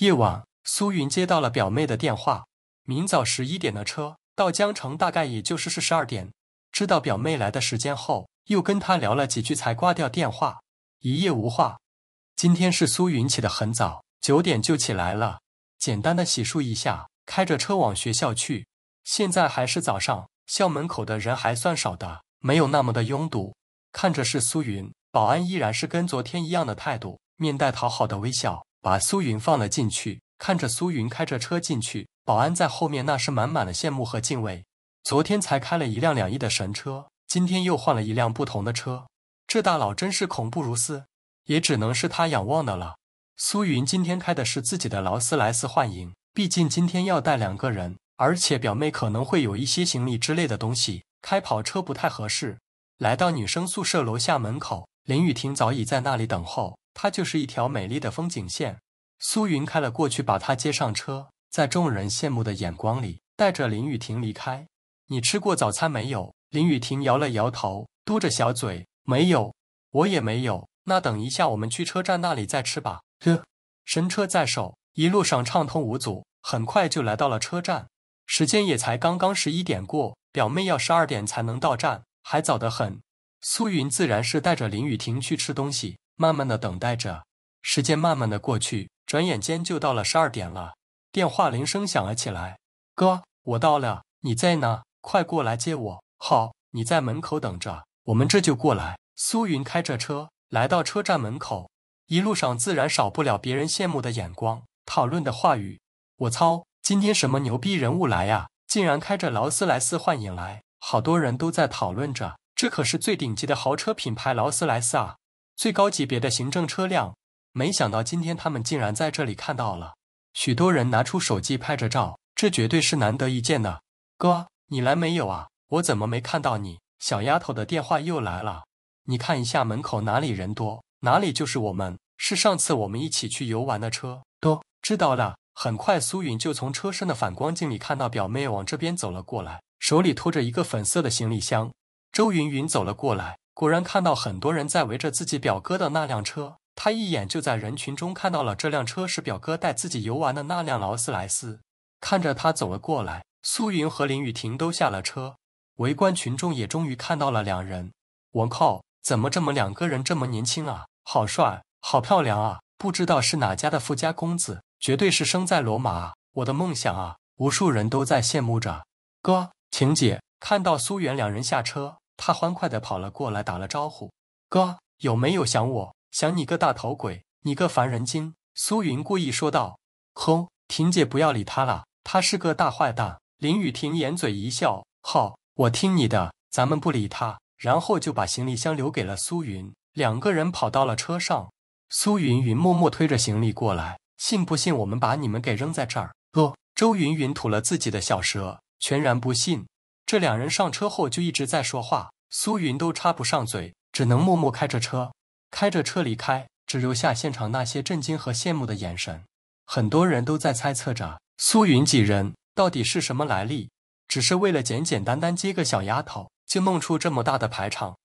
夜晚，苏云接到了表妹的电话，明早十一点的车到江城，大概也就是是十二点。知道表妹来的时间后，又跟她聊了几句，才挂掉电话。一夜无话。今天是苏云起的很早，九点就起来了，简单的洗漱一下，开着车往学校去。现在还是早上，校门口的人还算少的，没有那么的拥堵。看着是苏云，保安依然是跟昨天一样的态度，面带讨好的微笑。把苏云放了进去，看着苏云开着车进去，保安在后面那是满满的羡慕和敬畏。昨天才开了一辆两亿的神车，今天又换了一辆不同的车，这大佬真是恐怖如斯，也只能是他仰望的了。苏云今天开的是自己的劳斯莱斯幻影，毕竟今天要带两个人，而且表妹可能会有一些行李之类的东西，开跑车不太合适。来到女生宿舍楼下门口，林雨婷早已在那里等候。它就是一条美丽的风景线。苏云开了过去，把他接上车，在众人羡慕的眼光里，带着林雨婷离开。你吃过早餐没有？林雨婷摇了摇头，嘟着小嘴：“没有，我也没有。”那等一下，我们去车站那里再吃吧。呵，神车在手，一路上畅通无阻，很快就来到了车站。时间也才刚刚十一点过，表妹要十二点才能到站，还早得很。苏云自然是带着林雨婷去吃东西。慢慢的等待着，时间慢慢的过去，转眼间就到了十二点了。电话铃声响了起来，哥，我到了，你在哪？快过来接我。好，你在门口等着，我们这就过来。苏云开着车来到车站门口，一路上自然少不了别人羡慕的眼光、讨论的话语。我操，今天什么牛逼人物来呀？竟然开着劳斯莱斯幻影来，好多人都在讨论着，这可是最顶级的豪车品牌劳斯莱斯啊。最高级别的行政车辆，没想到今天他们竟然在这里看到了。许多人拿出手机拍着照，这绝对是难得一见的。哥，你来没有啊？我怎么没看到你？小丫头的电话又来了，你看一下门口哪里人多，哪里就是我们。是上次我们一起去游玩的车。多知道的，很快苏云就从车身的反光镜里看到表妹往这边走了过来，手里拖着一个粉色的行李箱。周云云走了过来。果然看到很多人在围着自己表哥的那辆车，他一眼就在人群中看到了这辆车是表哥带自己游玩的那辆劳斯莱斯，看着他走了过来，苏云和林雨婷都下了车，围观群众也终于看到了两人。我靠，怎么这么两个人这么年轻啊？好帅，好漂亮啊！不知道是哪家的富家公子，绝对是生在罗马啊！我的梦想啊！无数人都在羡慕着。哥，晴姐看到苏远两人下车。他欢快地跑了过来，打了招呼：“哥，有没有想我？想你个大头鬼，你个烦人精。”苏云故意说道：“哼，婷姐不要理他了，他是个大坏蛋。”林雨婷掩嘴一笑：“好，我听你的，咱们不理他。”然后就把行李箱留给了苏云，两个人跑到了车上。苏云云默默推着行李过来：“信不信我们把你们给扔在这儿？”呃，周云云吐了自己的小舌，全然不信。这两人上车后就一直在说话，苏云都插不上嘴，只能默默开着车，开着车离开，只留下现场那些震惊和羡慕的眼神。很多人都在猜测着苏云几人到底是什么来历，只是为了简简单单接个小丫头，就弄出这么大的排场。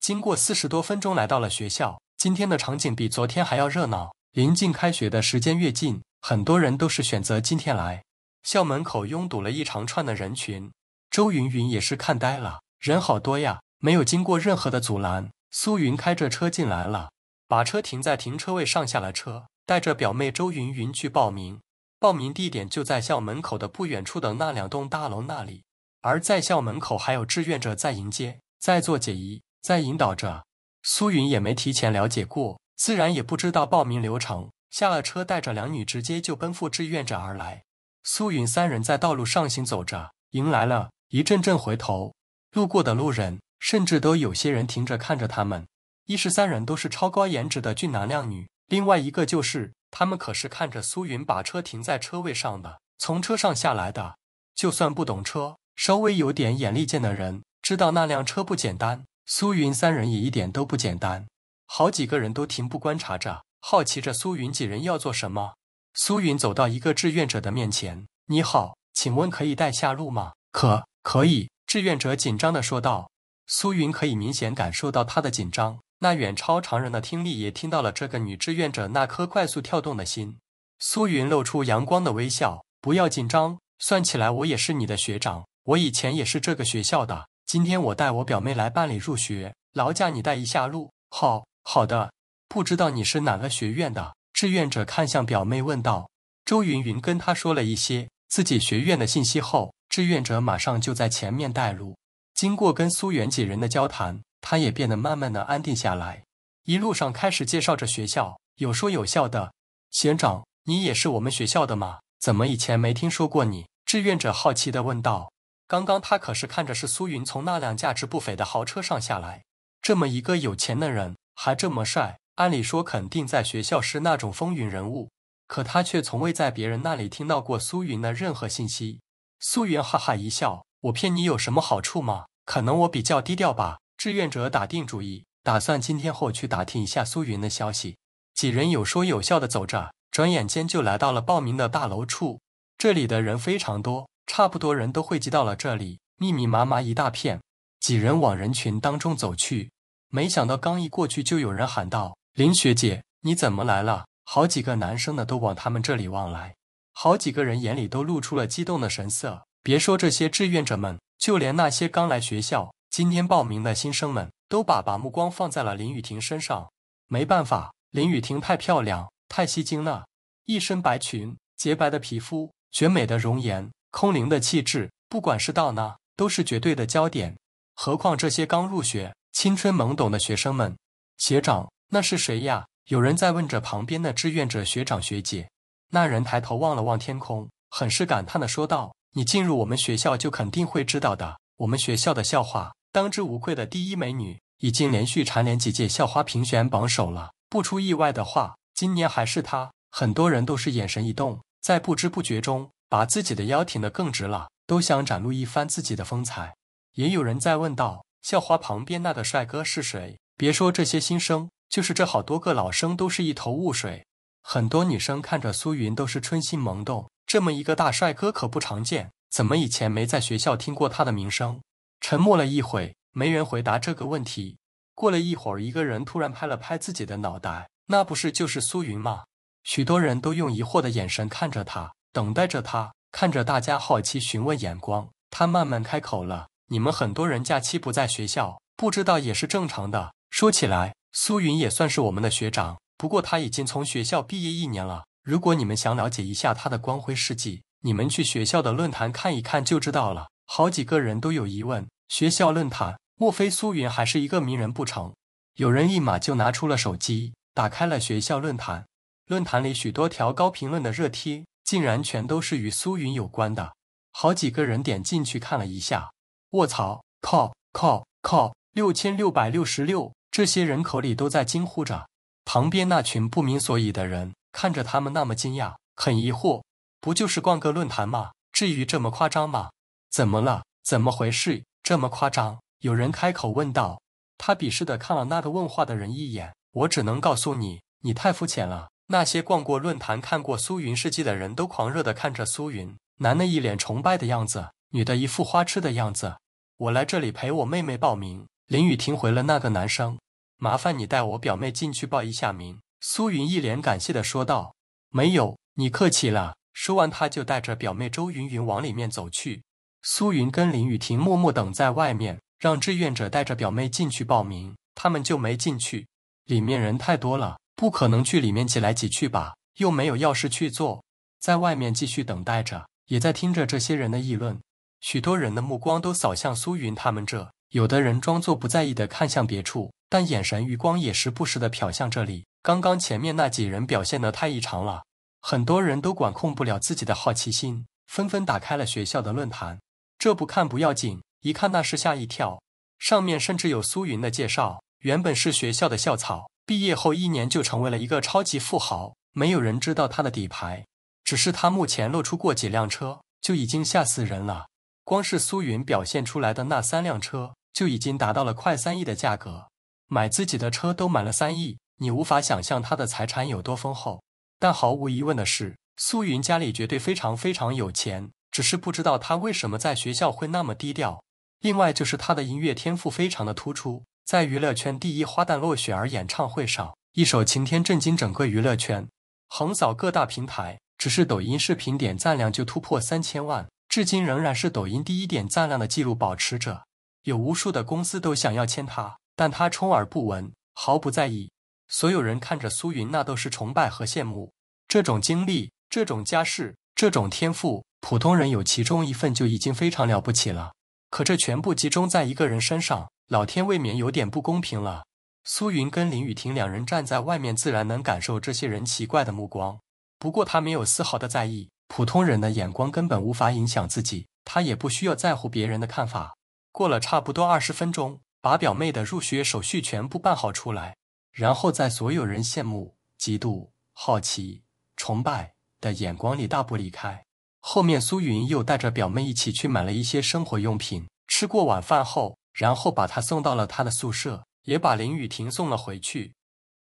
经过四十多分钟，来到了学校。今天的场景比昨天还要热闹，临近开学的时间越近，很多人都是选择今天来。校门口拥堵了一长串的人群。周云云也是看呆了，人好多呀！没有经过任何的阻拦，苏云开着车进来了，把车停在停车位上，下了车，带着表妹周云云去报名。报名地点就在校门口的不远处的那两栋大楼那里，而在校门口还有志愿者在迎接，在做解疑，在引导着。苏云也没提前了解过，自然也不知道报名流程。下了车，带着两女直接就奔赴志愿者而来。苏云三人在道路上行走着，迎来了。一阵阵回头，路过的路人甚至都有些人停着看着他们。一是三人都是超高颜值的俊男靓女，另外一个就是他们可是看着苏云把车停在车位上的，从车上下来的。就算不懂车，稍微有点眼力见的人知道那辆车不简单。苏云三人也一点都不简单，好几个人都停步观察着，好奇着苏云几人要做什么。苏云走到一个志愿者的面前：“你好，请问可以带下路吗？可。”可以，志愿者紧张的说道。苏云可以明显感受到他的紧张，那远超常人的听力也听到了这个女志愿者那颗快速跳动的心。苏云露出阳光的微笑：“不要紧张，算起来我也是你的学长，我以前也是这个学校的。今天我带我表妹来办理入学，劳驾你带一下路。”“好好的。”“不知道你是哪个学院的？”志愿者看向表妹问道。周云云跟他说了一些自己学院的信息后。志愿者马上就在前面带路。经过跟苏源几人的交谈，他也变得慢慢的安定下来。一路上开始介绍着学校，有说有笑的。学长，你也是我们学校的吗？怎么以前没听说过你？志愿者好奇的问道。刚刚他可是看着是苏云从那辆价值不菲的豪车上下来，这么一个有钱的人，还这么帅，按理说肯定在学校是那种风云人物，可他却从未在别人那里听到过苏云的任何信息。苏云哈哈一笑：“我骗你有什么好处吗？可能我比较低调吧。”志愿者打定主意，打算今天后去打听一下苏云的消息。几人有说有笑的走着，转眼间就来到了报名的大楼处。这里的人非常多，差不多人都汇集到了这里，密密麻麻一大片。几人往人群当中走去，没想到刚一过去，就有人喊道：“林学姐，你怎么来了？”好几个男生的都往他们这里望来。好几个人眼里都露出了激动的神色。别说这些志愿者们，就连那些刚来学校、今天报名的新生们都把把目光放在了林雨婷身上。没办法，林雨婷太漂亮，太吸睛了。一身白裙，洁白的皮肤，绝美的容颜，空灵的气质，不管是到哪都是绝对的焦点。何况这些刚入学、青春懵懂的学生们，学长，那是谁呀？有人在问着旁边的志愿者学长学姐。那人抬头望了望天空，很是感叹的说道：“你进入我们学校，就肯定会知道的。我们学校的校花，当之无愧的第一美女，已经连续蝉联几届校花评选榜首了。不出意外的话，今年还是她。”很多人都是眼神一动，在不知不觉中把自己的腰挺得更直了，都想展露一番自己的风采。也有人在问道：“校花旁边那个帅哥是谁？”别说这些新生，就是这好多个老生，都是一头雾水。很多女生看着苏云都是春心萌动，这么一个大帅哥可不常见，怎么以前没在学校听过他的名声？沉默了一会，没人回答这个问题。过了一会儿，一个人突然拍了拍自己的脑袋，那不是就是苏云吗？许多人都用疑惑的眼神看着他，等待着他，看着大家好奇询问眼光，他慢慢开口了：“你们很多人假期不在学校，不知道也是正常的。说起来，苏云也算是我们的学长。”不过他已经从学校毕业一年了。如果你们想了解一下他的光辉事迹，你们去学校的论坛看一看就知道了。好几个人都有疑问：学校论坛，莫非苏云还是一个名人不成？有人立马就拿出了手机，打开了学校论坛。论坛里许多条高评论的热贴，竟然全都是与苏云有关的。好几个人点进去看了一下，卧槽！靠！靠！靠！六千六百六十六！这些人口里都在惊呼着。旁边那群不明所以的人看着他们那么惊讶，很疑惑。不就是逛个论坛吗？至于这么夸张吗？怎么了？怎么回事？这么夸张？有人开口问道。他鄙视的看了那个问话的人一眼。我只能告诉你，你太肤浅了。那些逛过论坛、看过苏云事迹的人都狂热的看着苏云，男的一脸崇拜的样子，女的一副花痴的样子。我来这里陪我妹妹报名。林雨婷回了那个男生。麻烦你带我表妹进去报一下名。”苏云一脸感谢地说道，“没有，你客气了。”说完，他就带着表妹周云云往里面走去。苏云跟林雨婷默默等在外面，让志愿者带着表妹进去报名，他们就没进去。里面人太多了，不可能去里面挤来挤去吧？又没有要事去做，在外面继续等待着，也在听着这些人的议论。许多人的目光都扫向苏云他们这。有的人装作不在意的看向别处，但眼神余光也时不时的瞟向这里。刚刚前面那几人表现的太异常了，很多人都管控不了自己的好奇心，纷纷打开了学校的论坛。这不看不要紧，一看那是吓一跳。上面甚至有苏云的介绍，原本是学校的校草，毕业后一年就成为了一个超级富豪。没有人知道他的底牌，只是他目前露出过几辆车，就已经吓死人了。光是苏云表现出来的那三辆车。就已经达到了快三亿的价格，买自己的车都买了三亿，你无法想象他的财产有多丰厚。但毫无疑问的是，苏云家里绝对非常非常有钱，只是不知道他为什么在学校会那么低调。另外就是他的音乐天赋非常的突出，在娱乐圈第一花旦落雪儿演唱会上，一首《晴天》震惊整个娱乐圈，横扫各大平台，只是抖音视频点赞量就突破三千万，至今仍然是抖音第一点赞量的记录保持者。有无数的公司都想要签他，但他充耳不闻，毫不在意。所有人看着苏云，那都是崇拜和羡慕。这种经历，这种家世，这种天赋，普通人有其中一份就已经非常了不起了。可这全部集中在一个人身上，老天未免有点不公平了。苏云跟林雨婷两人站在外面，自然能感受这些人奇怪的目光。不过他没有丝毫的在意，普通人的眼光根本无法影响自己，他也不需要在乎别人的看法。过了差不多二十分钟，把表妹的入学手续全部办好出来，然后在所有人羡慕、嫉妒、好奇、崇拜的眼光里大步离开。后面苏云又带着表妹一起去买了一些生活用品，吃过晚饭后，然后把她送到了她的宿舍，也把林雨婷送了回去。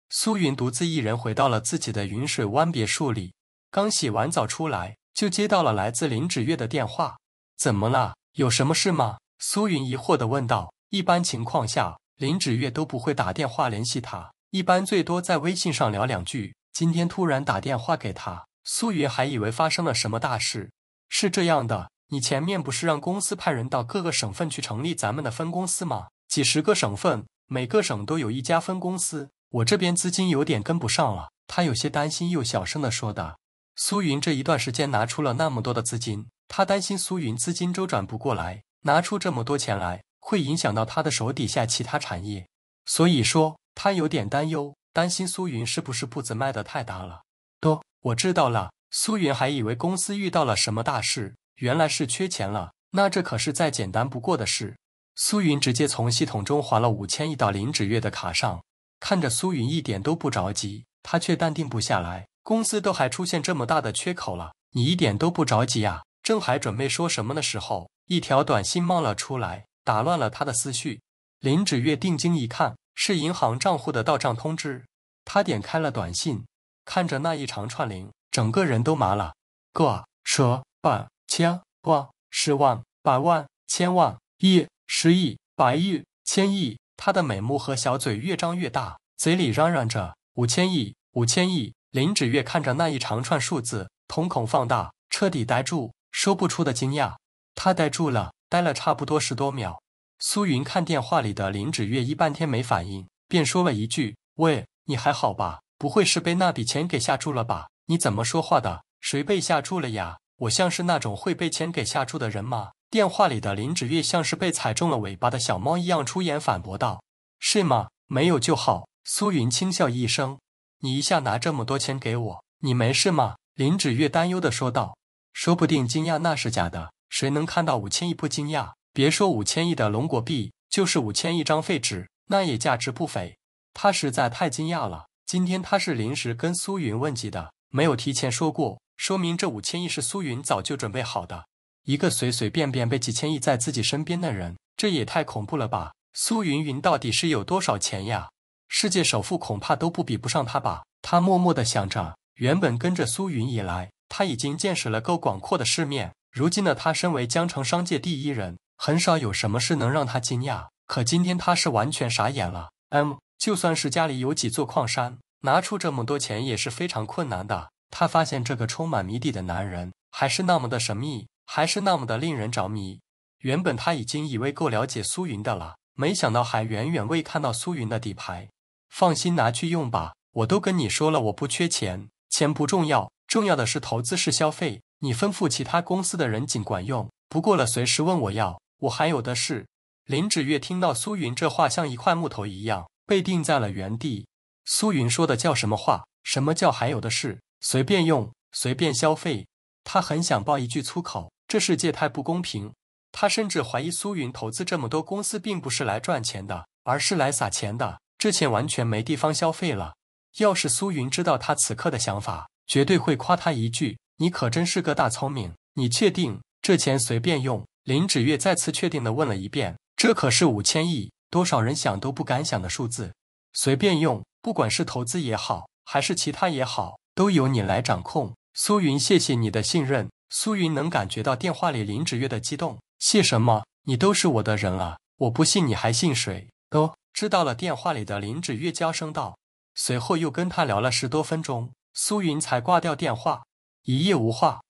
苏云独自一人回到了自己的云水湾别墅里，刚洗完澡出来，就接到了来自林芷月的电话：“怎么了？有什么事吗？”苏云疑惑的问道：“一般情况下，林芷月都不会打电话联系他，一般最多在微信上聊两句。今天突然打电话给他，苏云还以为发生了什么大事。”“是这样的，你前面不是让公司派人到各个省份去成立咱们的分公司吗？几十个省份，每个省都有一家分公司。我这边资金有点跟不上了。”他有些担心，又小声的说道：“苏云这一段时间拿出了那么多的资金，他担心苏云资金周转不过来。”拿出这么多钱来，会影响到他的手底下其他产业，所以说他有点担忧，担心苏云是不是步子迈得太大了。多，我知道了。苏云还以为公司遇到了什么大事，原来是缺钱了。那这可是再简单不过的事。苏云直接从系统中划了五千亿到林芷月的卡上。看着苏云一点都不着急，他却淡定不下来。公司都还出现这么大的缺口了，你一点都不着急啊？正还准备说什么的时候。一条短信冒了出来，打乱了他的思绪。林芷月定睛一看，是银行账户的到账通知。他点开了短信，看着那一长串零，整个人都麻了。个、十、百、千、万、十万、百万、千万、亿、十亿、百亿、千亿，他的美目和小嘴越张越大，嘴里嚷嚷着五千亿、五千亿。林芷月看着那一长串数字，瞳孔放大，彻底呆住，说不出的惊讶。他呆住了，呆了差不多十多秒。苏云看电话里的林芷月一半天没反应，便说了一句：“喂，你还好吧？不会是被那笔钱给吓住了吧？你怎么说话的？谁被吓住了呀？我像是那种会被钱给吓住的人吗？”电话里的林芷月像是被踩中了尾巴的小猫一样出言反驳道：“是吗？没有就好。”苏云轻笑一声：“你一下拿这么多钱给我，你没事吗？”林芷月担忧地说道：“说不定惊讶那是假的。”谁能看到五千亿不惊讶？别说五千亿的龙国币，就是五千亿张废纸，那也价值不菲。他实在太惊讶了。今天他是临时跟苏云问及的，没有提前说过，说明这五千亿是苏云早就准备好的。一个随随便便被几千亿在自己身边的人，这也太恐怖了吧！苏云云到底是有多少钱呀？世界首富恐怕都不比不上他吧？他默默的想着。原本跟着苏云以来，他已经见识了够广阔的世面。如今的他身为江城商界第一人，很少有什么事能让他惊讶。可今天他是完全傻眼了。M，就算是家里有几座矿山，拿出这么多钱也是非常困难的。他发现这个充满谜底的男人还是那么的神秘，还是那么的令人着迷。原本他已经以为够了解苏云的了，没想到还远远未看到苏云的底牌。放心拿去用吧，我都跟你说了，我不缺钱，钱不重要，重要的是投资是消费。你吩咐其他公司的人尽管用，不过了随时问我要，我还有的是。林芷月听到苏云这话，像一块木头一样被定在了原地。苏云说的叫什么话？什么叫还有的是？随便用，随便消费。他很想爆一句粗口，这世界太不公平。他甚至怀疑苏云投资这么多公司，并不是来赚钱的，而是来撒钱的。这钱完全没地方消费了。要是苏云知道他此刻的想法，绝对会夸他一句。你可真是个大聪明！你确定这钱随便用？林芷月再次确定地问了一遍。这可是五千亿，多少人想都不敢想的数字。随便用，不管是投资也好，还是其他也好，都由你来掌控。苏云，谢谢你的信任。苏云能感觉到电话里林芷月的激动。谢什么？你都是我的人了，我不信你还信谁？哦，知道了。电话里的林芷月娇声道，随后又跟他聊了十多分钟，苏云才挂掉电话。一夜无话。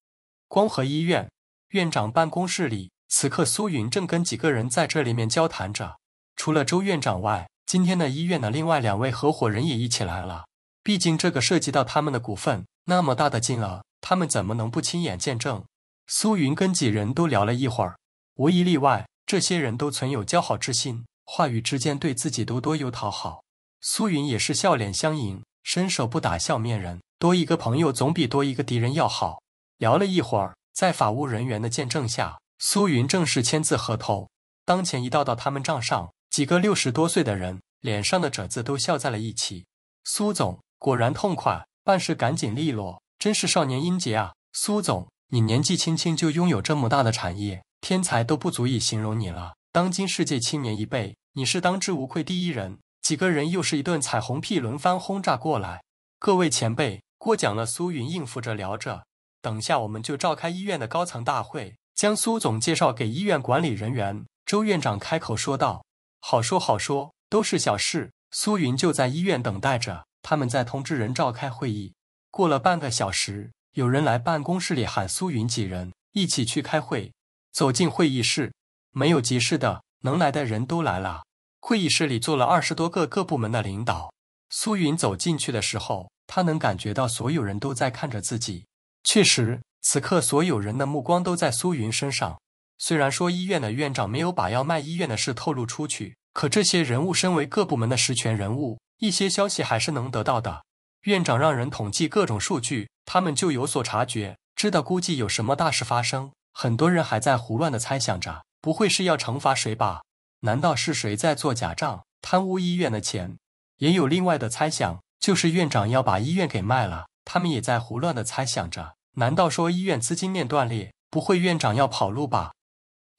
光和医院院长办公室里，此刻苏云正跟几个人在这里面交谈着。除了周院长外，今天的医院的另外两位合伙人也一起来了。毕竟这个涉及到他们的股份，那么大的金额，他们怎么能不亲眼见证？苏云跟几人都聊了一会儿，无一例外，这些人都存有交好之心，话语之间对自己都多有讨好。苏云也是笑脸相迎。伸手不打笑面人，多一个朋友总比多一个敌人要好。聊了一会儿，在法务人员的见证下，苏云正式签字合同，当前一道到他们账上。几个六十多岁的人脸上的褶子都笑在了一起。苏总果然痛快，办事干净利落，真是少年英杰啊！苏总，你年纪轻轻就拥有这么大的产业，天才都不足以形容你了。当今世界青年一辈，你是当之无愧第一人。几个人又是一顿彩虹屁轮番轰炸过来，各位前辈过奖了。苏云应付着聊着，等下我们就召开医院的高层大会，将苏总介绍给医院管理人员。周院长开口说道：“好说好说，都是小事。”苏云就在医院等待着，他们在通知人召开会议。过了半个小时，有人来办公室里喊苏云几人一起去开会。走进会议室，没有急事的，能来的人都来了。会议室里坐了二十多个各部门的领导。苏云走进去的时候，他能感觉到所有人都在看着自己。确实，此刻所有人的目光都在苏云身上。虽然说医院的院长没有把要卖医院的事透露出去，可这些人物身为各部门的实权人物，一些消息还是能得到的。院长让人统计各种数据，他们就有所察觉，知道估计有什么大事发生。很多人还在胡乱的猜想着，不会是要惩罚谁吧？难道是谁在做假账、贪污医院的钱？也有另外的猜想，就是院长要把医院给卖了。他们也在胡乱的猜想着。难道说医院资金链断裂？不会，院长要跑路吧？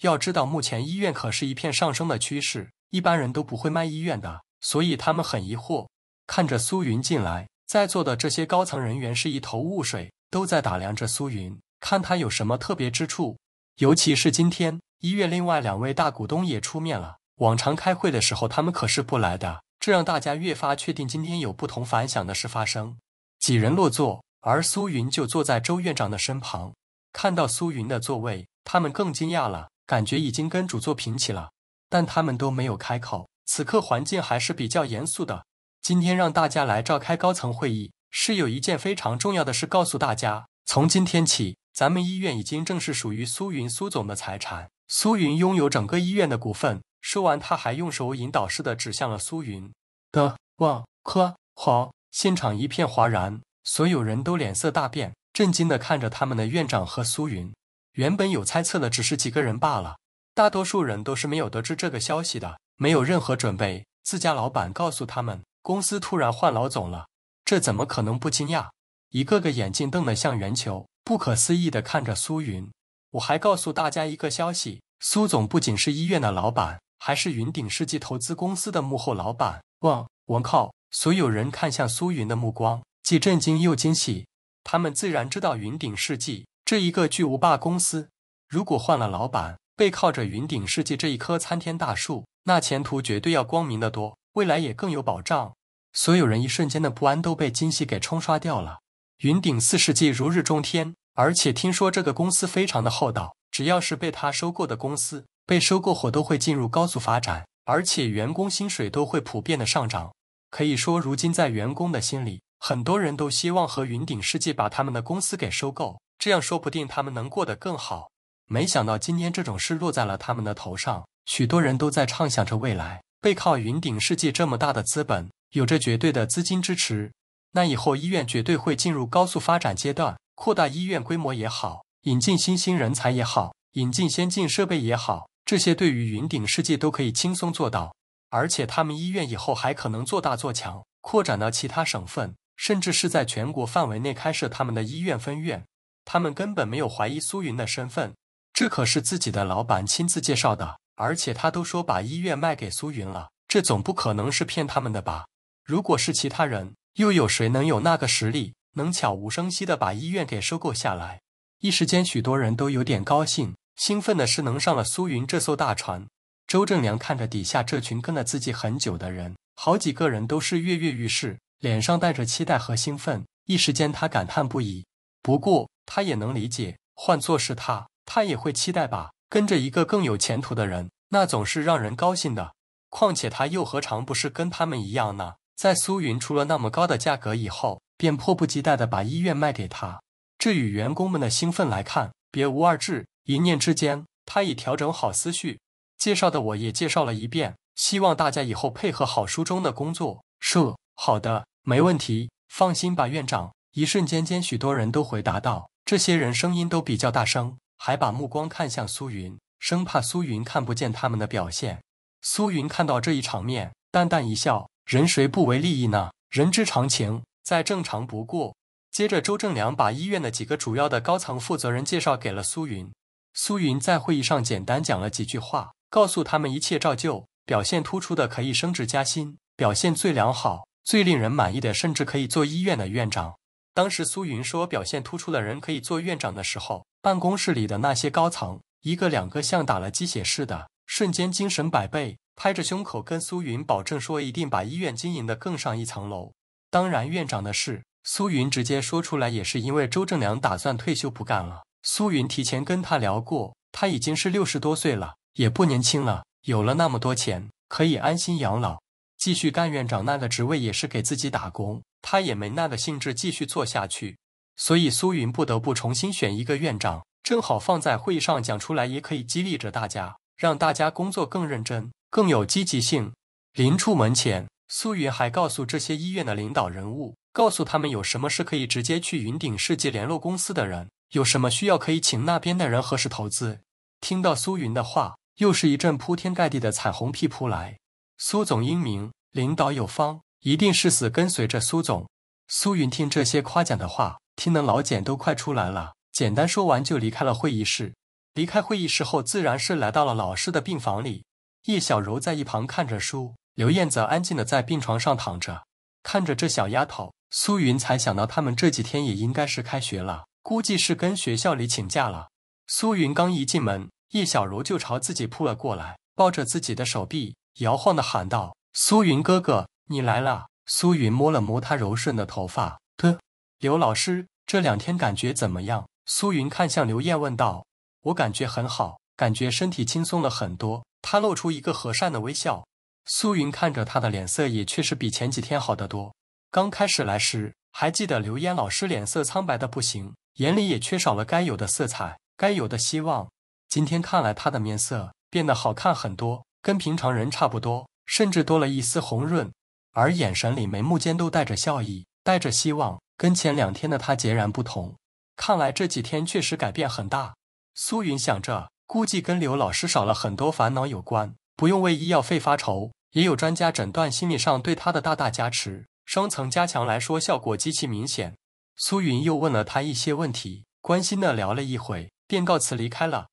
要知道，目前医院可是一片上升的趋势，一般人都不会卖医院的。所以他们很疑惑，看着苏云进来，在座的这些高层人员是一头雾水，都在打量着苏云，看他有什么特别之处。尤其是今天，医院另外两位大股东也出面了。往常开会的时候，他们可是不来的，这让大家越发确定今天有不同凡响的事发生。几人落座，而苏云就坐在周院长的身旁。看到苏云的座位，他们更惊讶了，感觉已经跟主座平起了。但他们都没有开口。此刻环境还是比较严肃的。今天让大家来召开高层会议，是有一件非常重要的事告诉大家。从今天起，咱们医院已经正式属于苏云苏总的财产。苏云拥有整个医院的股份。说完，他还用手引导似的指向了苏云。的哇呵好！现场一片哗然，所有人都脸色大变，震惊的看着他们的院长和苏云。原本有猜测的只是几个人罢了，大多数人都是没有得知这个消息的，没有任何准备。自家老板告诉他们，公司突然换老总了，这怎么可能不惊讶？一个个眼睛瞪得像圆球，不可思议的看着苏云。我还告诉大家一个消息：苏总不仅是医院的老板。还是云顶世纪投资公司的幕后老板，王我靠。所有人看向苏云的目光，既震惊又惊喜。他们自然知道云顶世纪这一个巨无霸公司，如果换了老板，背靠着云顶世纪这一棵参天大树，那前途绝对要光明的多，未来也更有保障。所有人一瞬间的不安都被惊喜给冲刷掉了。云顶四世纪如日中天，而且听说这个公司非常的厚道，只要是被他收购的公司。被收购后都会进入高速发展，而且员工薪水都会普遍的上涨。可以说，如今在员工的心里，很多人都希望和云顶世纪把他们的公司给收购，这样说不定他们能过得更好。没想到今天这种事落在了他们的头上，许多人都在畅想着未来。背靠云顶世纪这么大的资本，有着绝对的资金支持，那以后医院绝对会进入高速发展阶段，扩大医院规模也好，引进新兴人才也好，引进先进设备也好。这些对于云顶世界都可以轻松做到，而且他们医院以后还可能做大做强，扩展到其他省份，甚至是在全国范围内开设他们的医院分院。他们根本没有怀疑苏云的身份，这可是自己的老板亲自介绍的，而且他都说把医院卖给苏云了，这总不可能是骗他们的吧？如果是其他人，又有谁能有那个实力，能悄无声息地把医院给收购下来？一时间，许多人都有点高兴。兴奋的是，能上了苏云这艘大船。周正良看着底下这群跟了自己很久的人，好几个人都是跃跃欲试，脸上带着期待和兴奋。一时间，他感叹不已。不过，他也能理解，换做是他，他也会期待吧。跟着一个更有前途的人，那总是让人高兴的。况且，他又何尝不是跟他们一样呢？在苏云出了那么高的价格以后，便迫不及待地把医院卖给他。这与员工们的兴奋来看，别无二致。一念之间，他已调整好思绪。介绍的我也介绍了一遍，希望大家以后配合好书中的工作。是，好的，没问题，放心吧，院长。一瞬间间，许多人都回答道。这些人声音都比较大声，还把目光看向苏云，生怕苏云看不见他们的表现。苏云看到这一场面，淡淡一笑：人谁不为利益呢？人之常情，再正常不过。接着，周正良把医院的几个主要的高层负责人介绍给了苏云。苏云在会议上简单讲了几句话，告诉他们一切照旧，表现突出的可以升职加薪，表现最良好、最令人满意的，甚至可以做医院的院长。当时苏云说表现突出的人可以做院长的时候，办公室里的那些高层，一个两个像打了鸡血似的，瞬间精神百倍，拍着胸口跟苏云保证说一定把医院经营的更上一层楼。当然，院长的事苏云直接说出来，也是因为周正良打算退休不干了。苏云提前跟他聊过，他已经是六十多岁了，也不年轻了，有了那么多钱，可以安心养老，继续干院长那个职位也是给自己打工，他也没那个兴致继续做下去。所以苏云不得不重新选一个院长，正好放在会议上讲出来，也可以激励着大家，让大家工作更认真，更有积极性。临出门前，苏云还告诉这些医院的领导人物，告诉他们有什么事可以直接去云顶世纪联络公司的人。有什么需要可以请那边的人核实投资？听到苏云的话，又是一阵铺天盖地的彩虹屁扑来。苏总英明，领导有方，一定誓死跟随着苏总。苏云听这些夸奖的话，听得老茧都快出来了。简单说完就离开了会议室。离开会议室后，自然是来到了老师的病房里。叶小柔在一旁看着书，刘燕则安静的在病床上躺着。看着这小丫头，苏云才想到他们这几天也应该是开学了。估计是跟学校里请假了。苏云刚一进门，叶小柔就朝自己扑了过来，抱着自己的手臂摇晃的喊道：“苏云哥哥，你来了！”苏云摸了摸她柔顺的头发，对刘老师这两天感觉怎么样？”苏云看向刘艳问道。“我感觉很好，感觉身体轻松了很多。”她露出一个和善的微笑。苏云看着他的脸色，也确实比前几天好得多。刚开始来时，还记得刘艳老师脸色苍白的不行。眼里也缺少了该有的色彩，该有的希望。今天看来，他的面色变得好看很多，跟平常人差不多，甚至多了一丝红润，而眼神里、眉目间都带着笑意，带着希望，跟前两天的他截然不同。看来这几天确实改变很大。苏云想着，估计跟刘老师少了很多烦恼有关，不用为医药费发愁，也有专家诊断，心理上对他的大大加持，双层加强来说，效果极其明显。苏云又问了他一些问题，关心的聊了一会，便告辞离开了。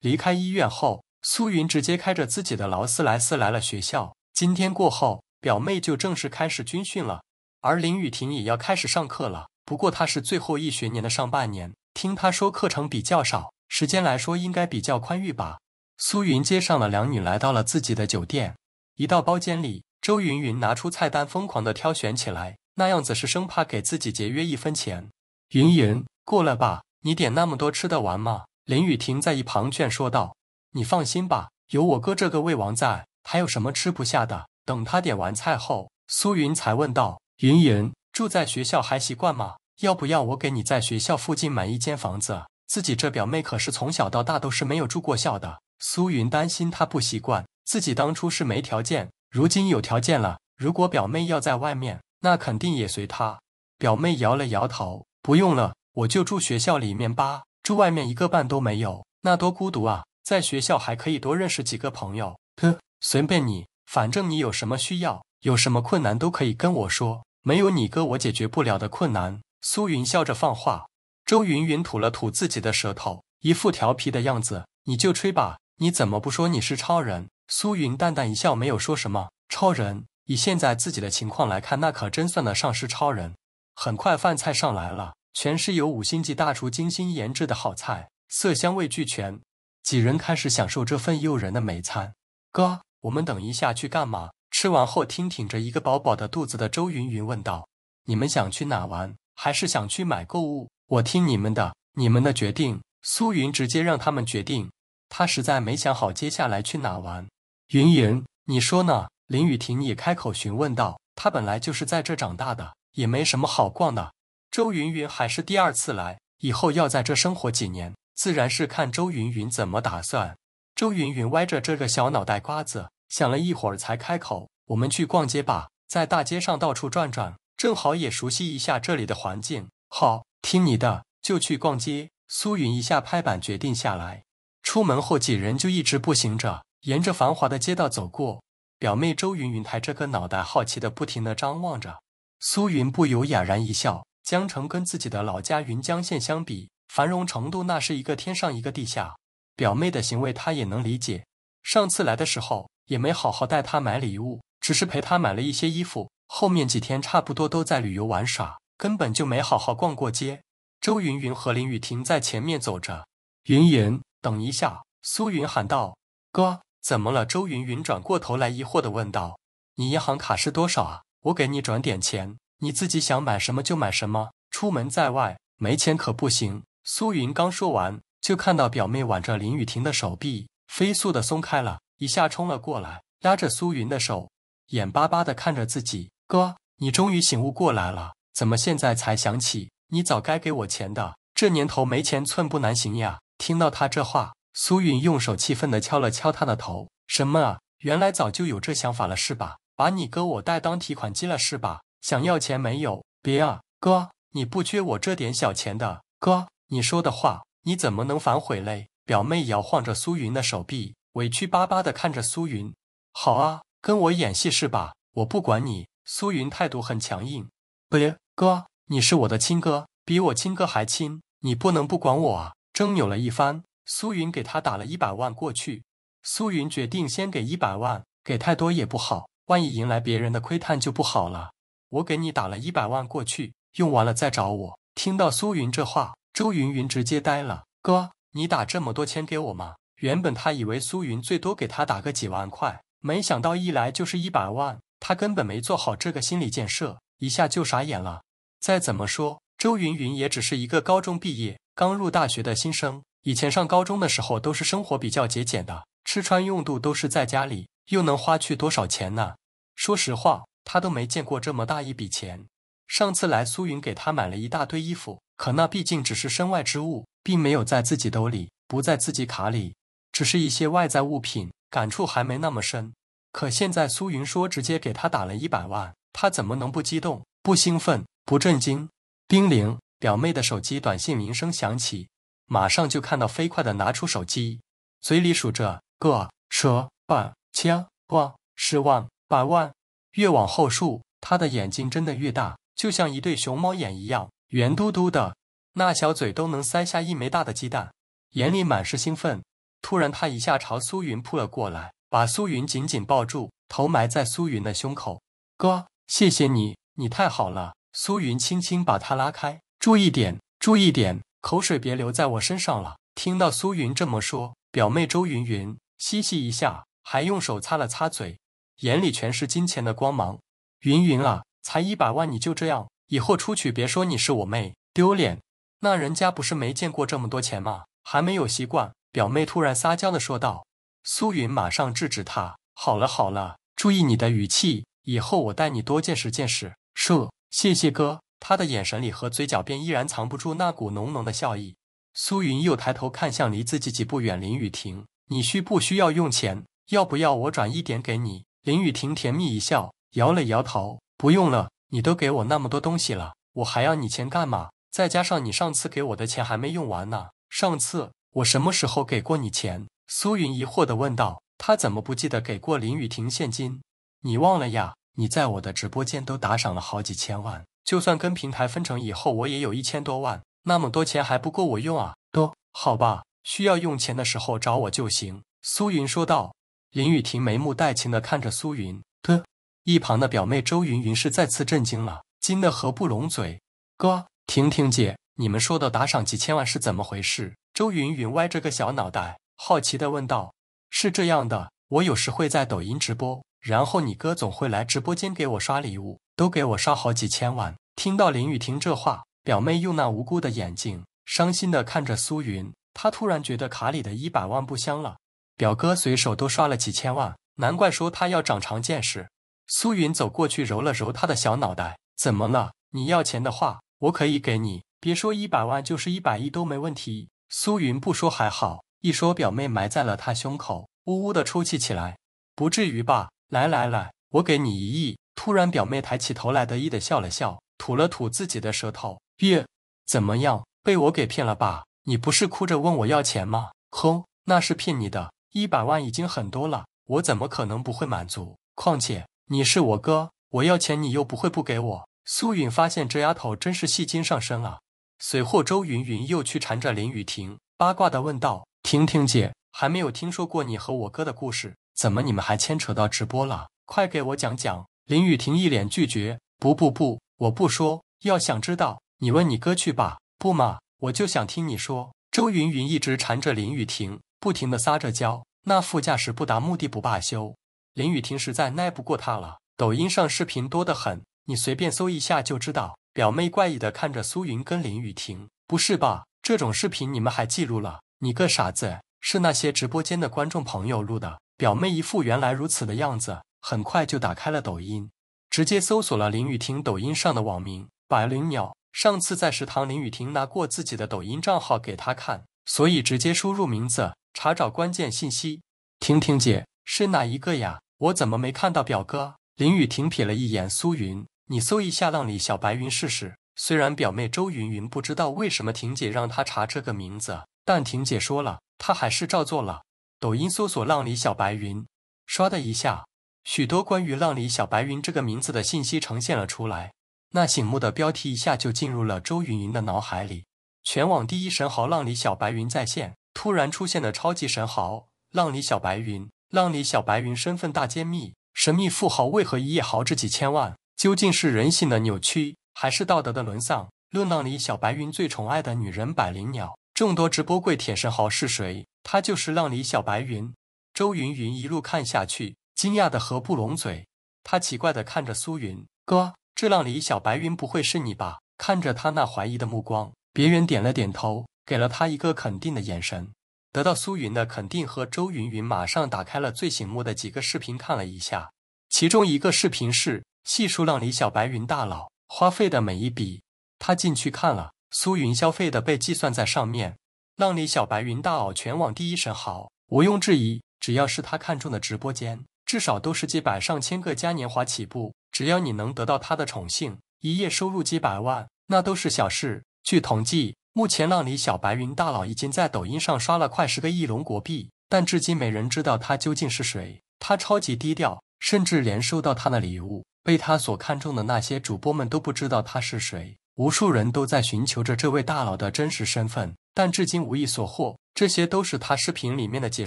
离开医院后，苏云直接开着自己的劳斯莱斯来了学校。今天过后，表妹就正式开始军训了，而林雨婷也要开始上课了。不过她是最后一学年的上半年，听她说课程比较少，时间来说应该比较宽裕吧。苏云接上了两女，来到了自己的酒店。一到包间里，周云云拿出菜单，疯狂的挑选起来。那样子是生怕给自己节约一分钱。云云，过来吧，你点那么多吃得完吗？林雨婷在一旁劝说道：“你放心吧，有我哥这个胃王在，还有什么吃不下的？”等他点完菜后，苏云才问道：“云云，住在学校还习惯吗？要不要我给你在学校附近买一间房子？自己这表妹可是从小到大都是没有住过校的。”苏云担心她不习惯，自己当初是没条件，如今有条件了，如果表妹要在外面。那肯定也随他。表妹摇了摇头：“不用了，我就住学校里面吧。住外面一个伴都没有，那多孤独啊！在学校还可以多认识几个朋友。”呵，随便你，反正你有什么需要、有什么困难都可以跟我说，没有你哥我解决不了的困难。”苏云笑着放话。周云云吐了吐自己的舌头，一副调皮的样子：“你就吹吧，你怎么不说你是超人？”苏云淡淡一笑，没有说什么。超人。以现在自己的情况来看，那可真算得上是超人。很快，饭菜上来了，全是由五星级大厨精心研制的好菜，色香味俱全。几人开始享受这份诱人的美餐。哥，我们等一下去干嘛？吃完后，听挺着一个饱饱的肚子的周云云问道：“你们想去哪玩，还是想去买购物？”我听你们的，你们的决定。苏云直接让他们决定，他实在没想好接下来去哪玩。云云，你说呢？林雨婷也开口询问道：“她本来就是在这长大的，也没什么好逛的。”周云云还是第二次来，以后要在这生活几年，自然是看周云云怎么打算。周云云歪着这个小脑袋瓜子，想了一会儿才开口：“我们去逛街吧，在大街上到处转转，正好也熟悉一下这里的环境。”好，听你的，就去逛街。苏云一下拍板决定下来。出门后，几人就一直步行着，沿着繁华的街道走过。表妹周云云抬着个脑袋，好奇的不停的张望着。苏云不由哑然一笑。江城跟自己的老家云江县相比，繁荣程度那是一个天上一个地下。表妹的行为他也能理解。上次来的时候也没好好带她买礼物，只是陪她买了一些衣服。后面几天差不多都在旅游玩耍，根本就没好好逛过街。周云云和林雨婷在前面走着，云云，等一下！苏云喊道，哥。怎么了？周云云转过头来，疑惑地问道：“你银行卡是多少啊？我给你转点钱，你自己想买什么就买什么。出门在外，没钱可不行。”苏云刚说完，就看到表妹挽着林雨婷的手臂，飞速地松开了一下，冲了过来，拉着苏云的手，眼巴巴地看着自己哥：“你终于醒悟过来了？怎么现在才想起？你早该给我钱的。这年头没钱寸步难行呀！”听到他这话。苏云用手气愤地敲了敲他的头：“什么啊？原来早就有这想法了是吧？把你哥我带当提款机了是吧？想要钱没有？别啊，哥，你不缺我这点小钱的。哥，你说的话，你怎么能反悔嘞？”表妹摇晃着苏云的手臂，委屈巴巴地看着苏云：“好啊，跟我演戏是吧？我不管你。”苏云态度很强硬：“别，哥，你是我的亲哥，比我亲哥还亲，你不能不管我啊！”争扭了一番。苏云给他打了一百万过去，苏云决定先给一百万，给太多也不好，万一迎来别人的窥探就不好了。我给你打了一百万过去，用完了再找我。听到苏云这话，周云云直接呆了。哥，你打这么多钱给我吗？原本他以为苏云最多给他打个几万块，没想到一来就是一百万，他根本没做好这个心理建设，一下就傻眼了。再怎么说，周云云也只是一个高中毕业、刚入大学的新生。以前上高中的时候，都是生活比较节俭的，吃穿用度都是在家里，又能花去多少钱呢？说实话，他都没见过这么大一笔钱。上次来苏云给他买了一大堆衣服，可那毕竟只是身外之物，并没有在自己兜里，不在自己卡里，只是一些外在物品，感触还没那么深。可现在苏云说直接给他打了一百万，他怎么能不激动、不兴奋、不震惊？冰凌表妹的手机短信铃声响起。马上就看到，飞快的拿出手机，嘴里数着个、十、百、千、万、十万、百万，越往后数，他的眼睛睁得越大，就像一对熊猫眼一样，圆嘟嘟的，那小嘴都能塞下一枚大的鸡蛋，眼里满是兴奋。突然，他一下朝苏云扑了过来，把苏云紧紧抱住，头埋在苏云的胸口：“哥，谢谢你，你太好了。”苏云轻轻把他拉开：“注意点，注意点。”口水别流在我身上了！听到苏云这么说，表妹周云云嘻嘻一下，还用手擦了擦嘴，眼里全是金钱的光芒。云云啊，才一百万你就这样，以后出去别说你是我妹，丢脸！那人家不是没见过这么多钱吗？还没有习惯。表妹突然撒娇的说道。苏云马上制止她：“好了好了，注意你的语气，以后我带你多见识见识。”“是，谢谢哥。”他的眼神里和嘴角边依然藏不住那股浓浓的笑意。苏云又抬头看向离自己几步远林雨婷：“你需不需要用钱？要不要我转一点给你？”林雨婷甜蜜一笑，摇了摇头：“不用了，你都给我那么多东西了，我还要你钱干嘛？再加上你上次给我的钱还没用完呢。”上次我什么时候给过你钱？苏云疑惑地问道。他怎么不记得给过林雨婷现金？你忘了呀？你在我的直播间都打赏了好几千万。就算跟平台分成以后，我也有一千多万，那么多钱还不够我用啊！多好吧，需要用钱的时候找我就行。”苏云说道。林雨婷眉目带情地看着苏云。的一旁的表妹周云云是再次震惊了，惊得合不拢嘴。哥，婷婷姐，你们说的打赏几千万是怎么回事？周云云歪着个小脑袋，好奇地问道：“是这样的，我有时会在抖音直播，然后你哥总会来直播间给我刷礼物。”都给我烧好几千万！听到林雨婷这话，表妹用那无辜的眼睛伤心地看着苏云。她突然觉得卡里的一百万不香了。表哥随手都刷了几千万，难怪说他要长长见识。苏云走过去揉了揉他的小脑袋：“怎么了？你要钱的话，我可以给你。别说一百万，就是一百亿都没问题。”苏云不说还好，一说表妹埋在了他胸口，呜呜的抽泣起来。不至于吧？来来来，我给你一亿。突然，表妹抬起头来，得意的笑了笑，吐了吐自己的舌头。月，怎么样？被我给骗了吧？你不是哭着问我要钱吗？哼，那是骗你的。一百万已经很多了，我怎么可能不会满足？况且你是我哥，我要钱你又不会不给我。苏允发现这丫头真是戏精上身啊！随后，周云云又去缠着林雨婷，八卦的问道：“婷婷姐，还没有听说过你和我哥的故事？怎么你们还牵扯到直播了？快给我讲讲。”林雨婷一脸拒绝：“不不不，我不说。要想知道，你问你哥去吧。不嘛，我就想听你说。”周云云一直缠着林雨婷，不停的撒着娇，那副驾驶不达目的不罢休。林雨婷实在耐不过她了。抖音上视频多得很，你随便搜一下就知道。表妹怪异的看着苏云跟林雨婷：“不是吧？这种视频你们还记录了？你个傻子！是那些直播间的观众朋友录的。”表妹一副原来如此的样子。很快就打开了抖音，直接搜索了林雨婷抖音上的网名“百灵鸟”。上次在食堂，林雨婷拿过自己的抖音账号给他看，所以直接输入名字查找关键信息。婷婷姐是哪一个呀？我怎么没看到表哥？林雨婷瞥了一眼苏云：“你搜一下浪里小白云试试。”虽然表妹周云云不知道为什么婷姐让她查这个名字，但婷姐说了，她还是照做了。抖音搜索“浪里小白云”，唰的一下。许多关于“浪里小白云”这个名字的信息呈现了出来，那醒目的标题一下就进入了周云云的脑海里。全网第一神豪浪里小白云在线，突然出现的超级神豪浪里小白云，浪里小白云身份大揭秘，神秘富豪为何一夜豪掷几千万？究竟是人性的扭曲，还是道德的沦丧？论浪里小白云最宠爱的女人百灵鸟，众多直播贵铁神豪是谁？他就是浪里小白云，周云云一路看下去。惊讶的合不拢嘴，他奇怪的看着苏云哥：“这浪里小白云不会是你吧？”看着他那怀疑的目光，别人点了点头，给了他一个肯定的眼神。得到苏云的肯定和周云云，马上打开了最醒目的几个视频看了一下，其中一个视频是细数浪里小白云大佬花费的每一笔。他进去看了苏云消费的被计算在上面，浪里小白云大佬全网第一神豪，毋庸置疑，只要是他看中的直播间。至少都是几百、上千个嘉年华起步，只要你能得到他的宠幸，一夜收入几百万，那都是小事。据统计，目前浪里小白云大佬已经在抖音上刷了快十个亿龙国币，但至今没人知道他究竟是谁。他超级低调，甚至连收到他的礼物、被他所看中的那些主播们都不知道他是谁。无数人都在寻求着这位大佬的真实身份，但至今无一所获。这些都是他视频里面的解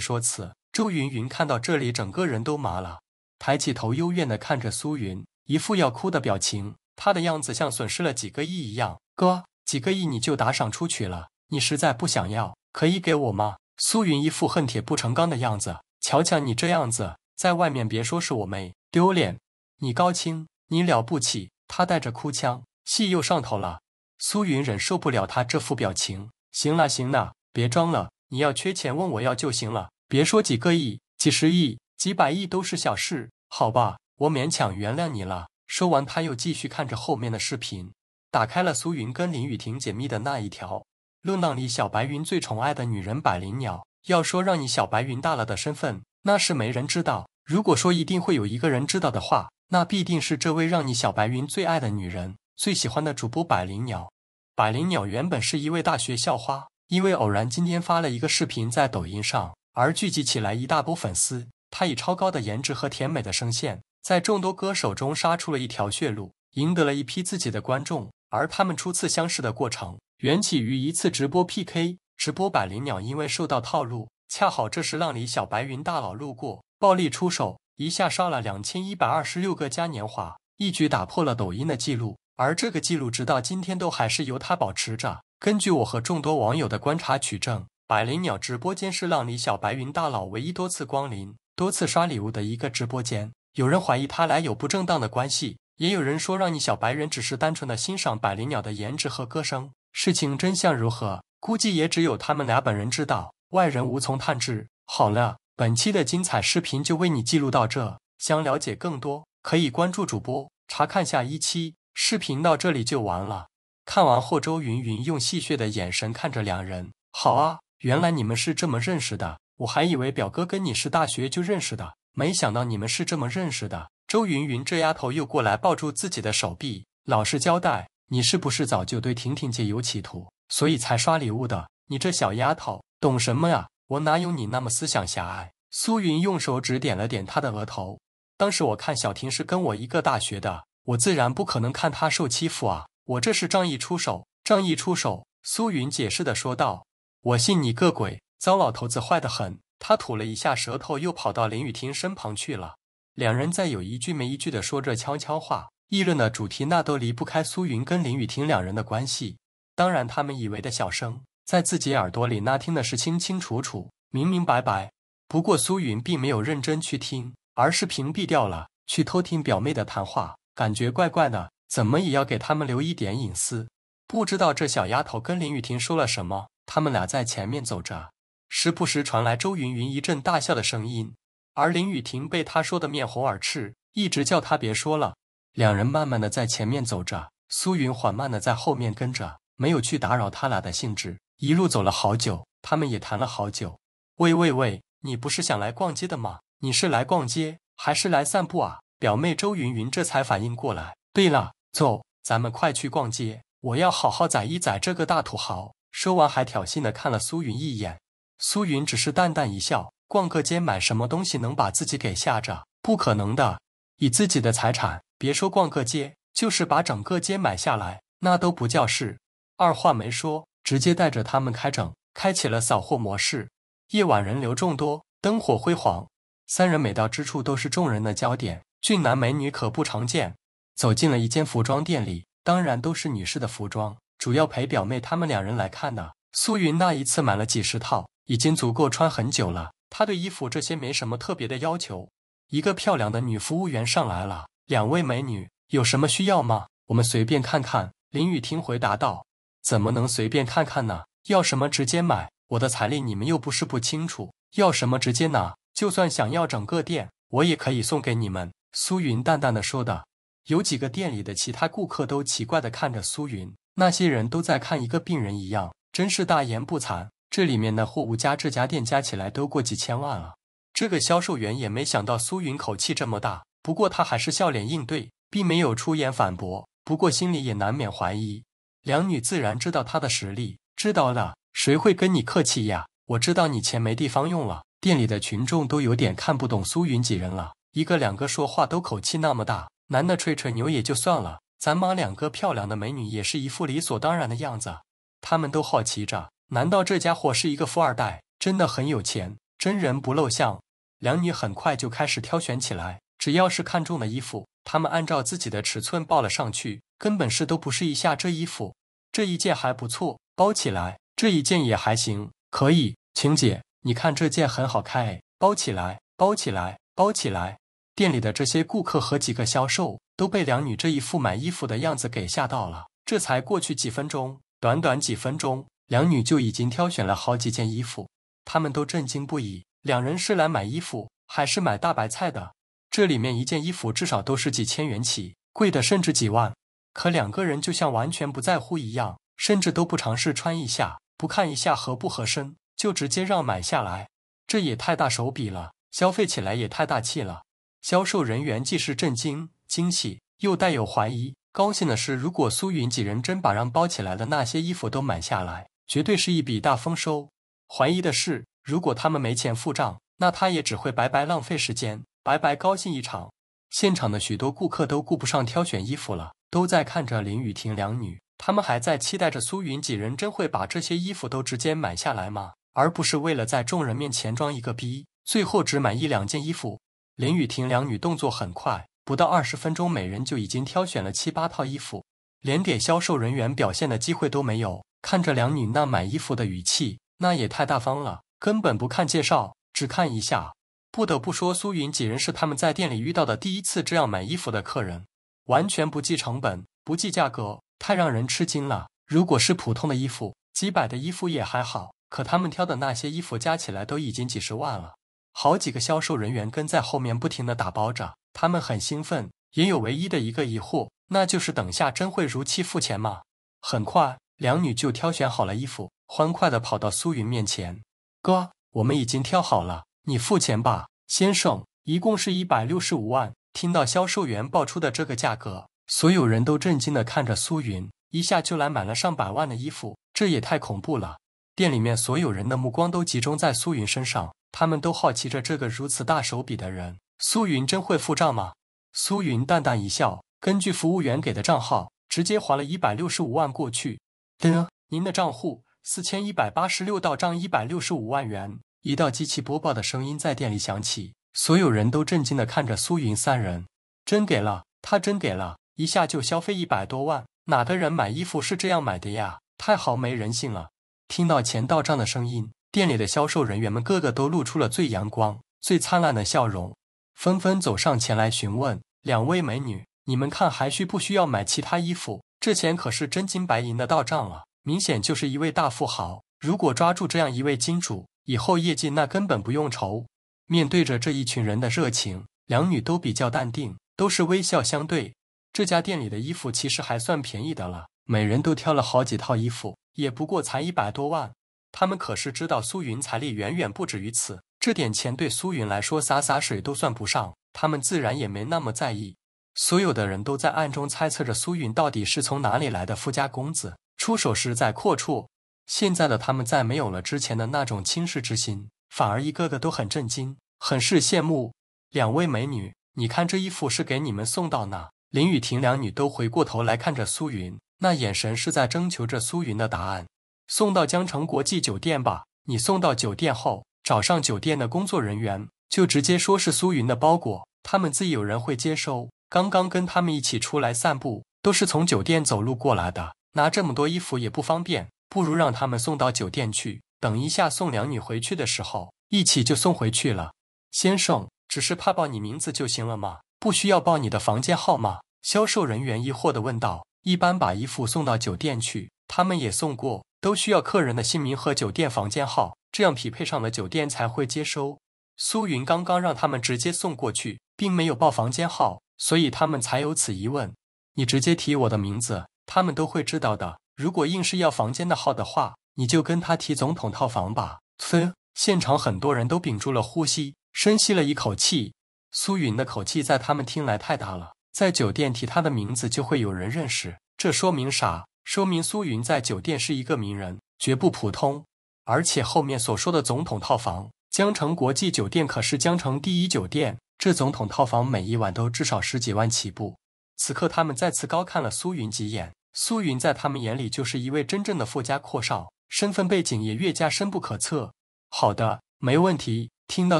说词。周云云看到这里，整个人都麻了，抬起头幽怨地看着苏云，一副要哭的表情。他的样子像损失了几个亿一样。哥，几个亿你就打赏出去了，你实在不想要，可以给我吗？苏云一副恨铁不成钢的样子，瞧瞧你这样子，在外面别说是我妹丢脸，你高清，你了不起。他带着哭腔，戏又上头了。苏云忍受不了他这副表情，行了行了，别装了，你要缺钱问我要就行了。别说几个亿、几十亿、几百亿都是小事，好吧，我勉强原谅你了。说完，他又继续看着后面的视频，打开了苏云跟林雨婷解密的那一条。论档里，小白云最宠爱的女人百灵鸟，要说让你小白云大了的身份，那是没人知道。如果说一定会有一个人知道的话，那必定是这位让你小白云最爱的女人、最喜欢的主播百灵鸟。百灵鸟原本是一位大学校花，因为偶然今天发了一个视频在抖音上。而聚集起来一大波粉丝，他以超高的颜值和甜美的声线，在众多歌手中杀出了一条血路，赢得了一批自己的观众。而他们初次相识的过程，缘起于一次直播 PK。直播百灵鸟因为受到套路，恰好这时浪里小白云大佬路过，暴力出手，一下杀了两千一百二十六个嘉年华，一举打破了抖音的记录。而这个记录，直到今天都还是由他保持着。根据我和众多网友的观察取证。百灵鸟直播间是让你小白云大佬唯一多次光临、多次刷礼物的一个直播间。有人怀疑他俩有不正当的关系，也有人说让你小白人只是单纯的欣赏百灵鸟的颜值和歌声。事情真相如何，估计也只有他们俩本人知道，外人无从探知。好了，本期的精彩视频就为你记录到这。想了解更多，可以关注主播，查看下一期视频。到这里就完了。看完后，周云云用戏谑的眼神看着两人。好啊。原来你们是这么认识的，我还以为表哥跟你是大学就认识的，没想到你们是这么认识的。周云云这丫头又过来抱住自己的手臂，老实交代，你是不是早就对婷婷姐有企图，所以才刷礼物的？你这小丫头懂什么啊？我哪有你那么思想狭隘？苏云用手指点了点她的额头。当时我看小婷是跟我一个大学的，我自然不可能看她受欺负啊，我这是仗义出手，仗义出手。苏云解释的说道。我信你个鬼！糟老头子坏得很。他吐了一下舌头，又跑到林雨婷身旁去了。两人在有一句没一句的说着悄悄话，议论的主题那都离不开苏云跟林雨婷两人的关系。当然，他们以为的小声，在自己耳朵里那听的是清清楚楚、明明白白。不过苏云并没有认真去听，而是屏蔽掉了，去偷听表妹的谈话，感觉怪怪的，怎么也要给他们留一点隐私。不知道这小丫头跟林雨婷说了什么。他们俩在前面走着，时不时传来周云云一阵大笑的声音，而林雨婷被他说得面红耳赤，一直叫他别说了。两人慢慢的在前面走着，苏云缓慢的在后面跟着，没有去打扰他俩的兴致。一路走了好久，他们也谈了好久。喂喂喂，你不是想来逛街的吗？你是来逛街还是来散步啊？表妹周云云这才反应过来。对了，走，咱们快去逛街，我要好好宰一宰这个大土豪。说完，还挑衅的看了苏云一眼。苏云只是淡淡一笑。逛个街买什么东西能把自己给吓着？不可能的。以自己的财产，别说逛个街，就是把整个街买下来，那都不叫事。二话没说，直接带着他们开整，开启了扫货模式。夜晚人流众多，灯火辉煌，三人每到之处都是众人的焦点。俊男美女可不常见。走进了一间服装店里，当然都是女士的服装。主要陪表妹，他们两人来看的。苏云那一次买了几十套，已经足够穿很久了。她对衣服这些没什么特别的要求。一个漂亮的女服务员上来了：“两位美女，有什么需要吗？我们随便看看。”林雨婷回答道：“怎么能随便看看呢？要什么直接买。我的财力你们又不是不清楚，要什么直接拿。就算想要整个店，我也可以送给你们。”苏云淡淡的说道。有几个店里的其他顾客都奇怪的看着苏云。那些人都在看一个病人一样，真是大言不惭。这里面的货，物加这家店加起来都过几千万了。这个销售员也没想到苏云口气这么大，不过他还是笑脸应对，并没有出言反驳。不过心里也难免怀疑。两女自然知道他的实力，知道了，谁会跟你客气呀？我知道你钱没地方用了。店里的群众都有点看不懂苏云几人了，一个两个说话都口气那么大，男的吹吹牛也就算了。咱妈两个漂亮的美女也是一副理所当然的样子，他们都好奇着，难道这家伙是一个富二代？真的很有钱，真人不露相。两女很快就开始挑选起来，只要是看中的衣服，她们按照自己的尺寸报了上去，根本是都不试一下这衣服。这一件还不错，包起来；这一件也还行，可以。晴姐，你看这件很好看，哎，包起来，包起来，包起来。店里的这些顾客和几个销售都被两女这一副买衣服的样子给吓到了。这才过去几分钟，短短几分钟，两女就已经挑选了好几件衣服，他们都震惊不已。两人是来买衣服，还是买大白菜的？这里面一件衣服至少都是几千元起，贵的甚至几万。可两个人就像完全不在乎一样，甚至都不尝试穿一下，不看一下合不合身，就直接让买下来。这也太大手笔了，消费起来也太大气了。销售人员既是震惊、惊喜，又带有怀疑。高兴的是，如果苏云几人真把让包起来的那些衣服都买下来，绝对是一笔大丰收。怀疑的是，如果他们没钱付账，那他也只会白白浪费时间，白白高兴一场。现场的许多顾客都顾不上挑选衣服了，都在看着林雨婷两女。他们还在期待着苏云几人真会把这些衣服都直接买下来吗？而不是为了在众人面前装一个逼，最后只买一两件衣服。林雨婷两女动作很快，不到二十分钟，每人就已经挑选了七八套衣服，连给销售人员表现的机会都没有。看着两女那买衣服的语气，那也太大方了，根本不看介绍，只看一下。不得不说，苏云几人是他们在店里遇到的第一次这样买衣服的客人，完全不计成本，不计价格，太让人吃惊了。如果是普通的衣服，几百的衣服也还好，可他们挑的那些衣服加起来都已经几十万了。好几个销售人员跟在后面，不停地打包着。他们很兴奋，也有唯一的一个疑惑，那就是等下真会如期付钱吗？很快，两女就挑选好了衣服，欢快地跑到苏云面前：“哥，我们已经挑好了，你付钱吧，先生，一共是一百六十五万。”听到销售员报出的这个价格，所有人都震惊地看着苏云，一下就来买了上百万的衣服，这也太恐怖了！店里面所有人的目光都集中在苏云身上。他们都好奇着这个如此大手笔的人，苏云真会付账吗？苏云淡淡一笑，根据服务员给的账号，直接划了一百六十五万过去。对叮，您的账户四千一百八十六到账一百六十五万元。一道机器播报的声音在店里响起，所有人都震惊地看着苏云三人。真给了，他真给了，一下就消费一百多万，哪的人买衣服是这样买的呀？太毫没人性了！听到钱到账的声音。店里的销售人员们个个都露出了最阳光、最灿烂的笑容，纷纷走上前来询问两位美女：“你们看，还需不需要买其他衣服？这钱可是真金白银的到账了，明显就是一位大富豪。如果抓住这样一位金主，以后业绩那根本不用愁。”面对着这一群人的热情，两女都比较淡定，都是微笑相对。这家店里的衣服其实还算便宜的了，每人都挑了好几套衣服，也不过才一百多万。他们可是知道苏云财力远远不止于此，这点钱对苏云来说洒洒水都算不上，他们自然也没那么在意。所有的人都在暗中猜测着苏云到底是从哪里来的富家公子，出手是在阔绰。现在的他们再没有了之前的那种轻视之心，反而一个个都很震惊，很是羡慕。两位美女，你看这衣服是给你们送到哪？林雨婷两女都回过头来看着苏云，那眼神是在征求着苏云的答案。送到江城国际酒店吧。你送到酒店后，找上酒店的工作人员，就直接说是苏云的包裹，他们自有人会接收。刚刚跟他们一起出来散步，都是从酒店走路过来的，拿这么多衣服也不方便，不如让他们送到酒店去。等一下送两女回去的时候，一起就送回去了。先生，只是怕报你名字就行了吗？不需要报你的房间号码。销售人员疑惑的问道：“一般把衣服送到酒店去，他们也送过。”都需要客人的姓名和酒店房间号，这样匹配上的酒店才会接收。苏云刚刚让他们直接送过去，并没有报房间号，所以他们才有此疑问。你直接提我的名字，他们都会知道的。如果硬是要房间的号的话，你就跟他提总统套房吧。嘶！现场很多人都屏住了呼吸，深吸了一口气。苏云的口气在他们听来太大了，在酒店提他的名字就会有人认识，这说明啥？说明苏云在酒店是一个名人，绝不普通。而且后面所说的总统套房，江城国际酒店可是江城第一酒店，这总统套房每一晚都至少十几万起步。此刻他们再次高看了苏云几眼，苏云在他们眼里就是一位真正的富家阔少，身份背景也越加深不可测。好的，没问题。听到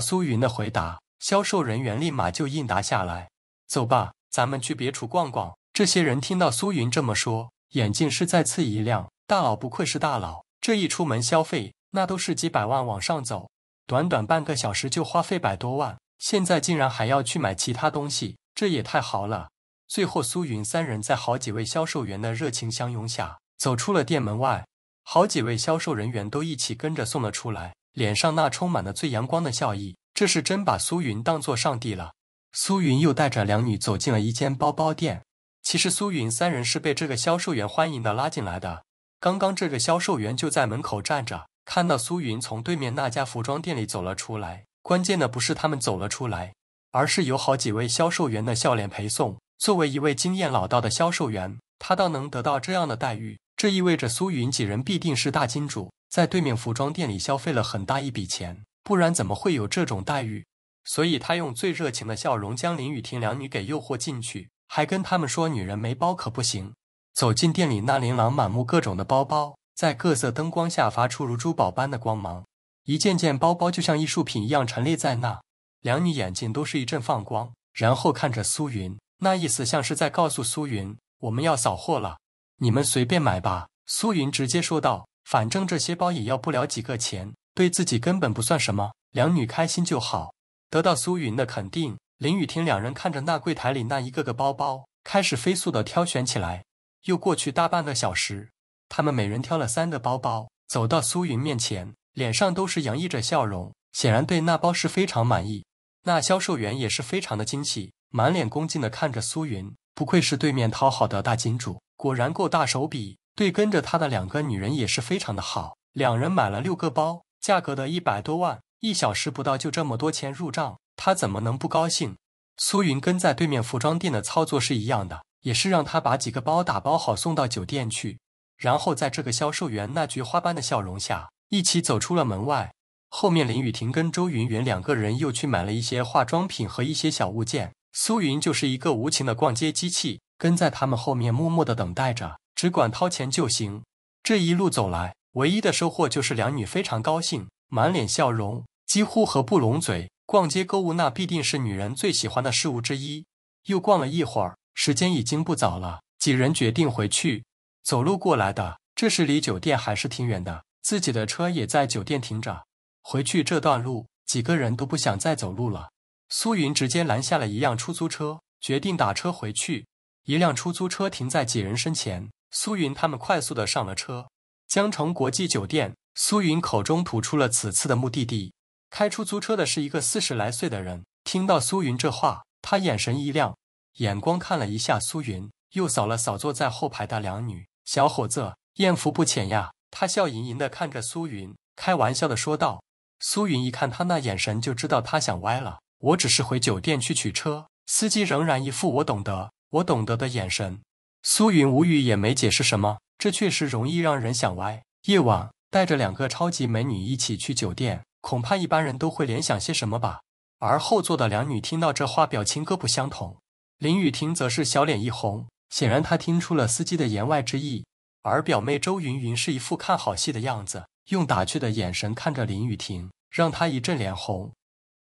苏云的回答，销售人员立马就应答下来。走吧，咱们去别处逛逛。这些人听到苏云这么说。眼镜是再次一亮，大佬不愧是大佬，这一出门消费那都是几百万往上走，短短半个小时就花费百多万，现在竟然还要去买其他东西，这也太豪了。最后，苏云三人在好几位销售员的热情相拥下走出了店门外，好几位销售人员都一起跟着送了出来，脸上那充满了最阳光的笑意，这是真把苏云当做上帝了。苏云又带着两女走进了一间包包店。其实苏云三人是被这个销售员欢迎的，拉进来的。刚刚这个销售员就在门口站着，看到苏云从对面那家服装店里走了出来。关键的不是他们走了出来，而是有好几位销售员的笑脸陪送。作为一位经验老道的销售员，他倒能得到这样的待遇，这意味着苏云几人必定是大金主，在对面服装店里消费了很大一笔钱，不然怎么会有这种待遇？所以，他用最热情的笑容将林雨婷两女给诱惑进去。还跟他们说，女人没包可不行。走进店里，那琳琅满目、各种的包包，在各色灯光下发出如珠宝般的光芒。一件件包包就像艺术品一样陈列在那，两女眼睛都是一阵放光，然后看着苏云，那意思像是在告诉苏云：“我们要扫货了，你们随便买吧。”苏云直接说道：“反正这些包也要不了几个钱，对自己根本不算什么。两女开心就好，得到苏云的肯定。”林雨婷两人看着那柜台里那一个个包包，开始飞速的挑选起来。又过去大半个小时，他们每人挑了三个包包，走到苏云面前，脸上都是洋溢着笑容，显然对那包是非常满意。那销售员也是非常的惊喜，满脸恭敬的看着苏云，不愧是对面讨好的大金主，果然够大手笔。对跟着他的两个女人也是非常的好，两人买了六个包，价格的一百多万，一小时不到就这么多钱入账。他怎么能不高兴？苏云跟在对面服装店的操作是一样的，也是让他把几个包打包好送到酒店去，然后在这个销售员那菊花般的笑容下，一起走出了门外。后面林雨婷跟周云云两个人又去买了一些化妆品和一些小物件，苏云就是一个无情的逛街机器，跟在他们后面默默的等待着，只管掏钱就行。这一路走来，唯一的收获就是两女非常高兴，满脸笑容，几乎合不拢嘴。逛街购物，那必定是女人最喜欢的事物之一。又逛了一会儿，时间已经不早了，几人决定回去。走路过来的，这时离酒店还是挺远的，自己的车也在酒店停着。回去这段路，几个人都不想再走路了。苏云直接拦下了一辆出租车，决定打车回去。一辆出租车停在几人身前，苏云他们快速的上了车。江城国际酒店，苏云口中吐出了此次的目的地。开出租车的是一个四十来岁的人，听到苏云这话，他眼神一亮，眼光看了一下苏云，又扫了扫坐在后排的两女。小伙子，艳福不浅呀！他笑盈盈地看着苏云，开玩笑地说道。苏云一看他那眼神，就知道他想歪了。我只是回酒店去取车。司机仍然一副我懂得，我懂得的眼神。苏云无语，也没解释什么。这确实容易让人想歪。夜晚，带着两个超级美女一起去酒店。恐怕一般人都会联想些什么吧。而后座的两女听到这话，表情各不相同。林雨婷则是小脸一红，显然她听出了司机的言外之意。而表妹周云云是一副看好戏的样子，用打趣的眼神看着林雨婷，让她一阵脸红。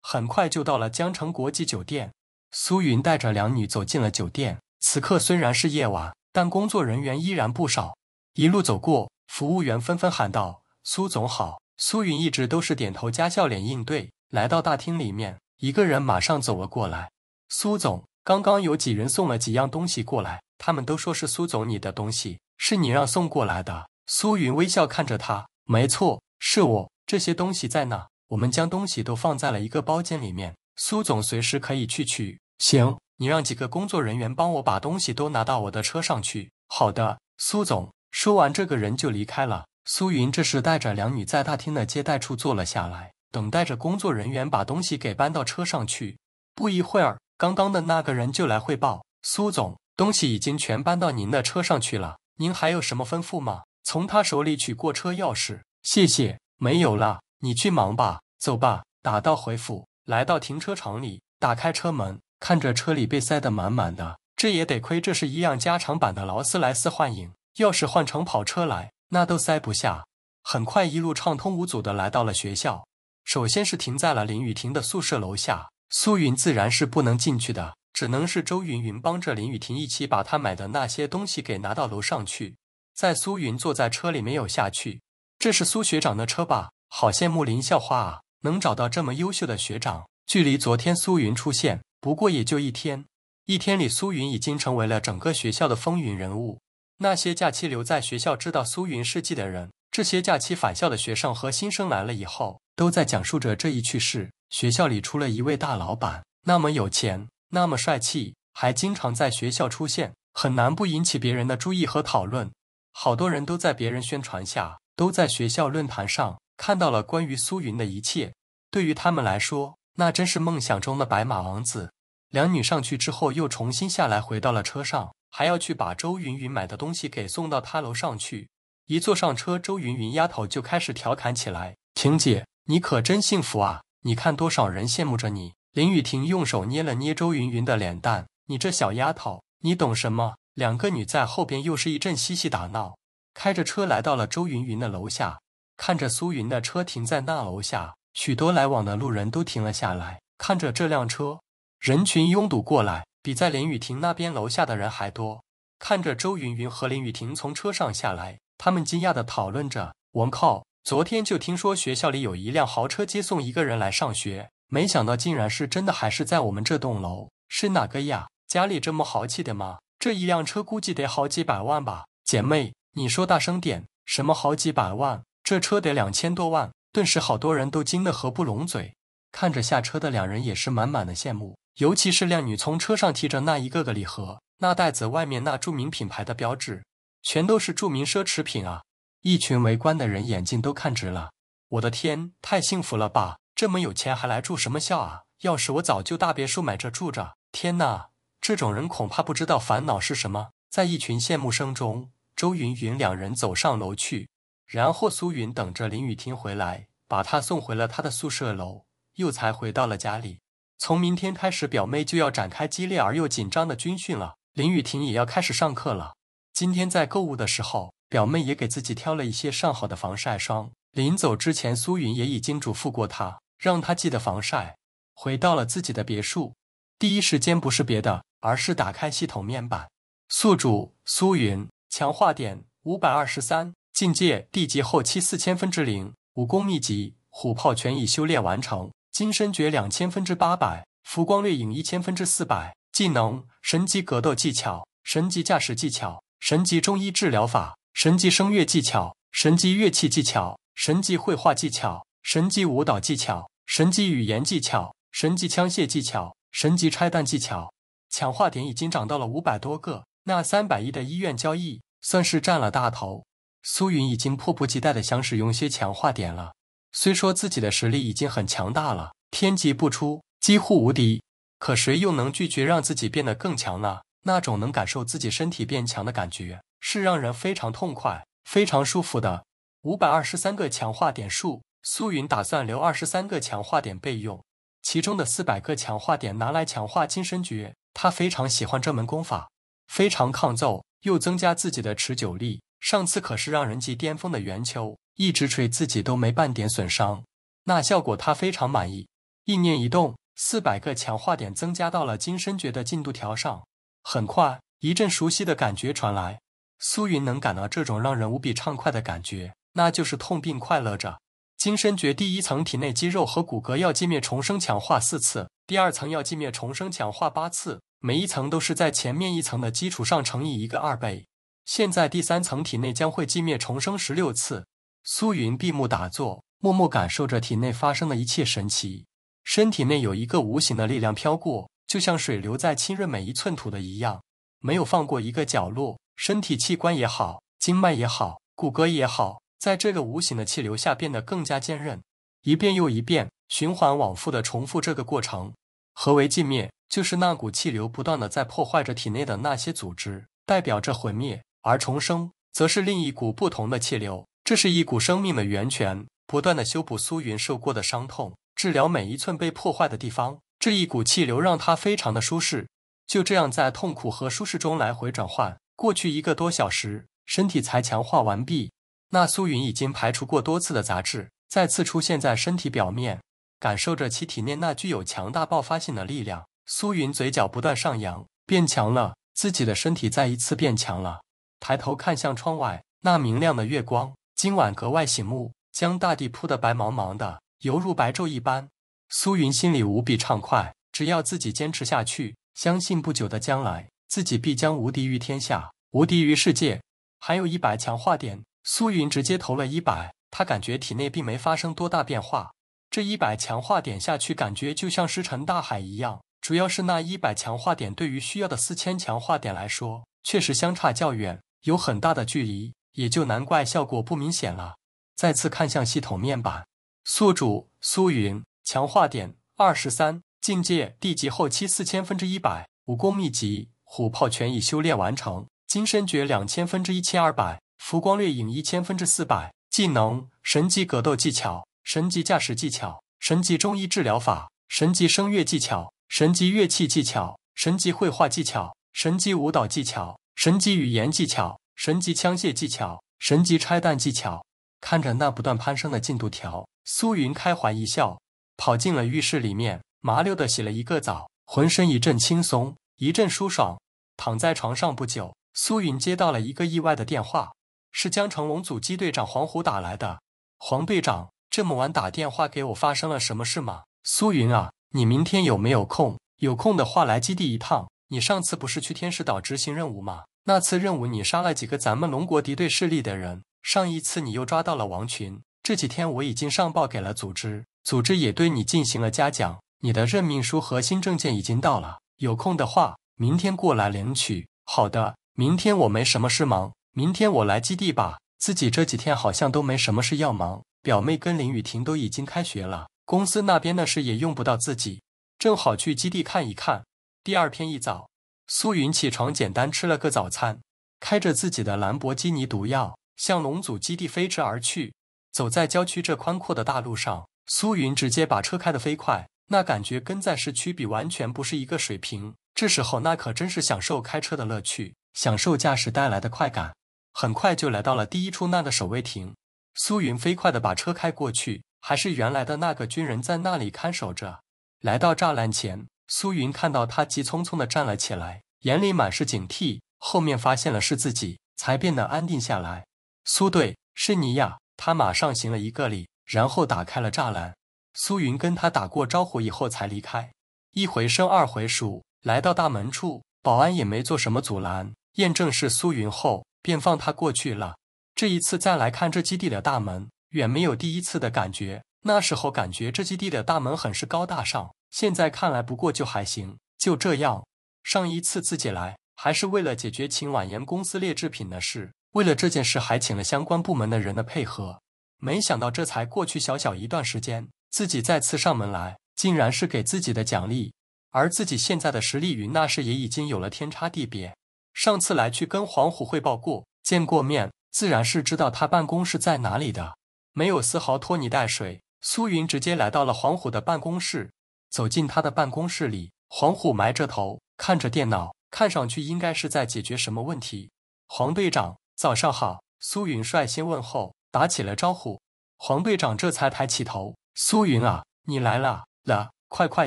很快就到了江城国际酒店，苏云带着两女走进了酒店。此刻虽然是夜晚，但工作人员依然不少。一路走过，服务员纷纷喊道：“苏总好。”苏云一直都是点头加笑脸应对。来到大厅里面，一个人马上走了过来。苏总，刚刚有几人送了几样东西过来，他们都说是苏总你的东西，是你让送过来的。苏云微笑看着他，没错，是我。这些东西在哪？我们将东西都放在了一个包间里面，苏总随时可以去取。行，你让几个工作人员帮我把东西都拿到我的车上去。好的，苏总。说完，这个人就离开了。苏云这时带着两女在大厅的接待处坐了下来，等待着工作人员把东西给搬到车上去。不一会儿，刚刚的那个人就来汇报：“苏总，东西已经全搬到您的车上去了，您还有什么吩咐吗？”从他手里取过车钥匙，谢谢。没有了，你去忙吧。走吧，打道回府。来到停车场里，打开车门，看着车里被塞得满满的。这也得亏这是一辆加长版的劳斯莱斯幻影，要是换成跑车来，那都塞不下，很快一路畅通无阻的来到了学校。首先是停在了林雨婷的宿舍楼下，苏云自然是不能进去的，只能是周云云帮着林雨婷一起把她买的那些东西给拿到楼上去。在苏云坐在车里没有下去，这是苏学长的车吧？好羡慕林校花啊，能找到这么优秀的学长。距离昨天苏云出现不过也就一天，一天里苏云已经成为了整个学校的风云人物。那些假期留在学校知道苏云事迹的人，这些假期返校的学生和新生来了以后，都在讲述着这一趣事。学校里出了一位大老板，那么有钱，那么帅气，还经常在学校出现，很难不引起别人的注意和讨论。好多人都在别人宣传下，都在学校论坛上看到了关于苏云的一切。对于他们来说，那真是梦想中的白马王子。两女上去之后，又重新下来，回到了车上。还要去把周云云买的东西给送到她楼上去。一坐上车，周云云丫头就开始调侃起来：“婷姐，你可真幸福啊！你看多少人羡慕着你。”林雨婷用手捏了捏周云云的脸蛋：“你这小丫头，你懂什么？”两个女在后边又是一阵嬉戏打闹。开着车来到了周云云的楼下，看着苏云的车停在那楼下，许多来往的路人都停了下来，看着这辆车，人群拥堵过来。比在林雨婷那边楼下的人还多。看着周云云和林雨婷从车上下来，他们惊讶地讨论着：“我靠，昨天就听说学校里有一辆豪车接送一个人来上学，没想到竟然是真的，还是在我们这栋楼。是哪个呀？家里这么豪气的吗？这一辆车估计得好几百万吧？”姐妹，你说大声点，什么好几百万？这车得两千多万！顿时好多人都惊得合不拢嘴，看着下车的两人也是满满的羡慕。尤其是靓女从车上提着那一个个礼盒，那袋子外面那著名品牌的标志，全都是著名奢侈品啊！一群围观的人眼睛都看直了。我的天，太幸福了吧！这么有钱还来住什么校啊？要是我早就大别墅买着住着。天哪，这种人恐怕不知道烦恼是什么。在一群羡慕声中，周云云两人走上楼去，然后苏云等着林雨婷回来，把她送回了她的宿舍楼，又才回到了家里。从明天开始，表妹就要展开激烈而又紧张的军训了。林雨婷也要开始上课了。今天在购物的时候，表妹也给自己挑了一些上好的防晒霜。临走之前，苏云也已经嘱咐过她，让她记得防晒。回到了自己的别墅，第一时间不是别的，而是打开系统面板。宿主苏云，强化点五百二十三，境界地级后期四千分之零，武功秘籍虎豹全已修炼完成。金身诀两千分之八百，浮光掠影一千分之四百。技能：神级格斗技巧，神级驾驶技巧，神级中医治疗法，神级声乐技巧，神级乐器技巧，神级绘画技巧，神级舞蹈技巧，神级语言技巧，神级枪械技巧，神级拆弹技巧。强化点已经涨到了五百多个，那三百亿的医院交易算是占了大头。苏云已经迫不及待地想使用些强化点了。虽说自己的实力已经很强大了，天级不出，几乎无敌，可谁又能拒绝让自己变得更强呢？那种能感受自己身体变强的感觉，是让人非常痛快、非常舒服的。五百二十三个强化点数，苏云打算留二十三个强化点备用，其中的四百个强化点拿来强化金身诀。他非常喜欢这门功法，非常抗揍，又增加自己的持久力。上次可是让人级巅峰的圆球。一直锤自己都没半点损伤，那效果他非常满意。意念一动，四百个强化点增加到了金身诀的进度条上。很快，一阵熟悉的感觉传来，苏云能感到这种让人无比畅快的感觉，那就是痛并快乐着。金身诀第一层，体内肌肉和骨骼要寂灭重生强化四次；第二层要寂灭重生强化八次，每一层都是在前面一层的基础上乘以一个二倍。现在第三层，体内将会寂灭重生十六次。苏云闭目打坐，默默感受着体内发生的一切神奇。身体内有一个无形的力量飘过，就像水流在浸润每一寸土的一样，没有放过一个角落。身体器官也好，经脉也好，骨骼也好，在这个无形的气流下变得更加坚韧。一遍又一遍，循环往复的重复这个过程。何为寂灭？就是那股气流不断的在破坏着体内的那些组织，代表着毁灭；而重生，则是另一股不同的气流。这是一股生命的源泉，不断的修补苏云受过的伤痛，治疗每一寸被破坏的地方。这一股气流让他非常的舒适，就这样在痛苦和舒适中来回转换。过去一个多小时，身体才强化完毕。那苏云已经排除过多次的杂质，再次出现在身体表面，感受着其体内那具有强大爆发性的力量。苏云嘴角不断上扬，变强了，自己的身体再一次变强了。抬头看向窗外，那明亮的月光。今晚格外醒目，将大地铺得白茫茫的，犹如白昼一般。苏云心里无比畅快，只要自己坚持下去，相信不久的将来，自己必将无敌于天下，无敌于世界。还有一百强化点，苏云直接投了一百。他感觉体内并没发生多大变化。这一百强化点下去，感觉就像石沉大海一样。主要是那一百强化点对于需要的四千强化点来说，确实相差较远，有很大的距离。也就难怪效果不明显了。再次看向系统面板，宿主苏云强化点二十三，境界地级后期四千分之一百，武功秘籍虎炮拳已修炼完成，金身诀两千分之一千二百，浮光掠影一千分之四百。技能：神级格斗技巧，神级驾驶技巧，神级中医治疗法，神级声乐技巧，神级乐器技巧，神级绘画技巧，神级舞蹈技巧，神级语言技巧。神级枪械技巧，神级拆弹技巧。看着那不断攀升的进度条，苏云开怀一笑，跑进了浴室里面，麻溜的洗了一个澡，浑身一阵轻松，一阵舒爽。躺在床上不久，苏云接到了一个意外的电话，是江城龙组机队长黄虎打来的。黄队长，这么晚打电话给我，发生了什么事吗？苏云啊，你明天有没有空？有空的话来基地一趟。你上次不是去天使岛执行任务吗？那次任务，你杀了几个咱们龙国敌对势力的人。上一次你又抓到了王群。这几天我已经上报给了组织，组织也对你进行了嘉奖。你的任命书和新证件已经到了，有空的话明天过来领取。好的，明天我没什么事忙，明天我来基地吧。自己这几天好像都没什么事要忙。表妹跟林雨婷都已经开学了，公司那边的事也用不到自己，正好去基地看一看。第二天一早。苏云起床，简单吃了个早餐，开着自己的兰博基尼毒药向龙祖基地飞驰而去。走在郊区这宽阔的大路上，苏云直接把车开得飞快，那感觉跟在市区比完全不是一个水平。这时候那可真是享受开车的乐趣，享受驾驶带来的快感。很快就来到了第一出纳的守卫亭，苏云飞快地把车开过去，还是原来的那个军人在那里看守着。来到栅栏前。苏云看到他急匆匆地站了起来，眼里满是警惕。后面发现了是自己，才变得安定下来。苏队，是尼亚。他马上行了一个礼，然后打开了栅栏。苏云跟他打过招呼以后才离开。一回生，二回熟，来到大门处，保安也没做什么阻拦，验证是苏云后便放他过去了。这一次再来看这基地的大门，远没有第一次的感觉。那时候感觉这基地的大门很是高大上，现在看来不过就还行。就这样，上一次自己来还是为了解决秦婉言公司劣质品的事，为了这件事还请了相关部门的人的配合。没想到这才过去小小一段时间，自己再次上门来，竟然是给自己的奖励。而自己现在的实力与那时也已经有了天差地别。上次来去跟黄虎汇报过，见过面，自然是知道他办公室在哪里的，没有丝毫拖泥带水。苏云直接来到了黄虎的办公室，走进他的办公室里。黄虎埋着头看着电脑，看上去应该是在解决什么问题。黄队长，早上好！苏云率先问候，打起了招呼。黄队长这才抬起头：“苏云啊，你来了，了，快快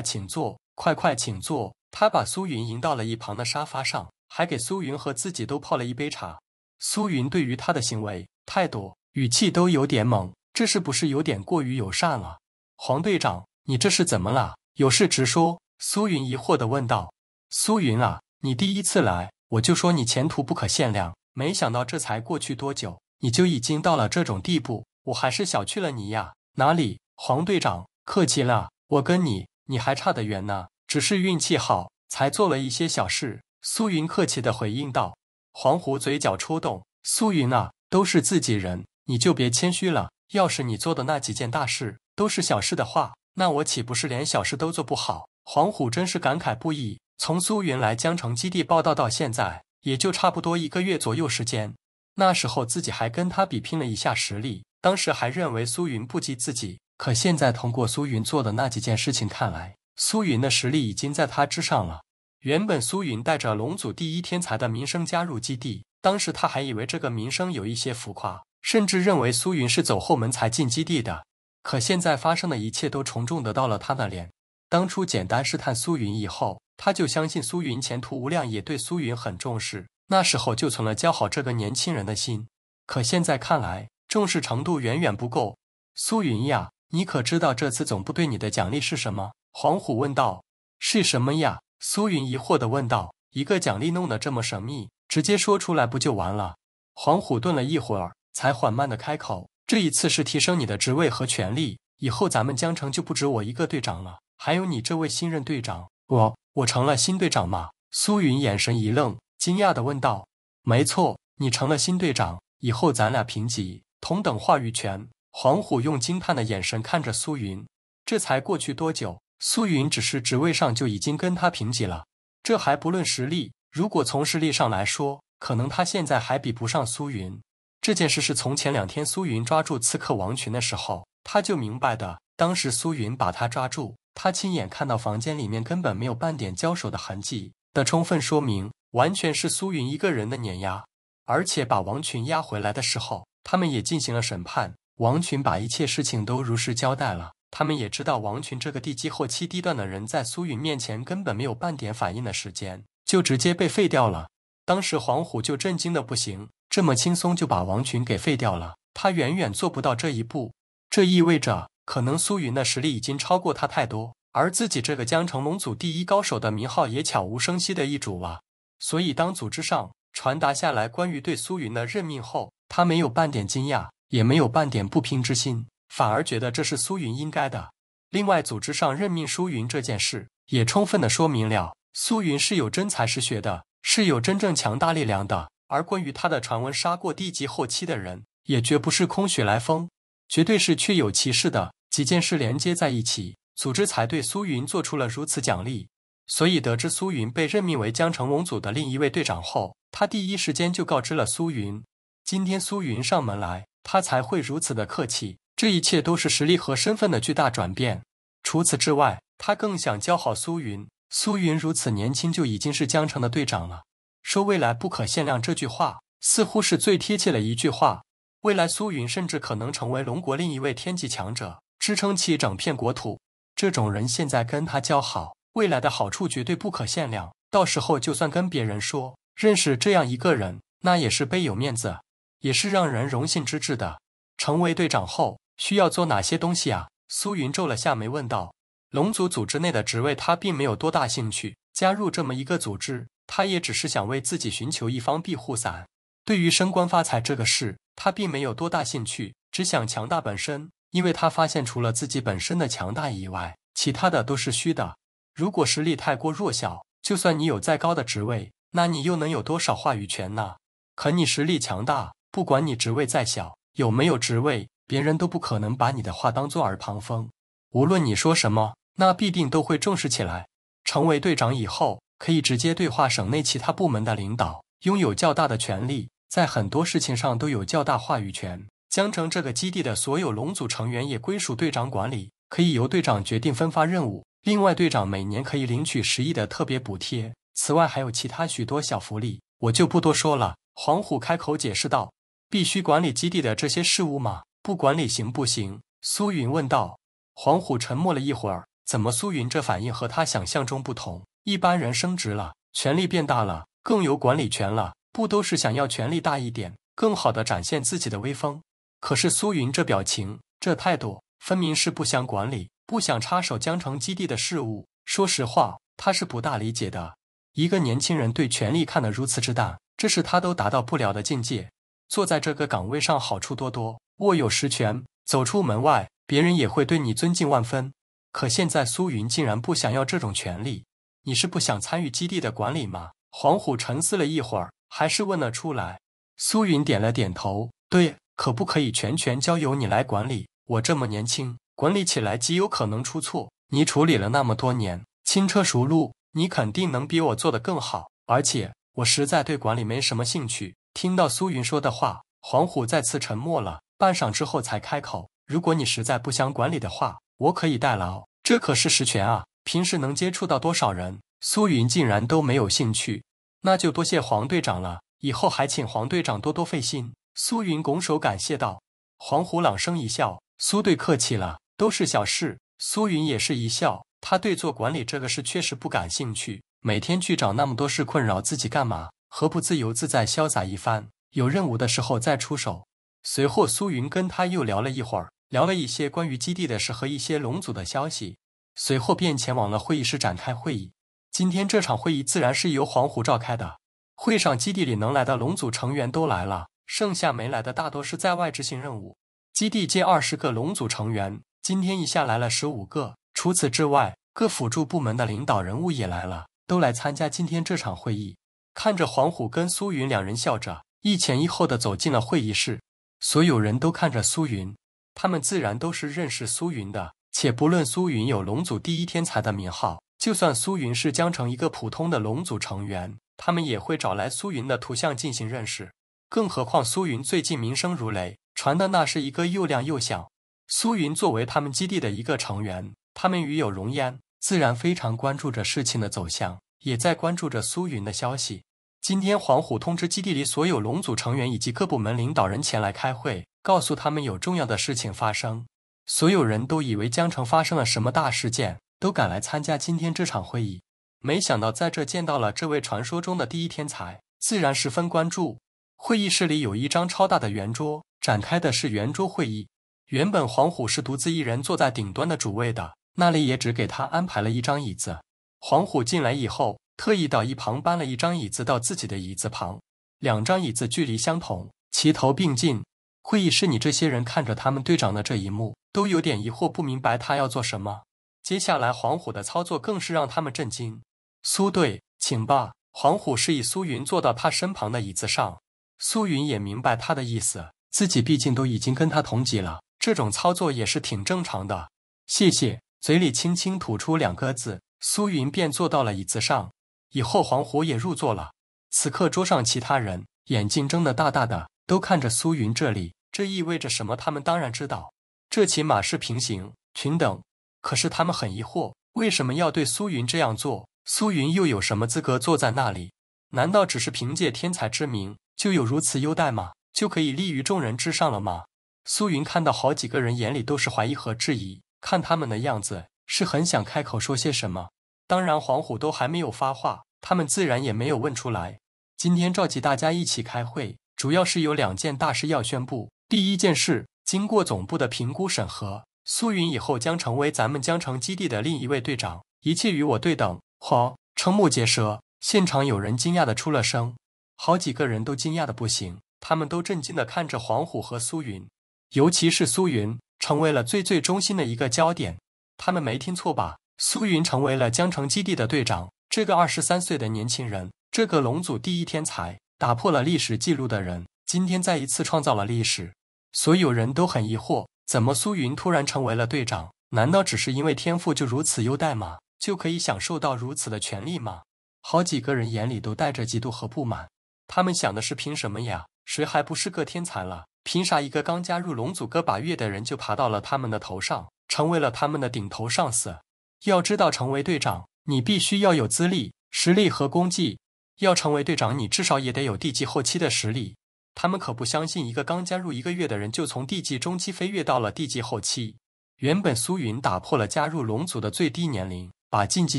请坐，快快请坐。”他把苏云迎到了一旁的沙发上，还给苏云和自己都泡了一杯茶。苏云对于他的行为、态度、语气都有点懵。这是不是有点过于友善了，黄队长？你这是怎么了？有事直说。苏云疑惑地问道：“苏云啊，你第一次来，我就说你前途不可限量。没想到这才过去多久，你就已经到了这种地步，我还是小觑了你呀。”哪里，黄队长客气了，我跟你，你还差得远呢。只是运气好，才做了一些小事。苏云客气地回应道：“黄虎嘴角抽动，苏云啊，都是自己人，你就别谦虚了。”要是你做的那几件大事都是小事的话，那我岂不是连小事都做不好？黄虎真是感慨不已。从苏云来江城基地报道到现在，也就差不多一个月左右时间。那时候自己还跟他比拼了一下实力，当时还认为苏云不及自己。可现在通过苏云做的那几件事情看来，苏云的实力已经在他之上了。原本苏云带着龙族第一天才的名声加入基地，当时他还以为这个名声有一些浮夸。甚至认为苏云是走后门才进基地的，可现在发生的一切都重重得到了他的脸。当初简单试探苏云以后，他就相信苏云前途无量，也对苏云很重视。那时候就存了教好这个年轻人的心，可现在看来，重视程度远远不够。苏云呀，你可知道这次总部对你的奖励是什么？黄虎问道。是什么呀？苏云疑惑的问道。一个奖励弄得这么神秘，直接说出来不就完了？黄虎顿了一会儿。才缓慢的开口，这一次是提升你的职位和权力，以后咱们江城就不止我一个队长了。还有你这位新任队长，我我成了新队长吗？”苏云眼神一愣，惊讶的问道：“没错，你成了新队长，以后咱俩平级，同等话语权。”黄虎用惊叹的眼神看着苏云，这才过去多久？苏云只是职位上就已经跟他平级了，这还不论实力。如果从实力上来说，可能他现在还比不上苏云。这件事是从前两天苏云抓住刺客王群的时候他就明白的。当时苏云把他抓住，他亲眼看到房间里面根本没有半点交手的痕迹，的充分说明完全是苏云一个人的碾压。而且把王群押回来的时候，他们也进行了审判。王群把一切事情都如实交代了。他们也知道王群这个地基后期低段的人，在苏云面前根本没有半点反应的时间，就直接被废掉了。当时黄虎就震惊的不行。这么轻松就把王群给废掉了，他远远做不到这一步。这意味着，可能苏云的实力已经超过他太多，而自己这个江城龙组第一高手的名号也悄无声息的易主了。所以，当组织上传达下来关于对苏云的任命后，他没有半点惊讶，也没有半点不平之心，反而觉得这是苏云应该的。另外，组织上任命苏云这件事，也充分的说明了苏云是有真才实学的，是有真正强大力量的。而关于他的传闻，杀过低级后期的人，也绝不是空穴来风，绝对是确有其事的几件事连接在一起，组织才对苏云做出了如此奖励。所以得知苏云被任命为江城龙组的另一位队长后，他第一时间就告知了苏云。今天苏云上门来，他才会如此的客气。这一切都是实力和身份的巨大转变。除此之外，他更想教好苏云。苏云如此年轻就已经是江城的队长了。说未来不可限量这句话，似乎是最贴切的一句话。未来苏云甚至可能成为龙国另一位天级强者，支撑起整片国土。这种人现在跟他交好，未来的好处绝对不可限量。到时候就算跟别人说认识这样一个人，那也是倍有面子，也是让人荣幸之至的。成为队长后需要做哪些东西啊？苏云皱了下眉问道。龙族组织内的职位他并没有多大兴趣，加入这么一个组织。他也只是想为自己寻求一方庇护伞。对于升官发财这个事，他并没有多大兴趣，只想强大本身。因为他发现，除了自己本身的强大以外，其他的都是虚的。如果实力太过弱小，就算你有再高的职位，那你又能有多少话语权呢？可你实力强大，不管你职位再小，有没有职位，别人都不可能把你的话当做耳旁风。无论你说什么，那必定都会重视起来。成为队长以后。可以直接对话省内其他部门的领导，拥有较大的权力，在很多事情上都有较大话语权。江城这个基地的所有龙组成员也归属队长管理，可以由队长决定分发任务。另外，队长每年可以领取十亿的特别补贴，此外还有其他许多小福利，我就不多说了。黄虎开口解释道：“必须管理基地的这些事务吗？不管理行不行？”苏云问道。黄虎沉默了一会儿，怎么苏云这反应和他想象中不同？一般人升职了，权力变大了，更有管理权了，不都是想要权力大一点，更好的展现自己的威风？可是苏云这表情，这态度，分明是不想管理，不想插手江城基地的事务。说实话，他是不大理解的。一个年轻人对权力看得如此之大，这是他都达到不了的境界。坐在这个岗位上，好处多多，握有实权，走出门外，别人也会对你尊敬万分。可现在苏云竟然不想要这种权利，你是不想参与基地的管理吗？黄虎沉思了一会儿，还是问了出来。苏云点了点头，对，可不可以全权交由你来管理？我这么年轻，管理起来极有可能出错。你处理了那么多年，轻车熟路，你肯定能比我做得更好。而且我实在对管理没什么兴趣。听到苏云说的话，黄虎再次沉默了半晌之后才开口：“如果你实在不想管理的话，我可以代劳。这可是实权啊！”平时能接触到多少人？苏云竟然都没有兴趣，那就多谢黄队长了。以后还请黄队长多多费心。苏云拱手感谢道。黄虎朗声一笑：“苏队客气了，都是小事。”苏云也是一笑，他对做管理这个事确实不感兴趣，每天去找那么多事困扰自己干嘛？何不自由自在、潇洒一番？有任务的时候再出手。随后，苏云跟他又聊了一会儿，聊了一些关于基地的事和一些龙族的消息。随后便前往了会议室展开会议。今天这场会议自然是由黄虎召开的。会上，基地里能来的龙组成员都来了，剩下没来的大多是在外执行任务。基地近二十个龙组成员，今天一下来了十五个。除此之外，各辅助部门的领导人物也来了，都来参加今天这场会议。看着黄虎跟苏云两人笑着，一前一后的走进了会议室，所有人都看着苏云，他们自然都是认识苏云的。且不论苏云有龙族第一天才的名号，就算苏云是江城一个普通的龙族成员，他们也会找来苏云的图像进行认识。更何况苏云最近名声如雷，传的那是一个又亮又响。苏云作为他们基地的一个成员，他们与有荣焉，自然非常关注着事情的走向，也在关注着苏云的消息。今天，黄虎通知基地里所有龙族成员以及各部门领导人前来开会，告诉他们有重要的事情发生。所有人都以为江城发生了什么大事件，都赶来参加今天这场会议。没想到在这见到了这位传说中的第一天才，自然十分关注。会议室里有一张超大的圆桌，展开的是圆桌会议。原本黄虎是独自一人坐在顶端的主位的，那里也只给他安排了一张椅子。黄虎进来以后，特意到一旁搬了一张椅子到自己的椅子旁，两张椅子距离相同，齐头并进。会议室里这些人看着他们队长的这一幕。都有点疑惑，不明白他要做什么。接下来黄虎的操作更是让他们震惊。苏队，请吧。黄虎示意苏云坐到他身旁的椅子上。苏云也明白他的意思，自己毕竟都已经跟他同级了，这种操作也是挺正常的。谢谢，嘴里轻轻吐出两个字，苏云便坐到了椅子上。以后黄虎也入座了。此刻桌上其他人眼睛睁得大大的，都看着苏云这里，这意味着什么？他们当然知道。这起码是平行、群等。可是他们很疑惑，为什么要对苏云这样做？苏云又有什么资格坐在那里？难道只是凭借天才之名，就有如此优待吗？就可以立于众人之上了吗？苏云看到好几个人眼里都是怀疑和质疑，看他们的样子，是很想开口说些什么。当然，黄虎都还没有发话，他们自然也没有问出来。今天召集大家一起开会，主要是有两件大事要宣布。第一件事。经过总部的评估审核，苏云以后将成为咱们江城基地的另一位队长，一切与我对等。好，瞠目结舌，现场有人惊讶的出了声，好几个人都惊讶的不行，他们都震惊的看着黄虎和苏云，尤其是苏云成为了最最中心的一个焦点。他们没听错吧？苏云成为了江城基地的队长，这个二十三岁的年轻人，这个龙族第一天才，打破了历史记录的人，今天再一次创造了历史。所有人都很疑惑，怎么苏云突然成为了队长？难道只是因为天赋就如此优待吗？就可以享受到如此的权利吗？好几个人眼里都带着嫉妒和不满。他们想的是凭什么呀？谁还不是个天才了？凭啥一个刚加入龙组个把月的人就爬到了他们的头上，成为了他们的顶头上司？要知道，成为队长，你必须要有资历、实力和功绩。要成为队长，你至少也得有地级后期的实力。他们可不相信一个刚加入一个月的人就从地级中期飞跃到了地级后期。原本苏云打破了加入龙组的最低年龄，把晋级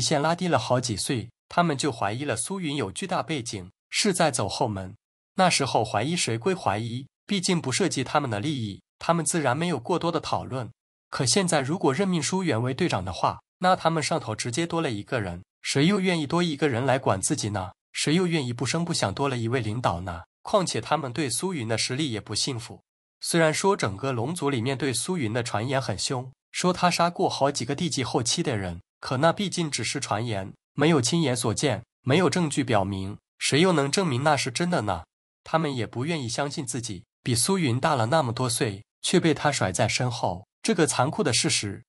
线拉低了好几岁，他们就怀疑了苏云有巨大背景，是在走后门。那时候怀疑谁归怀疑，毕竟不涉及他们的利益，他们自然没有过多的讨论。可现在，如果任命舒远为队长的话，那他们上头直接多了一个人，谁又愿意多一个人来管自己呢？谁又愿意不声不响多了一位领导呢？况且他们对苏云的实力也不信服。虽然说整个龙族里面对苏云的传言很凶，说他杀过好几个地级后期的人，可那毕竟只是传言，没有亲眼所见，没有证据表明，谁又能证明那是真的呢？他们也不愿意相信自己比苏云大了那么多岁，却被他甩在身后，这个残酷的事实。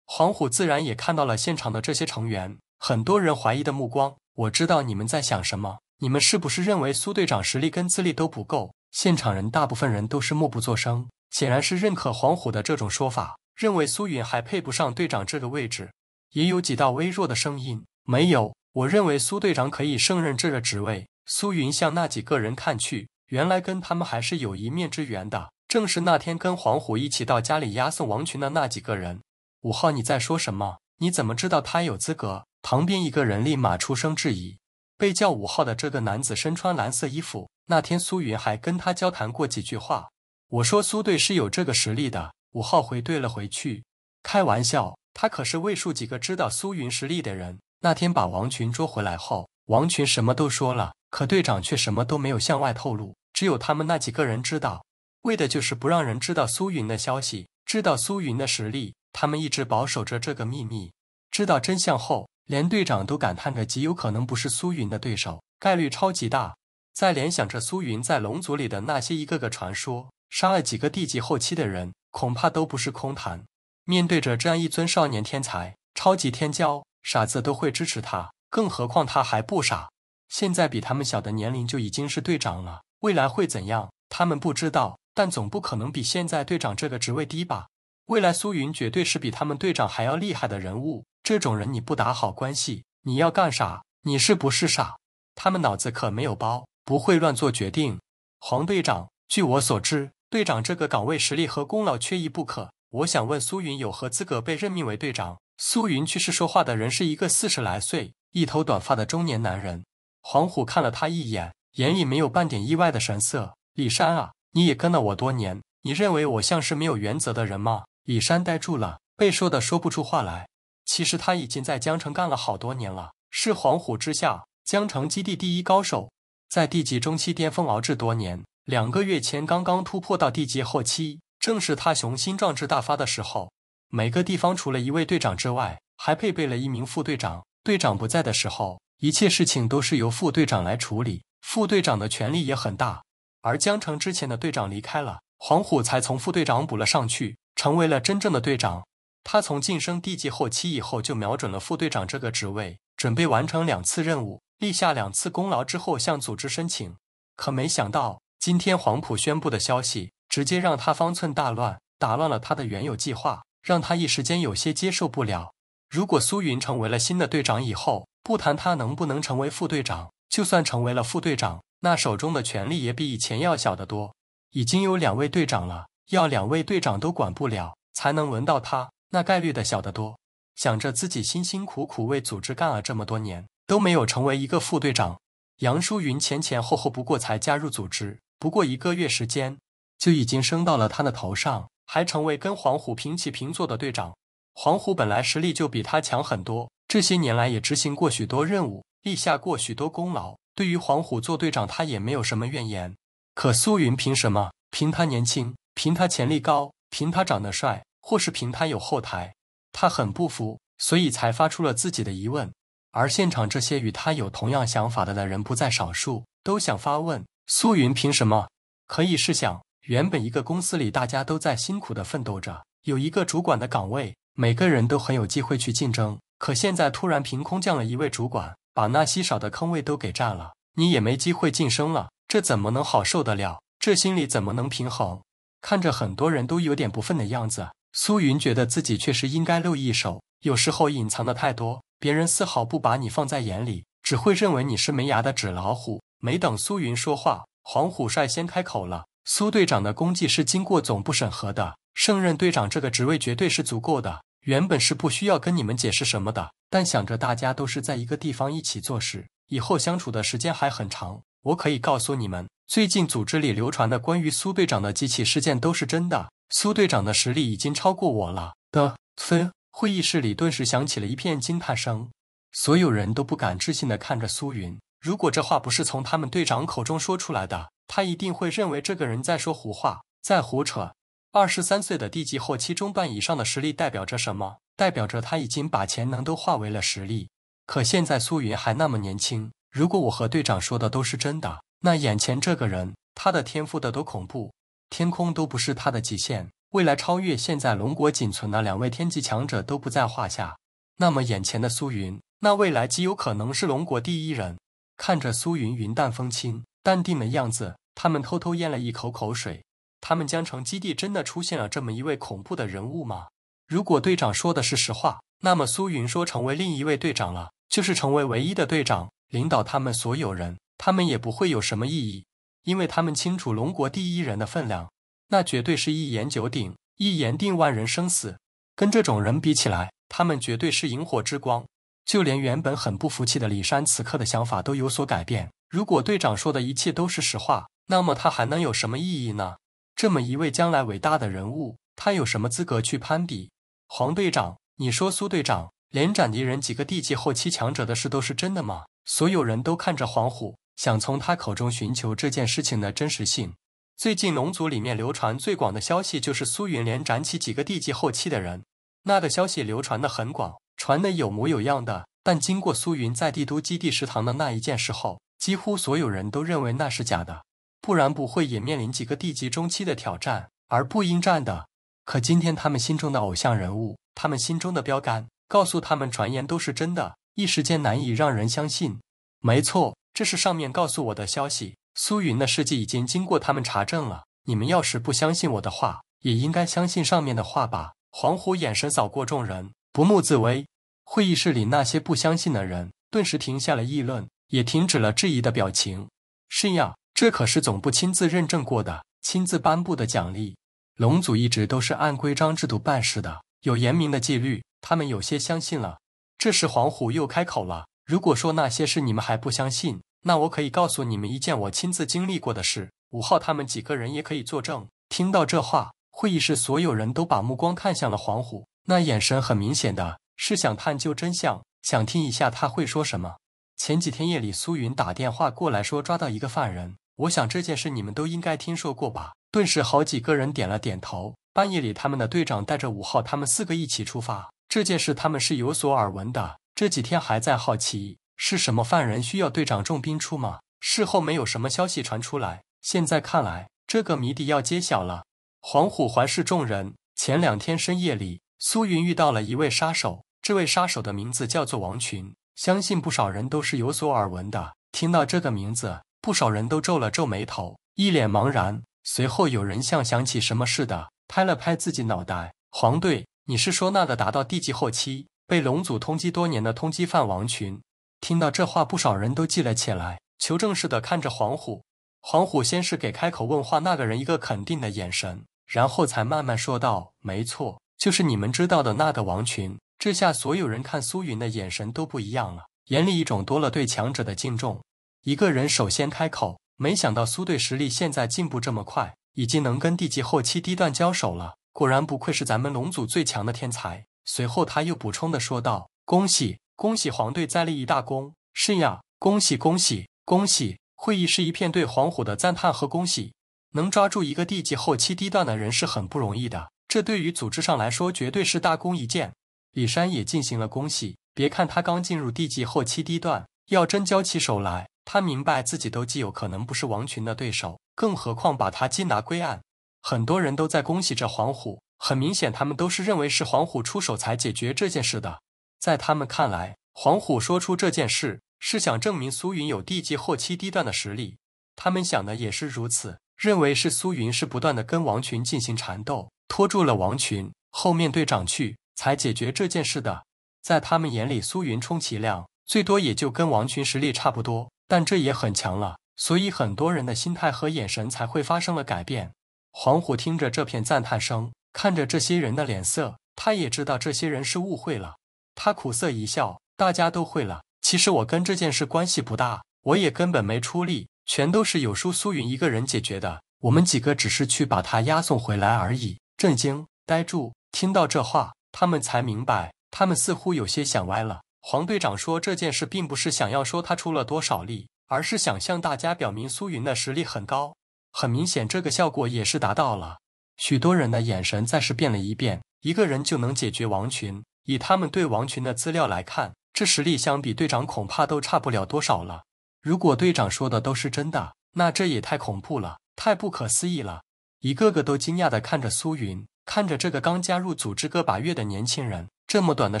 黄虎自然也看到了现场的这些成员，很多人怀疑的目光。我知道你们在想什么。你们是不是认为苏队长实力跟资历都不够？现场人大部分人都是默不作声，显然是认可黄虎的这种说法，认为苏云还配不上队长这个位置。也有几道微弱的声音，没有，我认为苏队长可以胜任这个职位。苏云向那几个人看去，原来跟他们还是有一面之缘的，正是那天跟黄虎一起到家里押送王群的那几个人。五号，你在说什么？你怎么知道他有资格？旁边一个人立马出声质疑。被叫五号的这个男子身穿蓝色衣服。那天苏云还跟他交谈过几句话。我说：“苏队是有这个实力的。”五号回怼了回去，开玩笑，他可是为数几个知道苏云实力的人。那天把王群捉回来后，王群什么都说了，可队长却什么都没有向外透露，只有他们那几个人知道。为的就是不让人知道苏云的消息，知道苏云的实力，他们一直保守着这个秘密。知道真相后。连队长都感叹着，极有可能不是苏云的对手，概率超级大。在联想着苏云在龙族里的那些一个个传说，杀了几个地级后期的人，恐怕都不是空谈。面对着这样一尊少年天才、超级天骄，傻子都会支持他，更何况他还不傻。现在比他们小的年龄就已经是队长了，未来会怎样？他们不知道，但总不可能比现在队长这个职位低吧？未来苏云绝对是比他们队长还要厉害的人物。这种人你不打好关系，你要干啥？你是不是傻？他们脑子可没有包，不会乱做决定。黄队长，据我所知，队长这个岗位实力和功劳缺一不可。我想问苏云有何资格被任命为队长？苏云却是说话的人是一个四十来岁、一头短发的中年男人。黄虎看了他一眼，眼里没有半点意外的神色。李山啊，你也跟了我多年，你认为我像是没有原则的人吗？李山呆住了，被说的说不出话来。其实他已经在江城干了好多年了，是黄虎之下江城基地第一高手，在地级中期巅峰熬制多年，两个月前刚刚突破到地级后期，正是他雄心壮志大发的时候。每个地方除了一位队长之外，还配备了一名副队长，队长不在的时候，一切事情都是由副队长来处理。副队长的权力也很大，而江城之前的队长离开了，黄虎才从副队长补了上去，成为了真正的队长。他从晋升地级后期以后，就瞄准了副队长这个职位，准备完成两次任务，立下两次功劳之后，向组织申请。可没想到，今天黄埔宣布的消息，直接让他方寸大乱，打乱了他的原有计划，让他一时间有些接受不了。如果苏云成为了新的队长以后，不谈他能不能成为副队长，就算成为了副队长，那手中的权力也比以前要小得多。已经有两位队长了，要两位队长都管不了，才能轮到他。那概率的小得多，想着自己辛辛苦苦为组织干了这么多年，都没有成为一个副队长。杨淑云前前后后不过才加入组织，不过一个月时间，就已经升到了他的头上，还成为跟黄虎平起平坐的队长。黄虎本来实力就比他强很多，这些年来也执行过许多任务，立下过许多功劳。对于黄虎做队长，他也没有什么怨言。可苏云凭什么？凭他年轻？凭他潜力高？凭他长得帅？或是平摊有后台，他很不服，所以才发出了自己的疑问。而现场这些与他有同样想法的的人不在少数，都想发问：苏云凭什么？可以试想，原本一个公司里大家都在辛苦的奋斗着，有一个主管的岗位，每个人都很有机会去竞争。可现在突然凭空降了一位主管，把那稀少的坑位都给占了，你也没机会晋升了，这怎么能好受得了？这心里怎么能平衡？看着很多人都有点不忿的样子。苏云觉得自己确实应该露一手。有时候隐藏的太多，别人丝毫不把你放在眼里，只会认为你是没牙的纸老虎。没等苏云说话，黄虎率先开口了：“苏队长的功绩是经过总部审核的，胜任队长这个职位绝对是足够的。原本是不需要跟你们解释什么的，但想着大家都是在一个地方一起做事，以后相处的时间还很长，我可以告诉你们，最近组织里流传的关于苏队长的几起事件都是真的。”苏队长的实力已经超过我了。的分会议室里顿时响起了一片惊叹声，所有人都不敢置信地看着苏云。如果这话不是从他们队长口中说出来的，他一定会认为这个人在说胡话，在胡扯。二十三岁的地级后期中段以上的实力代表着什么？代表着他已经把潜能都化为了实力。可现在苏云还那么年轻，如果我和队长说的都是真的，那眼前这个人，他的天赋的多恐怖！天空都不是他的极限，未来超越现在龙国仅存的两位天级强者都不在话下。那么眼前的苏云，那未来极有可能是龙国第一人。看着苏云云淡风轻、淡定的样子，他们偷偷咽了一口口水。他们江城基地真的出现了这么一位恐怖的人物吗？如果队长说的是实话，那么苏云说成为另一位队长了，就是成为唯一的队长，领导他们所有人，他们也不会有什么异议。因为他们清楚龙国第一人的分量，那绝对是一言九鼎，一言定万人生死。跟这种人比起来，他们绝对是萤火之光。就连原本很不服气的李山，此刻的想法都有所改变。如果队长说的一切都是实话，那么他还能有什么意义呢？这么一位将来伟大的人物，他有什么资格去攀比？黄队长，你说苏队长连斩敌人几个地级后期强者的事都是真的吗？所有人都看着黄虎。想从他口中寻求这件事情的真实性。最近，龙族里面流传最广的消息就是苏云连斩起几个地级后期的人。那个消息流传的很广，传的有模有样的。但经过苏云在帝都基地食堂的那一件事后，几乎所有人都认为那是假的，不然不会也面临几个地级中期的挑战而不应战的。可今天，他们心中的偶像人物，他们心中的标杆，告诉他们传言都是真的，一时间难以让人相信。没错，这是上面告诉我的消息。苏云的事迹已经经过他们查证了。你们要是不相信我的话，也应该相信上面的话吧？黄虎眼神扫过众人，不怒自威。会议室里那些不相信的人顿时停下了议论，也停止了质疑的表情。是呀，这可是总部亲自认证过的，亲自颁布的奖励。龙组一直都是按规章制度办事的，有严明的纪律。他们有些相信了。这时，黄虎又开口了。如果说那些事你们还不相信，那我可以告诉你们一件我亲自经历过的事。五号他们几个人也可以作证。听到这话，会议室所有人都把目光看向了黄虎，那眼神很明显的是想探究真相，想听一下他会说什么。前几天夜里，苏云打电话过来说抓到一个犯人，我想这件事你们都应该听说过吧。顿时，好几个人点了点头。半夜里，他们的队长带着五号他们四个一起出发，这件事他们是有所耳闻的。这几天还在好奇是什么犯人需要队长重兵出马，事后没有什么消息传出来。现在看来，这个谜底要揭晓了。黄虎环视众人，前两天深夜里，苏云遇到了一位杀手，这位杀手的名字叫做王群，相信不少人都是有所耳闻的。听到这个名字，不少人都皱了皱眉头，一脸茫然。随后有人像想起什么似的，拍了拍自己脑袋：“黄队，你是说那的达到帝级后期？”被龙组通缉多年的通缉犯王群，听到这话，不少人都记了起来，求证似的看着黄虎。黄虎先是给开口问话那个人一个肯定的眼神，然后才慢慢说道：“没错，就是你们知道的那个王群。”这下所有人看苏云的眼神都不一样了，眼里一种多了对强者的敬重。一个人首先开口，没想到苏队实力现在进步这么快，已经能跟地级后期低段交手了。果然不愧是咱们龙组最强的天才。随后，他又补充的说道：“恭喜，恭喜黄队再立一大功！”是呀，恭喜，恭喜，恭喜！会议室一片对黄虎的赞叹和恭喜。能抓住一个地级后期低段的人是很不容易的，这对于组织上来说绝对是大功一件。李山也进行了恭喜。别看他刚进入地级后期低段，要真交起手来，他明白自己都极有可能不是王群的对手，更何况把他缉拿归案。很多人都在恭喜着黄虎。很明显，他们都是认为是黄虎出手才解决这件事的。在他们看来，黄虎说出这件事是想证明苏云有地级后期低段的实力。他们想的也是如此，认为是苏云是不断的跟王群进行缠斗，拖住了王群，后面队长去才解决这件事的。在他们眼里，苏云充其量最多也就跟王群实力差不多，但这也很强了。所以很多人的心态和眼神才会发生了改变。黄虎听着这片赞叹声。看着这些人的脸色，他也知道这些人是误会了。他苦涩一笑：“大家都会了。其实我跟这件事关系不大，我也根本没出力，全都是有叔苏云一个人解决的。我们几个只是去把他押送回来而已。”震惊、呆住，听到这话，他们才明白，他们似乎有些想歪了。黄队长说这件事并不是想要说他出了多少力，而是想向大家表明苏云的实力很高。很明显，这个效果也是达到了。许多人的眼神暂时变了一变，一个人就能解决王群。以他们对王群的资料来看，这实力相比队长恐怕都差不了多少了。如果队长说的都是真的，那这也太恐怖了，太不可思议了！一个个都惊讶地看着苏云，看着这个刚加入组织个把月的年轻人，这么短的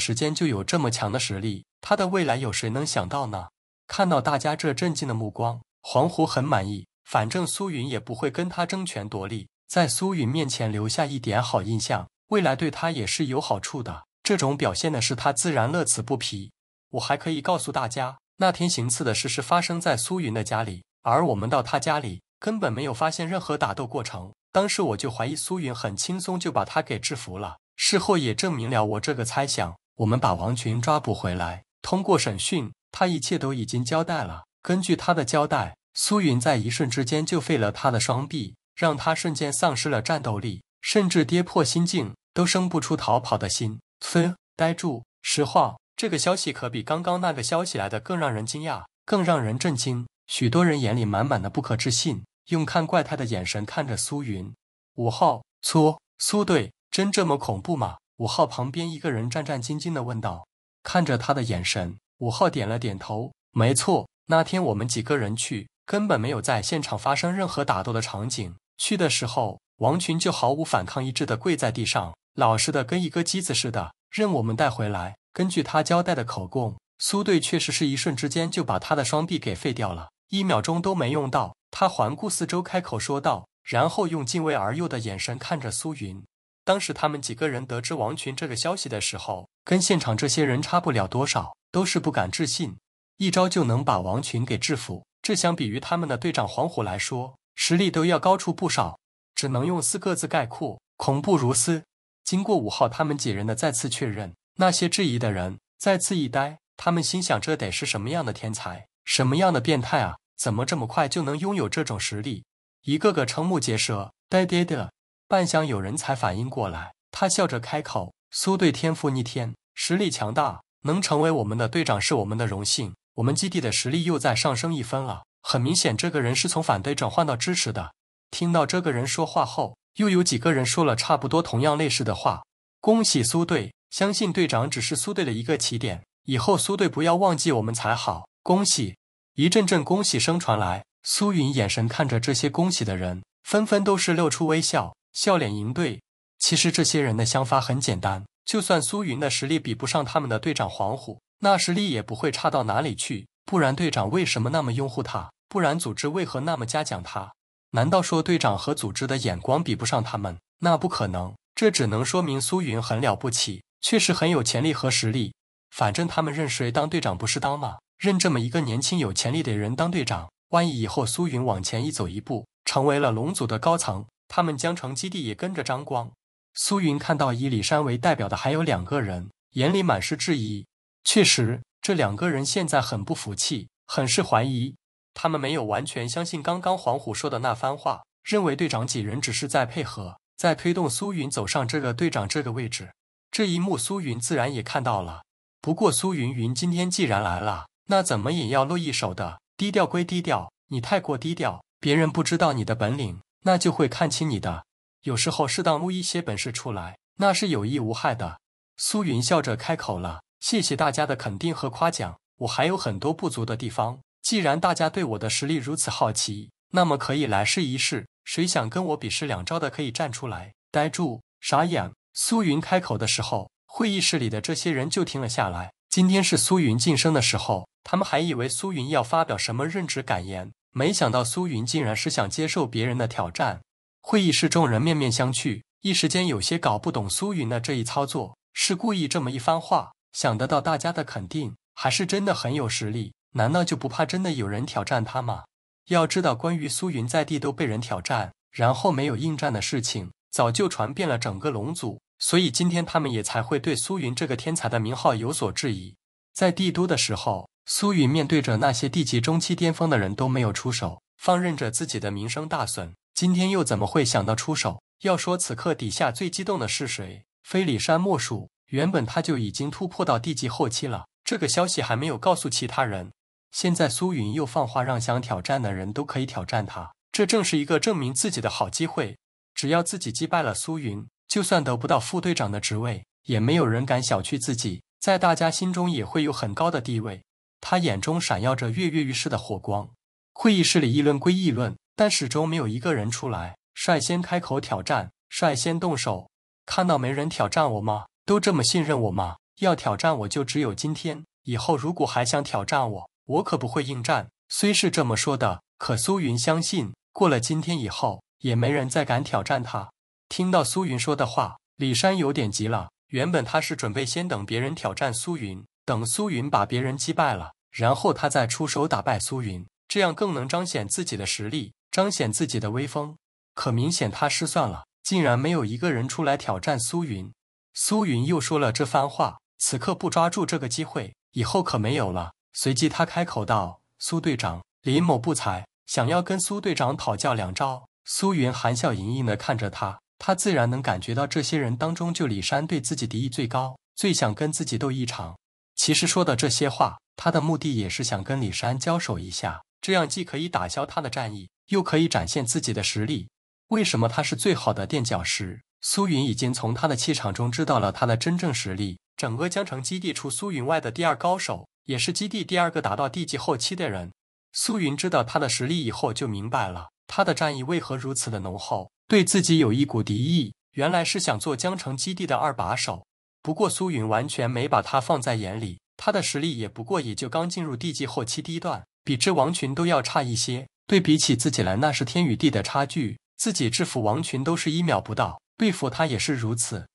时间就有这么强的实力，他的未来有谁能想到呢？看到大家这震惊的目光，黄虎很满意，反正苏云也不会跟他争权夺利。在苏云面前留下一点好印象，未来对他也是有好处的。这种表现的是他自然乐此不疲。我还可以告诉大家，那天行刺的事是发生在苏云的家里，而我们到他家里根本没有发现任何打斗过程。当时我就怀疑苏云很轻松就把他给制服了，事后也证明了我这个猜想。我们把王群抓捕回来，通过审讯，他一切都已经交代了。根据他的交代，苏云在一瞬之间就废了他的双臂。让他瞬间丧失了战斗力，甚至跌破心境，都生不出逃跑的心。飞，呆住！实话，这个消息可比刚刚那个消息来的更让人惊讶，更让人震惊。许多人眼里满满的不可置信，用看怪胎的眼神看着苏云。五号，苏苏队真这么恐怖吗？五号旁边一个人战战兢兢地问道，看着他的眼神，五号点了点头。没错，那天我们几个人去，根本没有在现场发生任何打斗的场景。去的时候，王群就毫无反抗意志的跪在地上，老实的跟一个鸡子似的，任我们带回来。根据他交代的口供，苏队确实是一瞬之间就把他的双臂给废掉了，一秒钟都没用到。他环顾四周，开口说道，然后用敬畏而又的眼神看着苏云。当时他们几个人得知王群这个消息的时候，跟现场这些人差不了多少，都是不敢置信，一招就能把王群给制服。这相比于他们的队长黄虎来说。实力都要高出不少，只能用四个字概括：恐怖如斯。经过五号他们几人的再次确认，那些质疑的人再次一呆，他们心想：这得是什么样的天才，什么样的变态啊？怎么这么快就能拥有这种实力？一个个瞠目结舌，呆呆的。半晌，有人才反应过来，他笑着开口：“苏队天赋逆天，实力强大，能成为我们的队长是我们的荣幸。我们基地的实力又在上升一分了。”很明显，这个人是从反对转换到支持的。听到这个人说话后，又有几个人说了差不多同样类似的话。恭喜苏队，相信队长只是苏队的一个起点，以后苏队不要忘记我们才好。恭喜，一阵阵恭喜声传来。苏云眼神看着这些恭喜的人，纷纷都是露出微笑，笑脸迎队。其实这些人的想法很简单，就算苏云的实力比不上他们的队长黄虎，那实力也不会差到哪里去，不然队长为什么那么拥护他？不然，组织为何那么嘉奖他？难道说队长和组织的眼光比不上他们？那不可能，这只能说明苏云很了不起，确实很有潜力和实力。反正他们认谁当队长不是当吗？认这么一个年轻有潜力的人当队长，万一以后苏云往前一走一步，成为了龙组的高层，他们江城基地也跟着沾光。苏云看到以李山为代表的还有两个人，眼里满是质疑。确实，这两个人现在很不服气，很是怀疑。他们没有完全相信刚刚黄虎说的那番话，认为队长几人只是在配合，在推动苏云走上这个队长这个位置。这一幕苏云自然也看到了。不过苏云云今天既然来了，那怎么也要露一手的。低调归低调，你太过低调，别人不知道你的本领，那就会看清你的。有时候适当露一些本事出来，那是有益无害的。苏云笑着开口了：“谢谢大家的肯定和夸奖，我还有很多不足的地方。”既然大家对我的实力如此好奇，那么可以来试一试。谁想跟我比试两招的，可以站出来。呆住，傻眼。苏云开口的时候，会议室里的这些人就停了下来。今天是苏云晋升的时候，他们还以为苏云要发表什么任职感言，没想到苏云竟然是想接受别人的挑战。会议室众人面面相觑，一时间有些搞不懂苏云的这一操作是故意这么一番话，想得到大家的肯定，还是真的很有实力。难道就不怕真的有人挑战他吗？要知道，关于苏云在地都被人挑战，然后没有应战的事情，早就传遍了整个龙族，所以今天他们也才会对苏云这个天才的名号有所质疑。在帝都的时候，苏云面对着那些地级中期巅峰的人都没有出手，放任着自己的名声大损。今天又怎么会想到出手？要说此刻底下最激动的是谁，非李山莫属。原本他就已经突破到地级后期了，这个消息还没有告诉其他人。现在苏云又放话，让想挑战的人都可以挑战他，这正是一个证明自己的好机会。只要自己击败了苏云，就算得不到副队长的职位，也没有人敢小觑自己，在大家心中也会有很高的地位。他眼中闪耀着跃跃欲试的火光。会议室里议论归议论，但始终没有一个人出来率先开口挑战，率先动手。看到没人挑战我吗？都这么信任我吗？要挑战我就只有今天。以后如果还想挑战我，我可不会应战，虽是这么说的，可苏云相信，过了今天以后，也没人再敢挑战他。听到苏云说的话，李山有点急了。原本他是准备先等别人挑战苏云，等苏云把别人击败了，然后他再出手打败苏云，这样更能彰显自己的实力，彰显自己的威风。可明显他失算了，竟然没有一个人出来挑战苏云。苏云又说了这番话，此刻不抓住这个机会，以后可没有了。随即，他开口道：“苏队长，林某不才，想要跟苏队长讨教两招。”苏云含笑盈盈地看着他，他自然能感觉到这些人当中，就李山对自己敌意最高，最想跟自己斗一场。其实说的这些话，他的目的也是想跟李山交手一下，这样既可以打消他的战意，又可以展现自己的实力。为什么他是最好的垫脚石？苏云已经从他的气场中知道了他的真正实力，整个江城基地除苏云外的第二高手。也是基地第二个达到地级后期的人，苏云知道他的实力以后就明白了，他的战意为何如此的浓厚，对自己有一股敌意。原来是想做江城基地的二把手，不过苏云完全没把他放在眼里。他的实力也不过也就刚进入地级后期低段，比之王群都要差一些。对比起自己来，那是天与地的差距。自己制服王群都是一秒不到，对付他也是如此。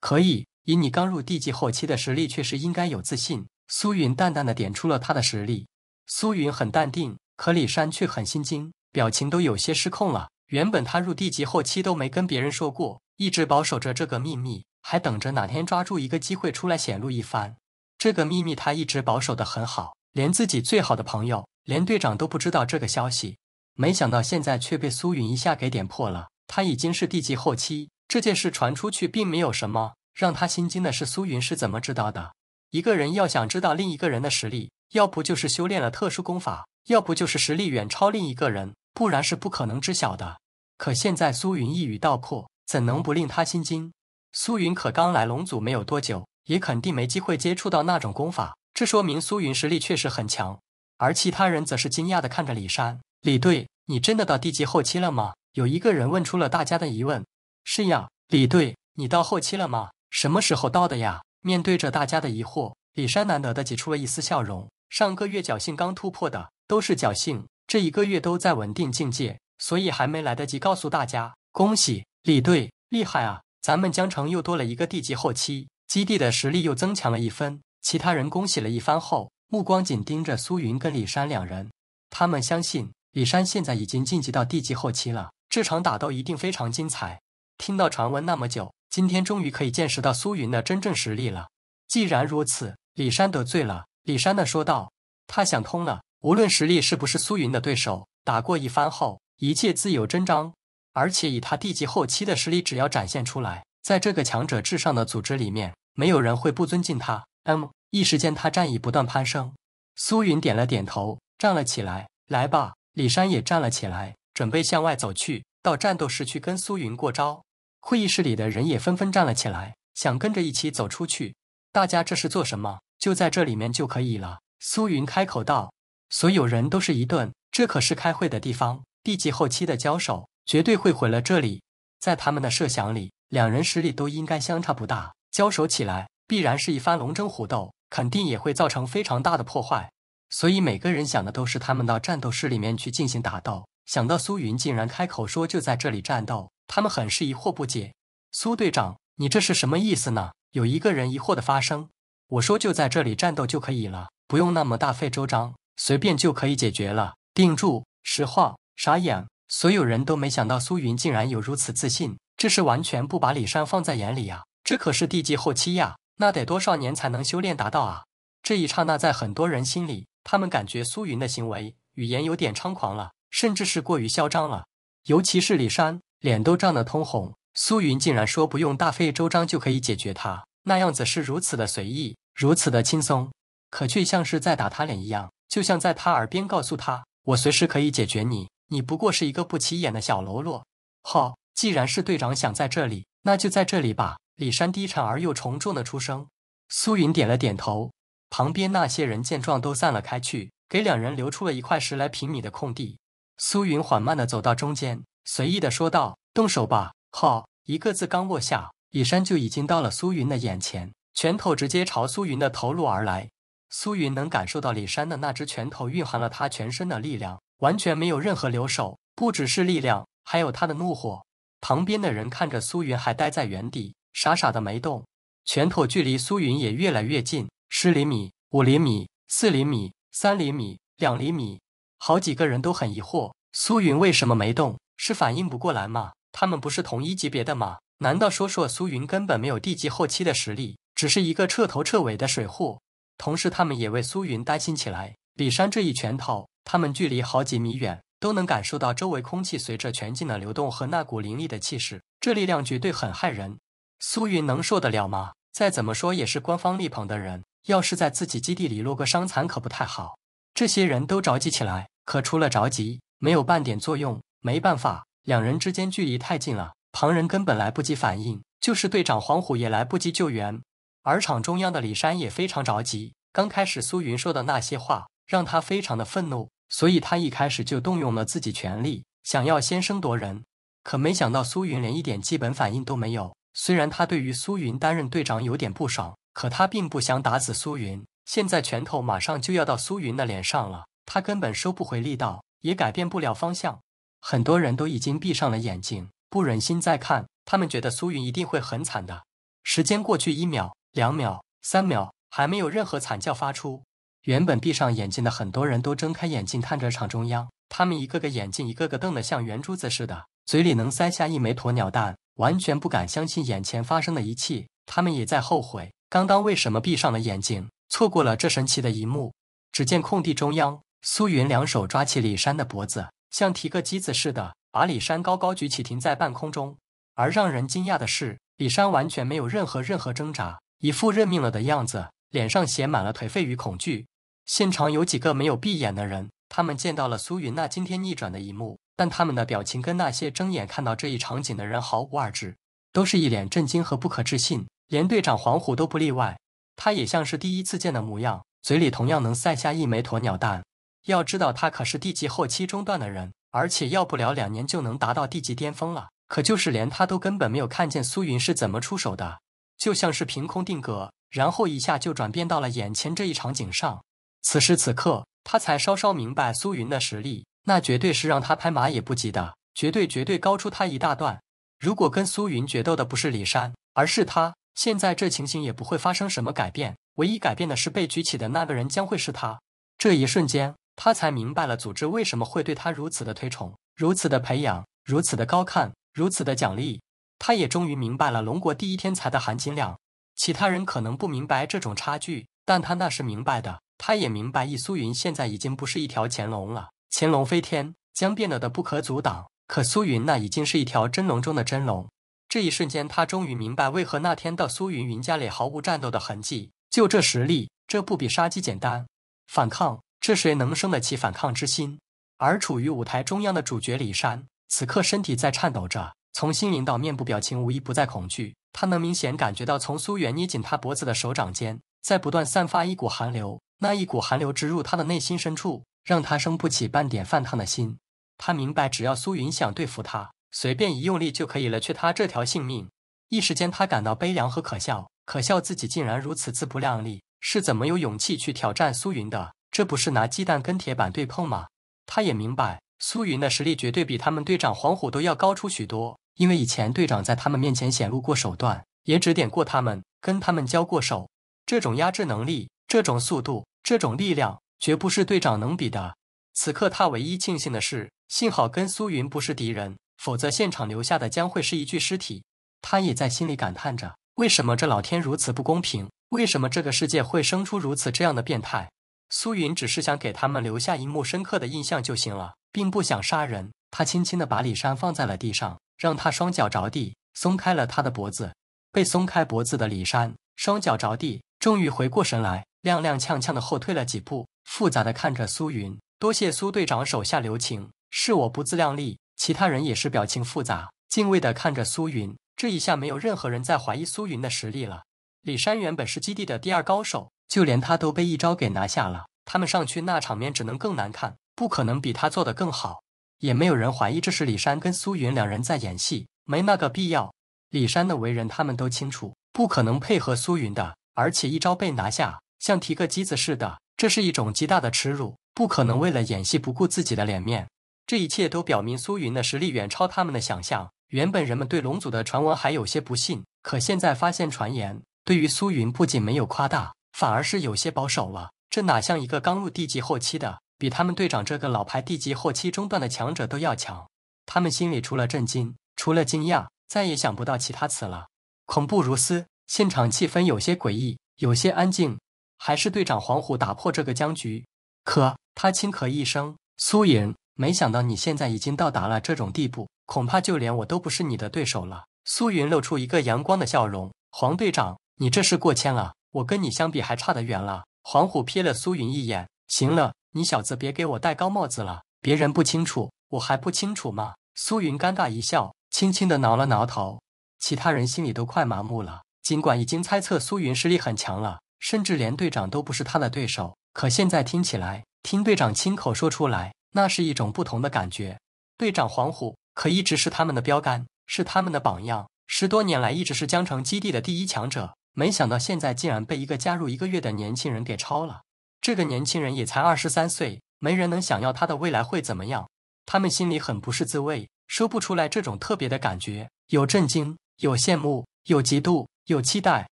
可以，以你刚入地级后期的实力，确实应该有自信。苏云淡淡的点出了他的实力，苏云很淡定，可李山却很心惊，表情都有些失控了。原本他入地级后期都没跟别人说过，一直保守着这个秘密，还等着哪天抓住一个机会出来显露一番。这个秘密他一直保守的很好，连自己最好的朋友，连队长都不知道这个消息。没想到现在却被苏云一下给点破了，他已经是地级后期，这件事传出去并没有什么。让他心惊的是，苏云是怎么知道的？一个人要想知道另一个人的实力，要不就是修炼了特殊功法，要不就是实力远超另一个人，不然是不可能知晓的。可现在苏云一语道破，怎能不令他心惊？苏云可刚来龙组没有多久，也肯定没机会接触到那种功法。这说明苏云实力确实很强。而其他人则是惊讶的看着李山：“李队，你真的到地级后期了吗？”有一个人问出了大家的疑问：“是呀，李队，你到后期了吗？什么时候到的呀？”面对着大家的疑惑，李山难得的挤出了一丝笑容。上个月侥幸刚突破的都是侥幸，这一个月都在稳定境界，所以还没来得及告诉大家。恭喜李队，厉害啊！咱们江城又多了一个地级后期，基地的实力又增强了一分。其他人恭喜了一番后，目光紧盯着苏云跟李山两人。他们相信李山现在已经晋级到地级后期了，这场打斗一定非常精彩。听到传闻那么久，今天终于可以见识到苏云的真正实力了。既然如此，李山得罪了。李山的说道：“他想通了，无论实力是不是苏云的对手，打过一番后，一切自有真章。而且以他地级后期的实力，只要展现出来，在这个强者至上的组织里面，没有人会不尊敬他。” M，一时间他战意不断攀升。苏云点了点头，站了起来。来吧，李山也站了起来，准备向外走去，到战斗室去跟苏云过招。会议室里的人也纷纷站了起来，想跟着一起走出去。大家这是做什么？就在这里面就可以了。苏云开口道：“所有人都是一顿，这可是开会的地方。地级后期的交手，绝对会毁了这里。在他们的设想里，两人实力都应该相差不大，交手起来必然是一番龙争虎斗，肯定也会造成非常大的破坏。所以每个人想的都是他们到战斗室里面去进行打斗。想到苏云竟然开口说就在这里战斗。”他们很是疑惑不解，苏队长，你这是什么意思呢？有一个人疑惑地发声。我说就在这里战斗就可以了，不用那么大费周章，随便就可以解决了。定住，石化，傻眼，所有人都没想到苏云竟然有如此自信，这是完全不把李山放在眼里啊！这可是地级后期呀，那得多少年才能修炼达到啊？这一刹那，在很多人心里，他们感觉苏云的行为语言有点猖狂了，甚至是过于嚣张了，尤其是李山。脸都涨得通红，苏云竟然说不用大费周章就可以解决他，那样子是如此的随意，如此的轻松，可却像是在打他脸一样，就像在他耳边告诉他：“我随时可以解决你，你不过是一个不起眼的小喽啰。”好，既然是队长想在这里，那就在这里吧。李山低沉而又从重的出声，苏云点了点头。旁边那些人见状都散了开去，给两人留出了一块十来平米的空地。苏云缓慢的走到中间。随意的说道：“动手吧。”好一个字刚落下，李山就已经到了苏云的眼前，拳头直接朝苏云的头颅而来。苏云能感受到李山的那只拳头蕴含了他全身的力量，完全没有任何留守。不只是力量，还有他的怒火。旁边的人看着苏云还待在原地，傻傻的没动。拳头距离苏云也越来越近，十厘米、五厘米、四厘米、三厘米、两厘米。好几个人都很疑惑，苏云为什么没动。是反应不过来吗？他们不是同一级别的吗？难道说说苏云根本没有地级后期的实力，只是一个彻头彻尾的水货？同时，他们也为苏云担心起来。李山这一拳头，他们距离好几米远，都能感受到周围空气随着拳劲的流动和那股凌厉的气势，这力量绝对很害人。苏云能受得了吗？再怎么说也是官方力捧的人，要是在自己基地里落个伤残可不太好。这些人都着急起来，可除了着急，没有半点作用。没办法，两人之间距离太近了，旁人根本来不及反应，就是队长黄虎也来不及救援。而场中央的李山也非常着急，刚开始苏云说的那些话让他非常的愤怒，所以他一开始就动用了自己全力，想要先声夺人。可没想到苏云连一点基本反应都没有。虽然他对于苏云担任队长有点不爽，可他并不想打死苏云。现在拳头马上就要到苏云的脸上了，他根本收不回力道，也改变不了方向。很多人都已经闭上了眼睛，不忍心再看。他们觉得苏云一定会很惨的。时间过去一秒、两秒、三秒，还没有任何惨叫发出。原本闭上眼睛的很多人都睁开眼睛看着场中央，他们一个个眼睛一个个瞪得像圆珠子似的，嘴里能塞下一枚鸵鸟蛋，完全不敢相信眼前发生的一切。他们也在后悔刚刚为什么闭上了眼睛，错过了这神奇的一幕。只见空地中央，苏云两手抓起李山的脖子。像提个机子似的，把李山高高举起，停在半空中。而让人惊讶的是，李山完全没有任何任何挣扎，一副认命了的样子，脸上写满了颓废与恐惧。现场有几个没有闭眼的人，他们见到了苏云娜惊天逆转的一幕，但他们的表情跟那些睁眼看到这一场景的人毫无二致，都是一脸震惊和不可置信，连队长黄虎都不例外。他也像是第一次见的模样，嘴里同样能塞下一枚鸵鸟蛋。要知道，他可是地级后期中段的人，而且要不了两年就能达到地级巅峰了。可就是连他都根本没有看见苏云是怎么出手的，就像是凭空定格，然后一下就转变到了眼前这一场景上。此时此刻，他才稍稍明白苏云的实力，那绝对是让他拍马也不及的，绝对绝对高出他一大段。如果跟苏云决斗的不是李山，而是他，现在这情形也不会发生什么改变。唯一改变的是被举起的那个人将会是他。这一瞬间。他才明白了组织为什么会对他如此的推崇，如此的培养，如此的高看，如此的奖励。他也终于明白了龙国第一天才的含金量。其他人可能不明白这种差距，但他那是明白的。他也明白易苏云现在已经不是一条潜龙了，潜龙飞天将变得的不可阻挡。可苏云那已经是一条真龙中的真龙。这一瞬间，他终于明白为何那天到苏云云家里毫无战斗的痕迹。就这实力，这不比杀鸡简单。反抗。这谁能生得起反抗之心？而处于舞台中央的主角李山，此刻身体在颤抖着，从心灵到面部表情，无一不在恐惧。他能明显感觉到，从苏云捏紧他脖子的手掌间，在不断散发一股寒流。那一股寒流直入他的内心深处，让他生不起半点泛烫的心。他明白，只要苏云想对付他，随便一用力就可以了却他这条性命。一时间，他感到悲凉和可笑，可笑自己竟然如此自不量力，是怎么有勇气去挑战苏云的？这不是拿鸡蛋跟铁板对碰吗？他也明白苏云的实力绝对比他们队长黄虎都要高出许多，因为以前队长在他们面前显露过手段，也指点过他们，跟他们交过手。这种压制能力，这种速度，这种力量，绝不是队长能比的。此刻他唯一庆幸的是，幸好跟苏云不是敌人，否则现场留下的将会是一具尸体。他也在心里感叹着：为什么这老天如此不公平？为什么这个世界会生出如此这样的变态？苏云只是想给他们留下一幕深刻的印象就行了，并不想杀人。他轻轻地把李山放在了地上，让他双脚着地，松开了他的脖子。被松开脖子的李山双脚着地，终于回过神来，踉踉跄跄地后退了几步，复杂的看着苏云：“多谢苏队长手下留情，是我不自量力。”其他人也是表情复杂，敬畏地看着苏云。这一下，没有任何人在怀疑苏云的实力了。李山原本是基地的第二高手，就连他都被一招给拿下了。他们上去那场面只能更难看，不可能比他做的更好。也没有人怀疑这是李山跟苏云两人在演戏，没那个必要。李山的为人他们都清楚，不可能配合苏云的。而且一招被拿下，像提个机子似的，这是一种极大的耻辱，不可能为了演戏不顾自己的脸面。这一切都表明苏云的实力远超他们的想象。原本人们对龙族的传闻还有些不信，可现在发现传言。对于苏云，不仅没有夸大，反而是有些保守了。这哪像一个刚入地级后期的，比他们队长这个老牌地级后期中段的强者都要强？他们心里除了震惊，除了惊讶，再也想不到其他词了。恐怖如斯，现场气氛有些诡异，有些安静。还是队长黄虎打破这个僵局，可他轻咳一声：“苏云，没想到你现在已经到达了这种地步，恐怕就连我都不是你的对手了。”苏云露出一个阳光的笑容，黄队长。你这是过谦了，我跟你相比还差得远了。黄虎瞥了苏云一眼，行了，你小子别给我戴高帽子了。别人不清楚，我还不清楚吗？苏云尴尬一笑，轻轻的挠了挠头。其他人心里都快麻木了，尽管已经猜测苏云实力很强了，甚至连队长都不是他的对手，可现在听起来，听队长亲口说出来，那是一种不同的感觉。队长黄虎可一直是他们的标杆，是他们的榜样，十多年来一直是江城基地的第一强者。没想到现在竟然被一个加入一个月的年轻人给超了。这个年轻人也才二十三岁，没人能想象他的未来会怎么样。他们心里很不是滋味，说不出来这种特别的感觉：有震惊，有羡慕，有嫉妒，有期待。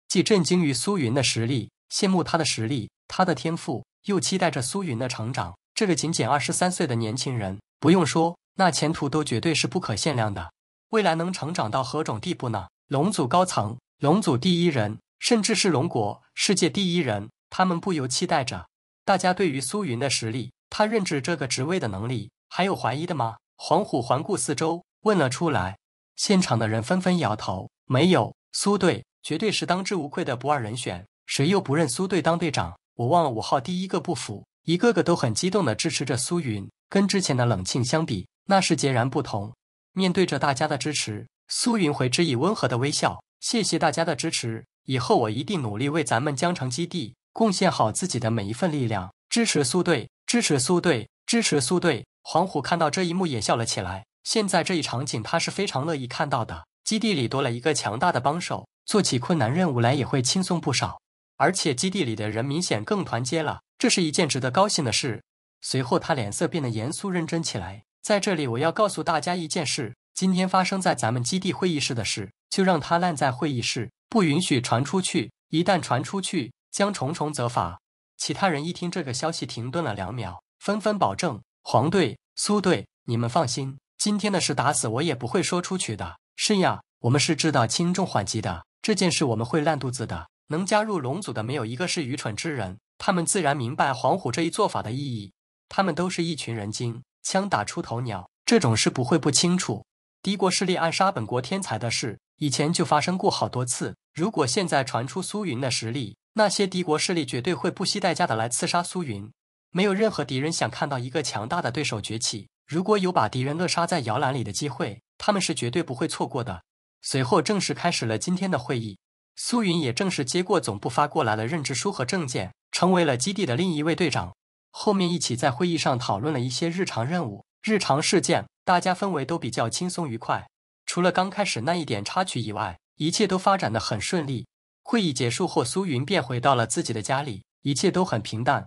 既震惊于苏云的实力，羡慕他的实力、他的天赋，又期待着苏云的成长。这个仅仅二十三岁的年轻人，不用说，那前途都绝对是不可限量的。未来能成长到何种地步呢？龙族高层，龙族第一人。甚至是龙国世界第一人，他们不由期待着。大家对于苏云的实力，他任职这个职位的能力，还有怀疑的吗？黄虎环顾四周，问了出来。现场的人纷纷摇头，没有。苏队绝对是当之无愧的不二人选，谁又不认苏队当队长？我忘了五号第一个不服，一个个都很激动的支持着苏云，跟之前的冷清相比，那是截然不同。面对着大家的支持，苏云回之以温和的微笑，谢谢大家的支持。以后我一定努力为咱们江城基地贡献好自己的每一份力量，支持苏队，支持苏队，支持苏队。黄虎看到这一幕也笑了起来。现在这一场景他是非常乐意看到的。基地里多了一个强大的帮手，做起困难任务来也会轻松不少。而且基地里的人明显更团结了，这是一件值得高兴的事。随后他脸色变得严肃认真起来。在这里我要告诉大家一件事：今天发生在咱们基地会议室的事，就让它烂在会议室。不允许传出去，一旦传出去，将重重责罚。其他人一听这个消息，停顿了两秒，纷纷保证：“黄队、苏队，你们放心，今天的事打死我也不会说出去的。”是呀，我们是知道轻重缓急的。这件事我们会烂肚子的。能加入龙组的没有一个是愚蠢之人，他们自然明白黄虎这一做法的意义。他们都是一群人精，枪打出头鸟，这种事不会不清楚。敌国势力暗杀本国天才的事。以前就发生过好多次。如果现在传出苏云的实力，那些敌国势力绝对会不惜代价的来刺杀苏云。没有任何敌人想看到一个强大的对手崛起。如果有把敌人扼杀在摇篮里的机会，他们是绝对不会错过的。随后正式开始了今天的会议。苏云也正式接过总部发过来的任职书和证件，成为了基地的另一位队长。后面一起在会议上讨论了一些日常任务、日常事件，大家氛围都比较轻松愉快。除了刚开始那一点插曲以外，一切都发展的很顺利。会议结束后，苏云便回到了自己的家里，一切都很平淡。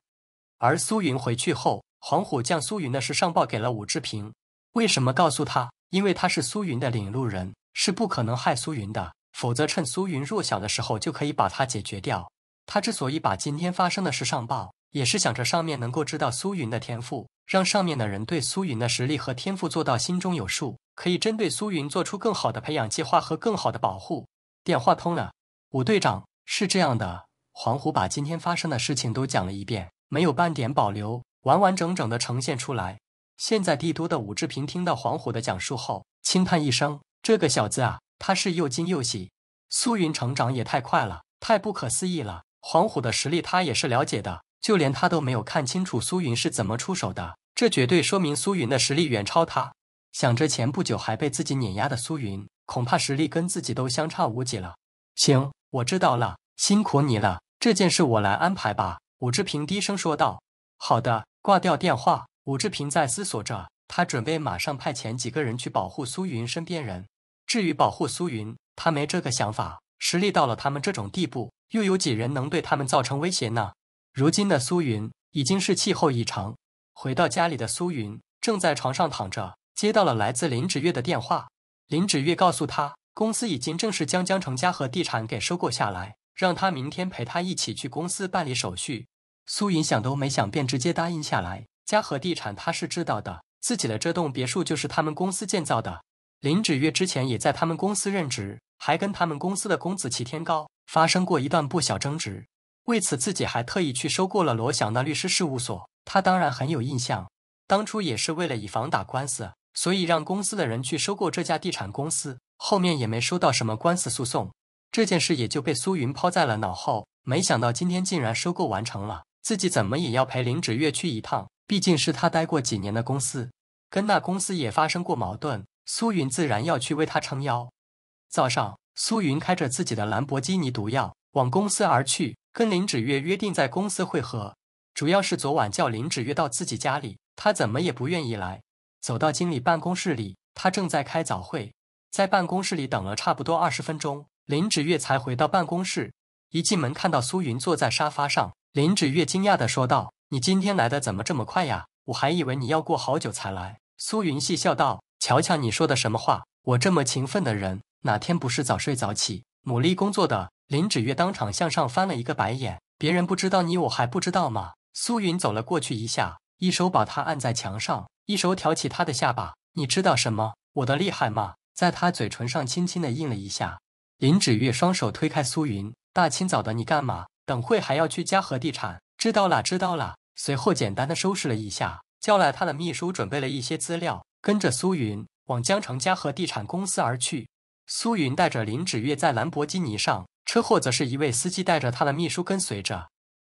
而苏云回去后，黄虎将苏云的事上报给了武志平。为什么告诉他？因为他是苏云的领路人，是不可能害苏云的。否则，趁苏云弱小的时候就可以把他解决掉。他之所以把今天发生的事上报，也是想着上面能够知道苏云的天赋，让上面的人对苏云的实力和天赋做到心中有数。可以针对苏云做出更好的培养计划和更好的保护。电话通了，武队长是这样的。黄虎把今天发生的事情都讲了一遍，没有半点保留，完完整整的呈现出来。现在帝都的武志平听到黄虎的讲述后，轻叹一声：“这个小子啊，他是又惊又喜。苏云成长也太快了，太不可思议了。黄虎的实力他也是了解的，就连他都没有看清楚苏云是怎么出手的，这绝对说明苏云的实力远超他。”想着前不久还被自己碾压的苏云，恐怕实力跟自己都相差无几了。行，我知道了，辛苦你了，这件事我来安排吧。”武志平低声说道。“好的。”挂掉电话，武志平在思索着，他准备马上派遣几个人去保护苏云身边人。至于保护苏云，他没这个想法。实力到了他们这种地步，又有几人能对他们造成威胁呢？如今的苏云已经是气候异常。回到家里的苏云正在床上躺着。接到了来自林芷月的电话，林芷月告诉他，公司已经正式将江城嘉和地产给收购下来，让他明天陪他一起去公司办理手续。苏云想都没想便直接答应下来。嘉和地产他是知道的，自己的这栋别墅就是他们公司建造的。林芷月之前也在他们公司任职，还跟他们公司的公子齐天高发生过一段不小争执，为此自己还特意去收购了罗翔的律师事务所。他当然很有印象，当初也是为了以防打官司。所以让公司的人去收购这家地产公司，后面也没收到什么官司诉讼，这件事也就被苏云抛在了脑后。没想到今天竟然收购完成了，自己怎么也要陪林芷月去一趟，毕竟是他待过几年的公司，跟那公司也发生过矛盾，苏云自然要去为他撑腰。早上，苏云开着自己的兰博基尼毒药往公司而去，跟林芷月约定在公司会合，主要是昨晚叫林芷月到自己家里，他怎么也不愿意来。走到经理办公室里，他正在开早会，在办公室里等了差不多二十分钟，林芷月才回到办公室。一进门看到苏云坐在沙发上，林芷月惊讶地说道：“你今天来的怎么这么快呀？我还以为你要过好久才来。”苏云戏笑道：“瞧瞧你说的什么话！我这么勤奋的人，哪天不是早睡早起、努力工作的？”林芷月当场向上翻了一个白眼：“别人不知道，你我还不知道吗？”苏云走了过去一下，一手把他按在墙上。一手挑起他的下巴，你知道什么我的厉害吗？在他嘴唇上轻轻的印了一下。林芷月双手推开苏云，大清早的你干嘛？等会还要去嘉禾地产。知道了，知道了。随后简单的收拾了一下，叫来他的秘书准备了一些资料，跟着苏云往江城嘉禾地产公司而去。苏云带着林芷月在兰博基尼上，车后则是一位司机带着他的秘书跟随着。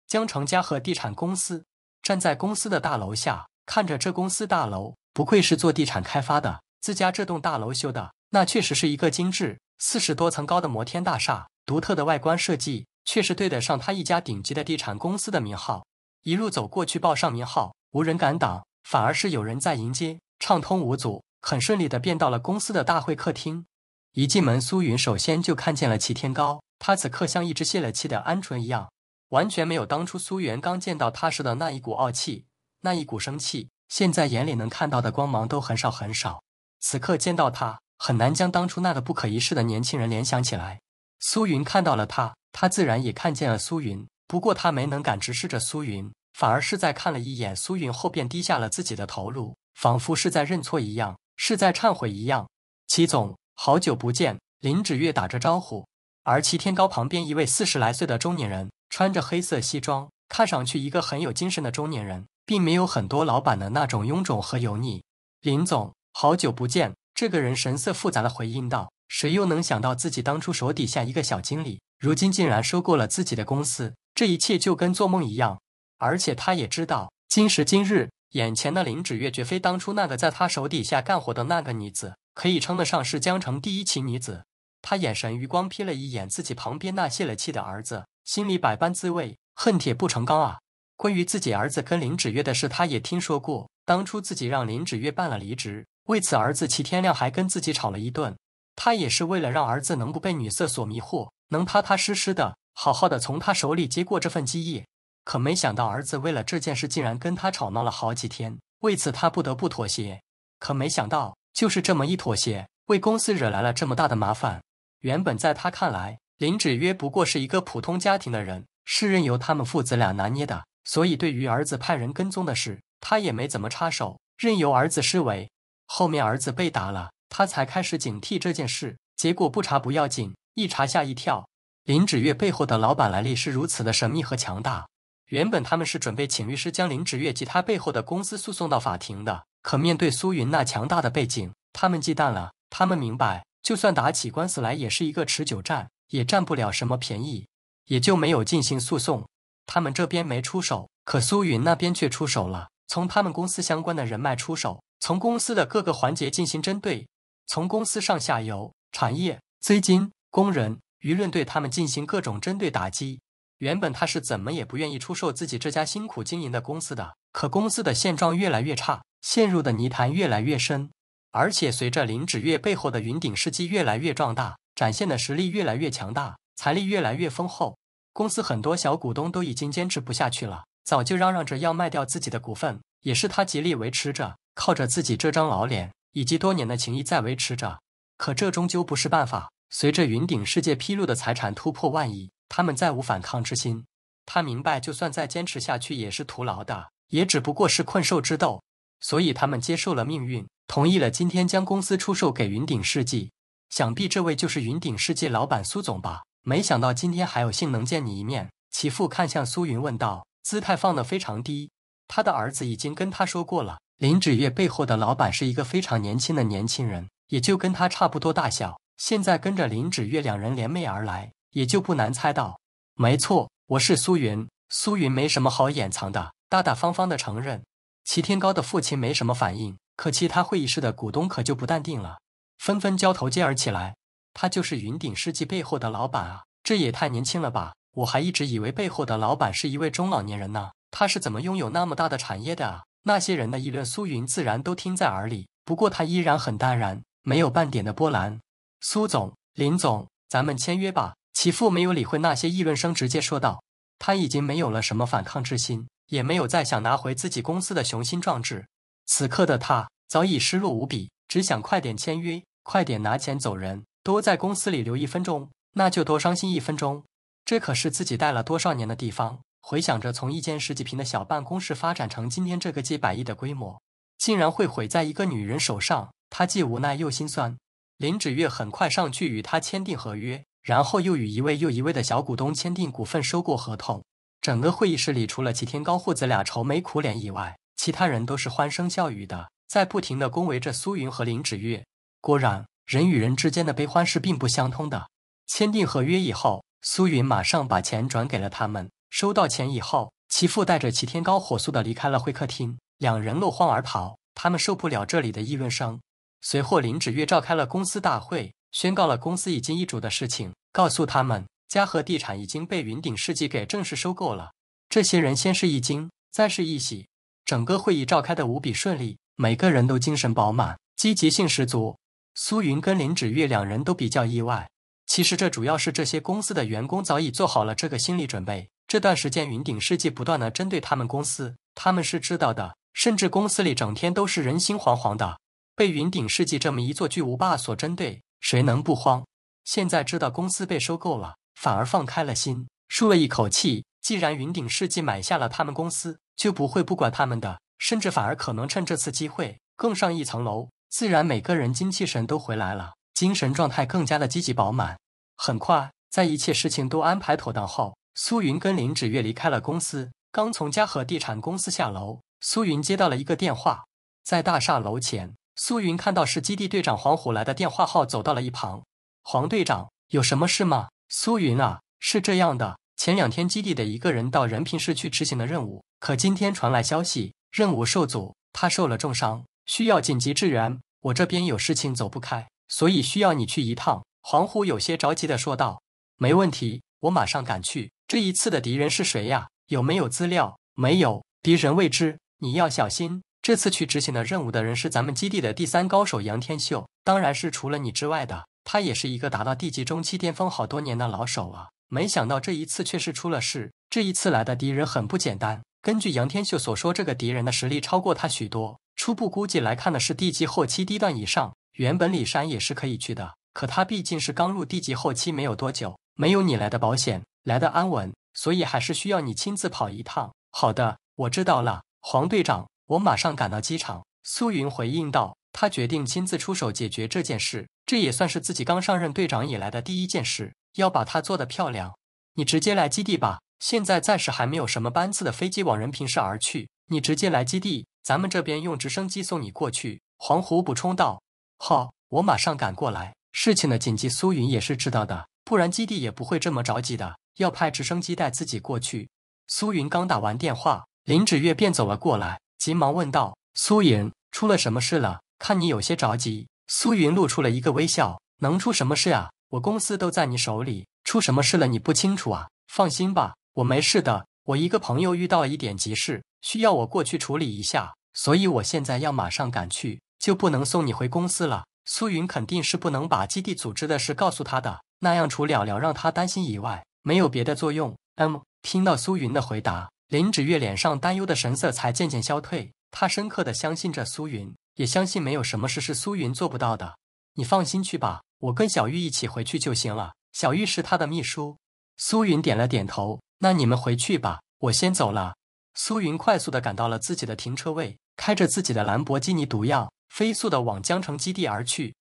江城嘉禾地产公司，站在公司的大楼下。看着这公司大楼，不愧是做地产开发的，自家这栋大楼修的，那确实是一个精致四十多层高的摩天大厦，独特的外观设计，确实对得上他一家顶级的地产公司的名号。一路走过去报上名号，无人敢挡，反而是有人在迎接，畅通无阻，很顺利的便到了公司的大会客厅。一进门，苏云首先就看见了齐天高，他此刻像一只泄了气的鹌鹑一样，完全没有当初苏元刚见到他时的那一股傲气。那一股生气，现在眼里能看到的光芒都很少很少。此刻见到他，很难将当初那个不可一世的年轻人联想起来。苏云看到了他，他自然也看见了苏云。不过他没能敢直视着苏云，反而是在看了一眼苏云后便低下了自己的头颅，仿佛是在认错一样，是在忏悔一样。齐总，好久不见，林芷月打着招呼。而齐天高旁边一位四十来岁的中年人，穿着黑色西装，看上去一个很有精神的中年人。并没有很多老板的那种臃肿和油腻。林总，好久不见。这个人神色复杂的回应道：“谁又能想到自己当初手底下一个小经理，如今竟然收购了自己的公司？这一切就跟做梦一样。而且他也知道，今时今日眼前的林芷月绝非当初那个在他手底下干活的那个女子，可以称得上是江城第一奇女子。”他眼神余光瞥了一眼自己旁边那泄了气的儿子，心里百般滋味，恨铁不成钢啊。关于自己儿子跟林芷月的事，他也听说过。当初自己让林芷月办了离职，为此儿子齐天亮还跟自己吵了一顿。他也是为了让儿子能不被女色所迷惑，能踏踏实实的好好的从他手里接过这份基业。可没想到儿子为了这件事竟然跟他吵闹了好几天，为此他不得不妥协。可没想到，就是这么一妥协，为公司惹来了这么大的麻烦。原本在他看来，林芷月不过是一个普通家庭的人，是任由他们父子俩拿捏的。所以，对于儿子派人跟踪的事，他也没怎么插手，任由儿子施为。后面儿子被打了，他才开始警惕这件事。结果不查不要紧，一查吓一跳。林芷月背后的老板来历是如此的神秘和强大。原本他们是准备请律师将林芷月及他背后的公司诉讼到法庭的，可面对苏云那强大的背景，他们忌惮了。他们明白，就算打起官司来，也是一个持久战，也占不了什么便宜，也就没有进行诉讼。他们这边没出手，可苏云那边却出手了。从他们公司相关的人脉出手，从公司的各个环节进行针对，从公司上下游、产业、资金、工人、舆论对他们进行各种针对打击。原本他是怎么也不愿意出售自己这家辛苦经营的公司的，可公司的现状越来越差，陷入的泥潭越来越深，而且随着林芷月背后的云顶世纪越来越壮大，展现的实力越来越强大，财力越来越丰厚。公司很多小股东都已经坚持不下去了，早就嚷嚷着要卖掉自己的股份，也是他极力维持着，靠着自己这张老脸以及多年的情谊在维持着。可这终究不是办法。随着云顶世界披露的财产突破万亿，他们再无反抗之心。他明白，就算再坚持下去也是徒劳的，也只不过是困兽之斗。所以他们接受了命运，同意了今天将公司出售给云顶世纪。想必这位就是云顶世界老板苏总吧。没想到今天还有幸能见你一面。其父看向苏云，问道，姿态放得非常低。他的儿子已经跟他说过了，林芷月背后的老板是一个非常年轻的年轻人，也就跟他差不多大小。现在跟着林芷月两人联袂而来，也就不难猜到。没错，我是苏云。苏云没什么好掩藏的，大大方方的承认。齐天高的父亲没什么反应，可其他会议室的股东可就不淡定了，纷纷交头接耳起来。他就是云顶世纪背后的老板啊，这也太年轻了吧！我还一直以为背后的老板是一位中老年人呢。他是怎么拥有那么大的产业的啊？那些人的议论，苏云自然都听在耳里，不过他依然很淡然，没有半点的波澜。苏总，林总，咱们签约吧。其父没有理会那些议论声，直接说道：“他已经没有了什么反抗之心，也没有再想拿回自己公司的雄心壮志。此刻的他早已失落无比，只想快点签约，快点拿钱走人。”多在公司里留一分钟，那就多伤心一分钟。这可是自己待了多少年的地方，回想着从一间十几平的小办公室发展成今天这个几百亿的规模，竟然会毁在一个女人手上，他既无奈又心酸。林芷月很快上去与他签订合约，然后又与一位又一位的小股东签订股份收购合同。整个会议室里，除了齐天高父子俩愁眉苦脸以外，其他人都是欢声笑语的，在不停地恭维着苏云和林芷月。果然。人与人之间的悲欢是并不相通的。签订合约以后，苏云马上把钱转给了他们。收到钱以后，其父带着齐天高火速的离开了会客厅，两人落荒而逃。他们受不了这里的议论声。随后，林芷月召开了公司大会，宣告了公司已经易主的事情，告诉他们嘉禾地产已经被云顶世纪给正式收购了。这些人先是一惊，再是一喜。整个会议召开的无比顺利，每个人都精神饱满，积极性十足。苏云跟林芷月两人都比较意外。其实这主要是这些公司的员工早已做好了这个心理准备。这段时间云顶世纪不断的针对他们公司，他们是知道的，甚至公司里整天都是人心惶惶的。被云顶世纪这么一座巨无霸所针对，谁能不慌？现在知道公司被收购了，反而放开了心，舒了一口气。既然云顶世纪买下了他们公司，就不会不管他们的，甚至反而可能趁这次机会更上一层楼。自然，每个人精气神都回来了，精神状态更加的积极饱满。很快，在一切事情都安排妥当后，苏云跟林芷月离开了公司。刚从嘉禾地产公司下楼，苏云接到了一个电话。在大厦楼前，苏云看到是基地队长黄虎来的电话号，走到了一旁。黄队长，有什么事吗？苏云啊，是这样的，前两天基地的一个人到任平市去执行的任务，可今天传来消息，任务受阻，他受了重伤。需要紧急支援，我这边有事情走不开，所以需要你去一趟。”黄虎有些着急的说道。“没问题，我马上赶去。这一次的敌人是谁呀？有没有资料？没有，敌人未知。你要小心。这次去执行的任务的人是咱们基地的第三高手杨天秀，当然是除了你之外的。他也是一个达到地级中期巅峰好多年的老手啊。没想到这一次却是出了事。这一次来的敌人很不简单。根据杨天秀所说，这个敌人的实力超过他许多。”初步估计来看的是地级后期低段以上，原本李山也是可以去的，可他毕竟是刚入地级后期没有多久，没有你来的保险，来的安稳，所以还是需要你亲自跑一趟。好的，我知道了，黄队长，我马上赶到机场。”苏云回应道，他决定亲自出手解决这件事，这也算是自己刚上任队长以来的第一件事，要把他做得漂亮。你直接来基地吧，现在暂时还没有什么班次的飞机往任平市而去，你直接来基地。咱们这边用直升机送你过去。”黄虎补充道，“好，我马上赶过来。事情的紧急，苏云也是知道的，不然基地也不会这么着急的，要派直升机带自己过去。”苏云刚打完电话，林芷月便走了过来，急忙问道：“苏云，出了什么事了？看你有些着急。”苏云露出了一个微笑：“能出什么事啊？我公司都在你手里，出什么事了你不清楚啊？放心吧，我没事的。”我一个朋友遇到一点急事，需要我过去处理一下，所以我现在要马上赶去，就不能送你回公司了。苏云肯定是不能把基地组织的事告诉他的，那样除了了让他担心以外，没有别的作用。嗯，听到苏云的回答，林芷月脸上担忧的神色才渐渐消退。他深刻的相信着苏云，也相信没有什么事是苏云做不到的。你放心去吧，我跟小玉一起回去就行了。小玉是他的秘书。苏云点了点头。那你们回去吧，我先走了。苏云快速的赶到了自己的停车位，开着自己的兰博基尼毒药，飞速的往江城基地而去。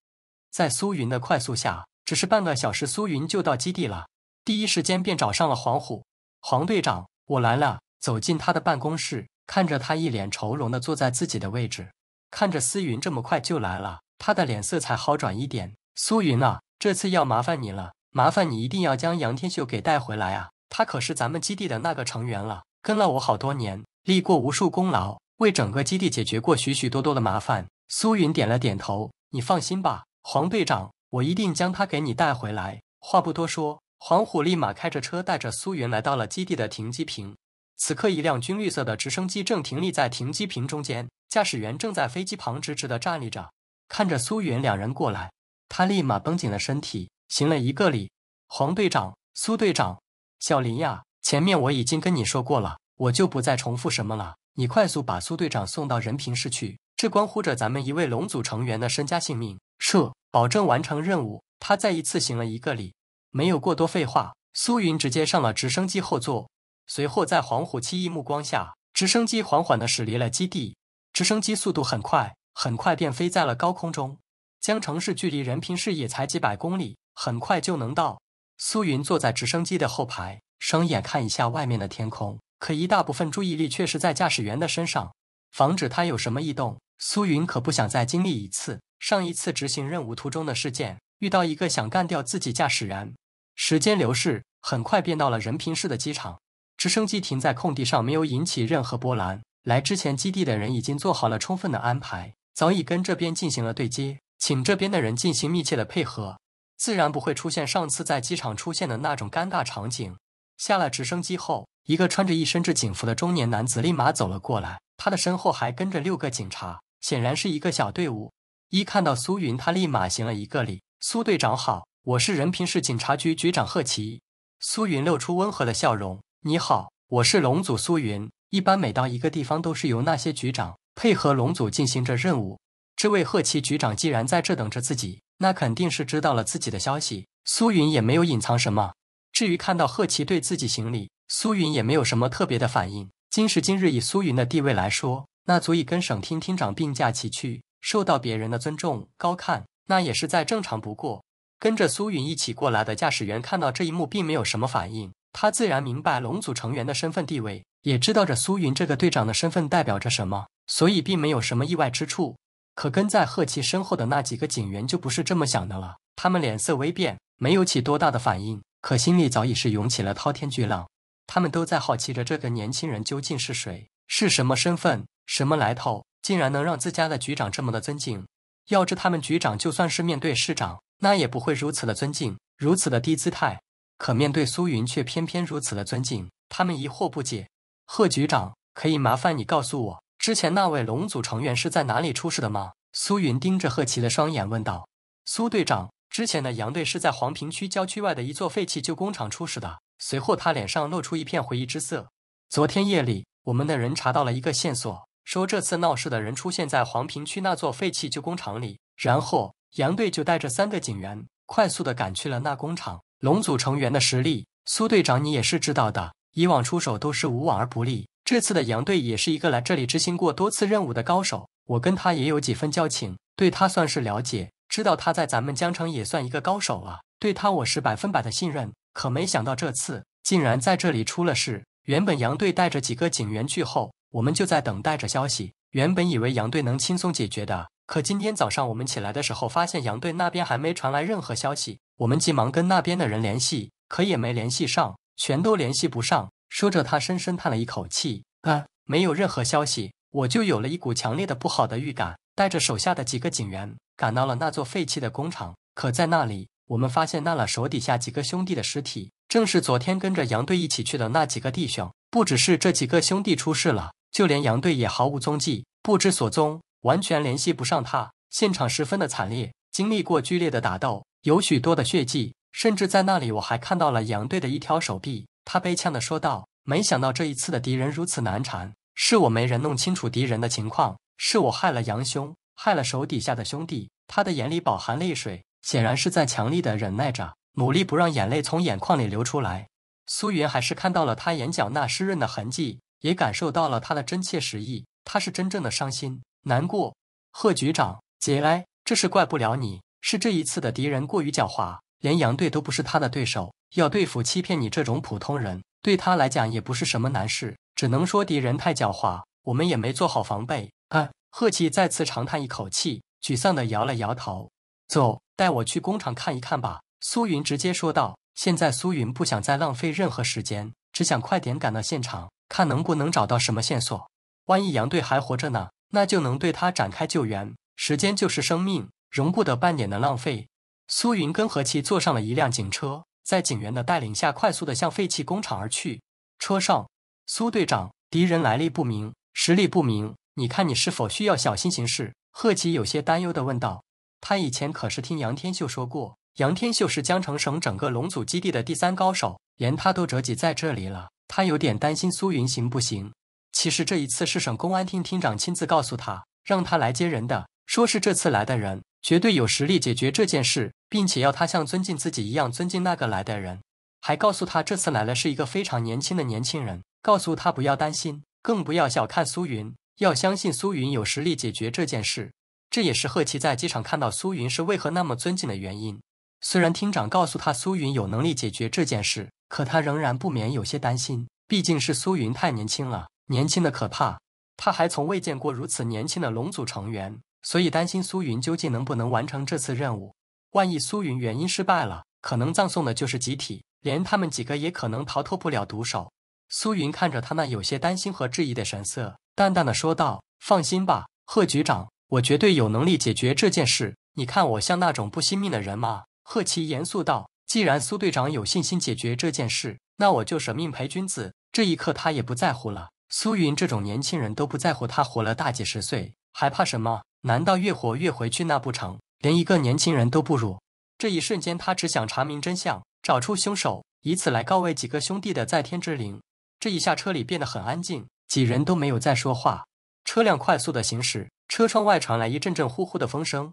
在苏云的快速下，只是半个小时，苏云就到基地了。第一时间便找上了黄虎，黄队长，我来了。走进他的办公室，看着他一脸愁容的坐在自己的位置，看着思云这么快就来了，他的脸色才好转一点。苏云啊，这次要麻烦你了，麻烦你一定要将杨天秀给带回来啊。他可是咱们基地的那个成员了，跟了我好多年，立过无数功劳，为整个基地解决过许许多多的麻烦。苏云点了点头：“你放心吧，黄队长，我一定将他给你带回来。”话不多说，黄虎立马开着车带着苏云来到了基地的停机坪。此刻，一辆军绿色的直升机正停立在停机坪中间，驾驶员正在飞机旁直直的站立着，看着苏云两人过来，他立马绷紧了身体，行了一个礼：“黄队长，苏队长。”小林呀，前面我已经跟你说过了，我就不再重复什么了。你快速把苏队长送到任平市去，这关乎着咱们一位龙组成员的身家性命。是，保证完成任务。他再一次行了一个礼，没有过多废话。苏云直接上了直升机后座，随后在黄虎七一目光下，直升机缓缓的驶离了基地。直升机速度很快，很快便飞在了高空中。江城市距离任平市也才几百公里，很快就能到。苏云坐在直升机的后排，双眼看一下外面的天空，可一大部分注意力却是在驾驶员的身上，防止他有什么异动。苏云可不想再经历一次上一次执行任务途中的事件，遇到一个想干掉自己驾驶员。时间流逝，很快便到了仁平市的机场，直升机停在空地上，没有引起任何波澜。来之前基地的人已经做好了充分的安排，早已跟这边进行了对接，请这边的人进行密切的配合。自然不会出现上次在机场出现的那种尴尬场景。下了直升机后，一个穿着一身制警服的中年男子立马走了过来，他的身后还跟着六个警察，显然是一个小队伍。一看到苏云，他立马行了一个礼：“苏队长好，我是仁平市警察局局长贺奇。”苏云露出温和的笑容：“你好，我是龙组苏云。一般每到一个地方，都是由那些局长配合龙组进行着任务。”这位贺奇局长既然在这等着自己，那肯定是知道了自己的消息。苏云也没有隐藏什么。至于看到贺奇对自己行礼，苏云也没有什么特别的反应。今时今日，以苏云的地位来说，那足以跟省厅厅长并驾齐驱，受到别人的尊重、高看，那也是再正常不过。跟着苏云一起过来的驾驶员看到这一幕，并没有什么反应。他自然明白龙组成员的身份地位，也知道着苏云这个队长的身份代表着什么，所以并没有什么意外之处。可跟在贺奇身后的那几个警员就不是这么想的了，他们脸色微变，没有起多大的反应，可心里早已是涌起了滔天巨浪。他们都在好奇着这个年轻人究竟是谁，是什么身份，什么来头，竟然能让自家的局长这么的尊敬。要知他们局长就算是面对市长，那也不会如此的尊敬，如此的低姿态。可面对苏云，却偏偏如此的尊敬，他们疑惑不解。贺局长，可以麻烦你告诉我？之前那位龙组成员是在哪里出事的吗？苏云盯着贺奇的双眼问道。苏队长，之前的杨队是在黄平区郊区外的一座废弃旧工厂出事的。随后，他脸上露出一片回忆之色。昨天夜里，我们的人查到了一个线索，说这次闹事的人出现在黄平区那座废弃旧工厂里。然后，杨队就带着三个警员快速的赶去了那工厂。龙组成员的实力，苏队长你也是知道的，以往出手都是无往而不利。这次的杨队也是一个来这里执行过多次任务的高手，我跟他也有几分交情，对他算是了解，知道他在咱们江城也算一个高手了。对他我是百分百的信任，可没想到这次竟然在这里出了事。原本杨队带着几个警员去后，我们就在等待着消息。原本以为杨队能轻松解决的，可今天早上我们起来的时候，发现杨队那边还没传来任何消息，我们急忙跟那边的人联系，可也没联系上，全都联系不上。说着，他深深叹了一口气。啊，没有任何消息，我就有了一股强烈的不好的预感。带着手下的几个警员，赶到了那座废弃的工厂。可在那里，我们发现纳了手底下几个兄弟的尸体，正是昨天跟着杨队一起去的那几个弟兄。不只是这几个兄弟出事了，就连杨队也毫无踪迹，不知所踪，完全联系不上他。现场十分的惨烈，经历过剧烈的打斗，有许多的血迹，甚至在那里我还看到了杨队的一条手臂。他悲呛地说道：“没想到这一次的敌人如此难缠，是我没人弄清楚敌人的情况，是我害了杨兄，害了手底下的兄弟。”他的眼里饱含泪水，显然是在强力的忍耐着，努力不让眼泪从眼眶里流出来。苏云还是看到了他眼角那湿润的痕迹，也感受到了他的真切实意。他是真正的伤心难过。贺局长，节哀，这事怪不了你，是这一次的敌人过于狡猾，连杨队都不是他的对手。要对付欺骗你这种普通人，对他来讲也不是什么难事。只能说敌人太狡猾，我们也没做好防备。啊，何气再次长叹一口气，沮丧地摇了摇头。走，带我去工厂看一看吧。苏云直接说道。现在苏云不想再浪费任何时间，只想快点赶到现场，看能不能找到什么线索。万一杨队还活着呢，那就能对他展开救援。时间就是生命，容不得半点的浪费。苏云跟何奇坐上了一辆警车。在警员的带领下，快速地向废弃工厂而去。车上，苏队长，敌人来历不明，实力不明，你看你是否需要小心行事？贺奇有些担忧地问道。他以前可是听杨天秀说过，杨天秀是江城省整个龙组基地的第三高手，连他都折戟在这里了。他有点担心苏云行不行。其实这一次是省公安厅厅长亲自告诉他，让他来接人的，说是这次来的人绝对有实力解决这件事。并且要他像尊敬自己一样尊敬那个来的人，还告诉他这次来了是一个非常年轻的年轻人，告诉他不要担心，更不要小看苏云，要相信苏云有实力解决这件事。这也是贺奇在机场看到苏云是为何那么尊敬的原因。虽然厅长告诉他苏云有能力解决这件事，可他仍然不免有些担心，毕竟是苏云太年轻了，年轻的可怕，他还从未见过如此年轻的龙组成员，所以担心苏云究竟能不能完成这次任务。万一苏云原因失败了，可能葬送的就是集体，连他们几个也可能逃脱不了毒手。苏云看着他那有些担心和质疑的神色，淡淡的说道：“放心吧，贺局长，我绝对有能力解决这件事。你看我像那种不惜命的人吗？”贺奇严肃道：“既然苏队长有信心解决这件事，那我就舍命陪君子。”这一刻他也不在乎了。苏云这种年轻人都不在乎，他活了大几十岁还怕什么？难道越活越回去那不成？连一个年轻人都不如。这一瞬间，他只想查明真相，找出凶手，以此来告慰几个兄弟的在天之灵。这一下车里变得很安静，几人都没有再说话。车辆快速的行驶，车窗外传来一阵阵呼呼的风声。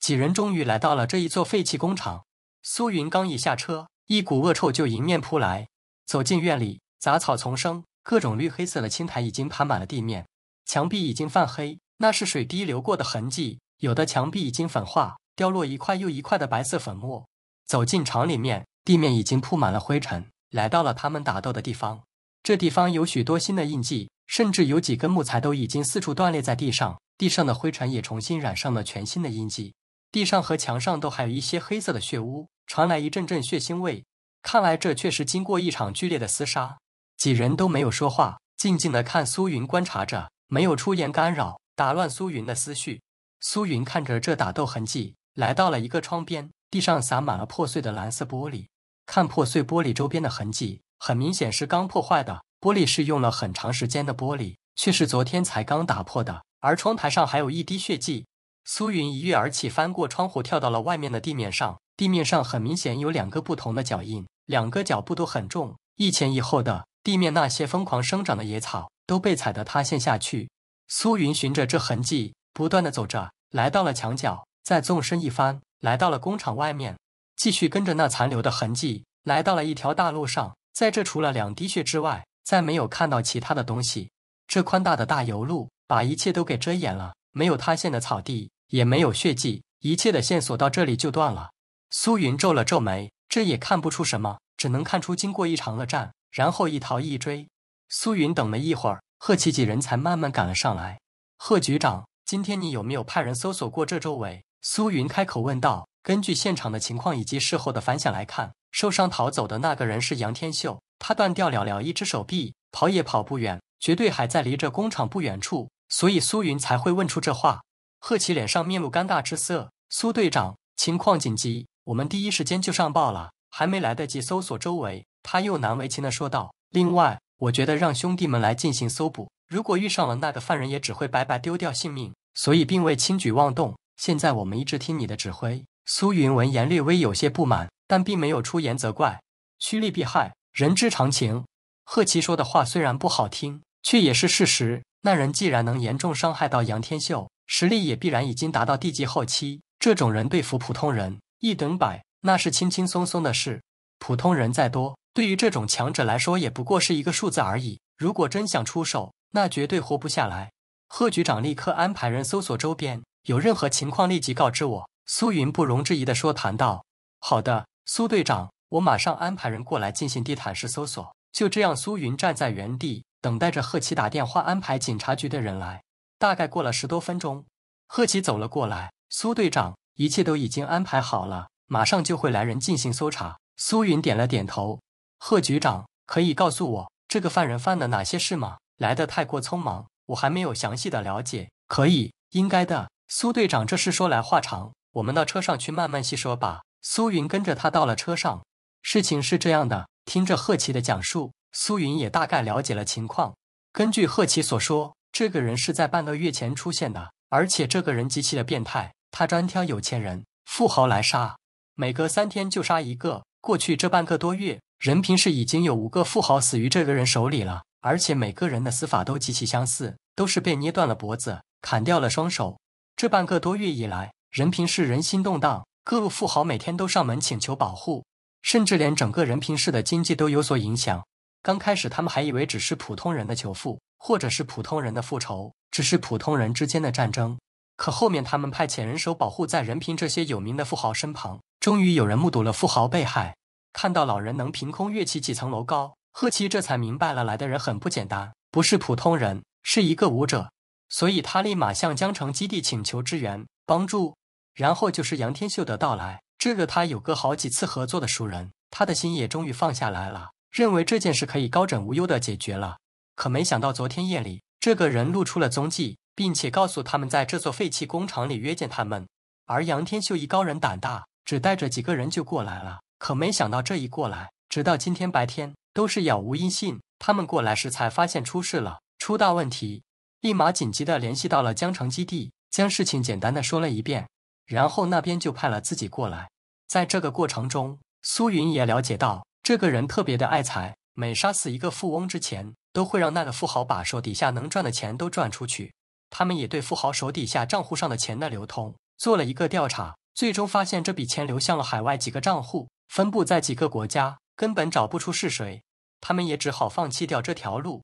几人终于来到了这一座废弃工厂。苏云刚一下车，一股恶臭就迎面扑来。走进院里，杂草丛生，各种绿黑色的青苔已经爬满了地面，墙壁已经泛黑，那是水滴流过的痕迹。有的墙壁已经粉化，掉落一块又一块的白色粉末。走进厂里面，地面已经铺满了灰尘。来到了他们打斗的地方，这地方有许多新的印记，甚至有几根木材都已经四处断裂在地上。地上的灰尘也重新染上了全新的印记。地上和墙上都还有一些黑色的血污，传来一阵阵血腥味。看来这确实经过一场剧烈的厮杀。几人都没有说话，静静的看苏云观察着，没有出言干扰打乱苏云的思绪。苏云看着这打斗痕迹，来到了一个窗边，地上洒满了破碎的蓝色玻璃。看破碎玻璃周边的痕迹，很明显是刚破坏的。玻璃是用了很长时间的玻璃，却是昨天才刚打破的。而窗台上还有一滴血迹。苏云一跃而起，翻过窗户，跳到了外面的地面上。地面上很明显有两个不同的脚印，两个脚步都很重，一前一后的。地面那些疯狂生长的野草都被踩得塌陷下去。苏云循着这痕迹。不断的走着，来到了墙角，再纵身一翻，来到了工厂外面，继续跟着那残留的痕迹，来到了一条大路上。在这除了两滴血之外，再没有看到其他的东西。这宽大的大油路把一切都给遮掩了，没有塌陷的草地，也没有血迹，一切的线索到这里就断了。苏云皱了皱眉，这也看不出什么，只能看出经过一场恶战，然后一逃一追。苏云等了一会儿，贺琪几人才慢慢赶了上来。贺局长。今天你有没有派人搜索过这周围？苏云开口问道。根据现场的情况以及事后的反响来看，受伤逃走的那个人是杨天秀，他断掉了了一只手臂，跑也跑不远，绝对还在离这工厂不远处，所以苏云才会问出这话。贺奇脸上面露尴尬之色。苏队长，情况紧急，我们第一时间就上报了，还没来得及搜索周围，他又难为情的说道。另外，我觉得让兄弟们来进行搜捕。如果遇上了那个犯人，也只会白白丢掉性命，所以并未轻举妄动。现在我们一直听你的指挥。苏云闻言略微有些不满，但并没有出言责怪。趋利避害，人之常情。贺奇说的话虽然不好听，却也是事实。那人既然能严重伤害到杨天秀，实力也必然已经达到地级后期。这种人对付普通人，一等百，那是轻轻松松的事。普通人再多，对于这种强者来说，也不过是一个数字而已。如果真想出手，那绝对活不下来。贺局长立刻安排人搜索周边，有任何情况立即告知我。苏云不容置疑的说：“谈到好的，苏队长，我马上安排人过来进行地毯式搜索。”就这样，苏云站在原地等待着贺奇打电话安排警察局的人来。大概过了十多分钟，贺奇走了过来。苏队长，一切都已经安排好了，马上就会来人进行搜查。苏云点了点头。贺局长，可以告诉我这个犯人犯了哪些事吗？来的太过匆忙，我还没有详细的了解。可以，应该的。苏队长，这事说来话长，我们到车上去慢慢细说吧。苏云跟着他到了车上。事情是这样的，听着贺奇的讲述，苏云也大概了解了情况。根据贺奇所说，这个人是在半个月前出现的，而且这个人极其的变态，他专挑有钱人、富豪来杀，每隔三天就杀一个。过去这半个多月，任平是已经有五个富豪死于这个人手里了。而且每个人的死法都极其相似，都是被捏断了脖子，砍掉了双手。这半个多月以来，任平市人心动荡，各路富豪每天都上门请求保护，甚至连整个任平市的经济都有所影响。刚开始他们还以为只是普通人的求富，或者是普通人的复仇，只是普通人之间的战争。可后面他们派遣人手保护在任平这些有名的富豪身旁，终于有人目睹了富豪被害，看到老人能凭空跃起几层楼高。贺奇这才明白了，来的人很不简单，不是普通人，是一个武者，所以他立马向江城基地请求支援帮助。然后就是杨天秀的到来，这个他有个好几次合作的熟人，他的心也终于放下来了，认为这件事可以高枕无忧的解决了。可没想到昨天夜里，这个人露出了踪迹，并且告诉他们在这座废弃工厂里约见他们。而杨天秀一高人胆大，只带着几个人就过来了。可没想到这一过来，直到今天白天。都是杳无音信。他们过来时才发现出事了，出大问题，立马紧急的联系到了江城基地，将事情简单的说了一遍，然后那边就派了自己过来。在这个过程中，苏云也了解到这个人特别的爱财，每杀死一个富翁之前，都会让那个富豪把手底下能赚的钱都赚出去。他们也对富豪手底下账户上的钱的流通做了一个调查，最终发现这笔钱流向了海外几个账户，分布在几个国家，根本找不出是谁。他们也只好放弃掉这条路。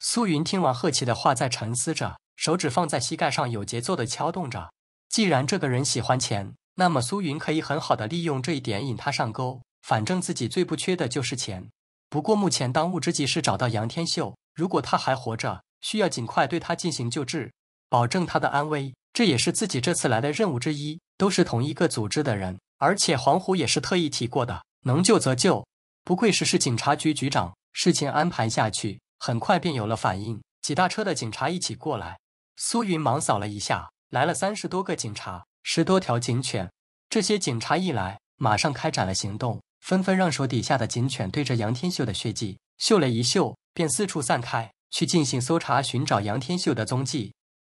苏云听完贺奇的话，在沉思着，手指放在膝盖上，有节奏的敲动着。既然这个人喜欢钱，那么苏云可以很好的利用这一点，引他上钩。反正自己最不缺的就是钱。不过目前当务之急是找到杨天秀，如果他还活着，需要尽快对他进行救治，保证他的安危。这也是自己这次来的任务之一。都是同一个组织的人，而且黄虎也是特意提过的，能救则救。不愧是市警察局局长，事情安排下去，很快便有了反应。几大车的警察一起过来，苏云忙扫了一下，来了三十多个警察，十多条警犬。这些警察一来，马上开展了行动，纷纷让手底下的警犬对着杨天秀的血迹嗅了一嗅，便四处散开，去进行搜查，寻找杨天秀的踪迹。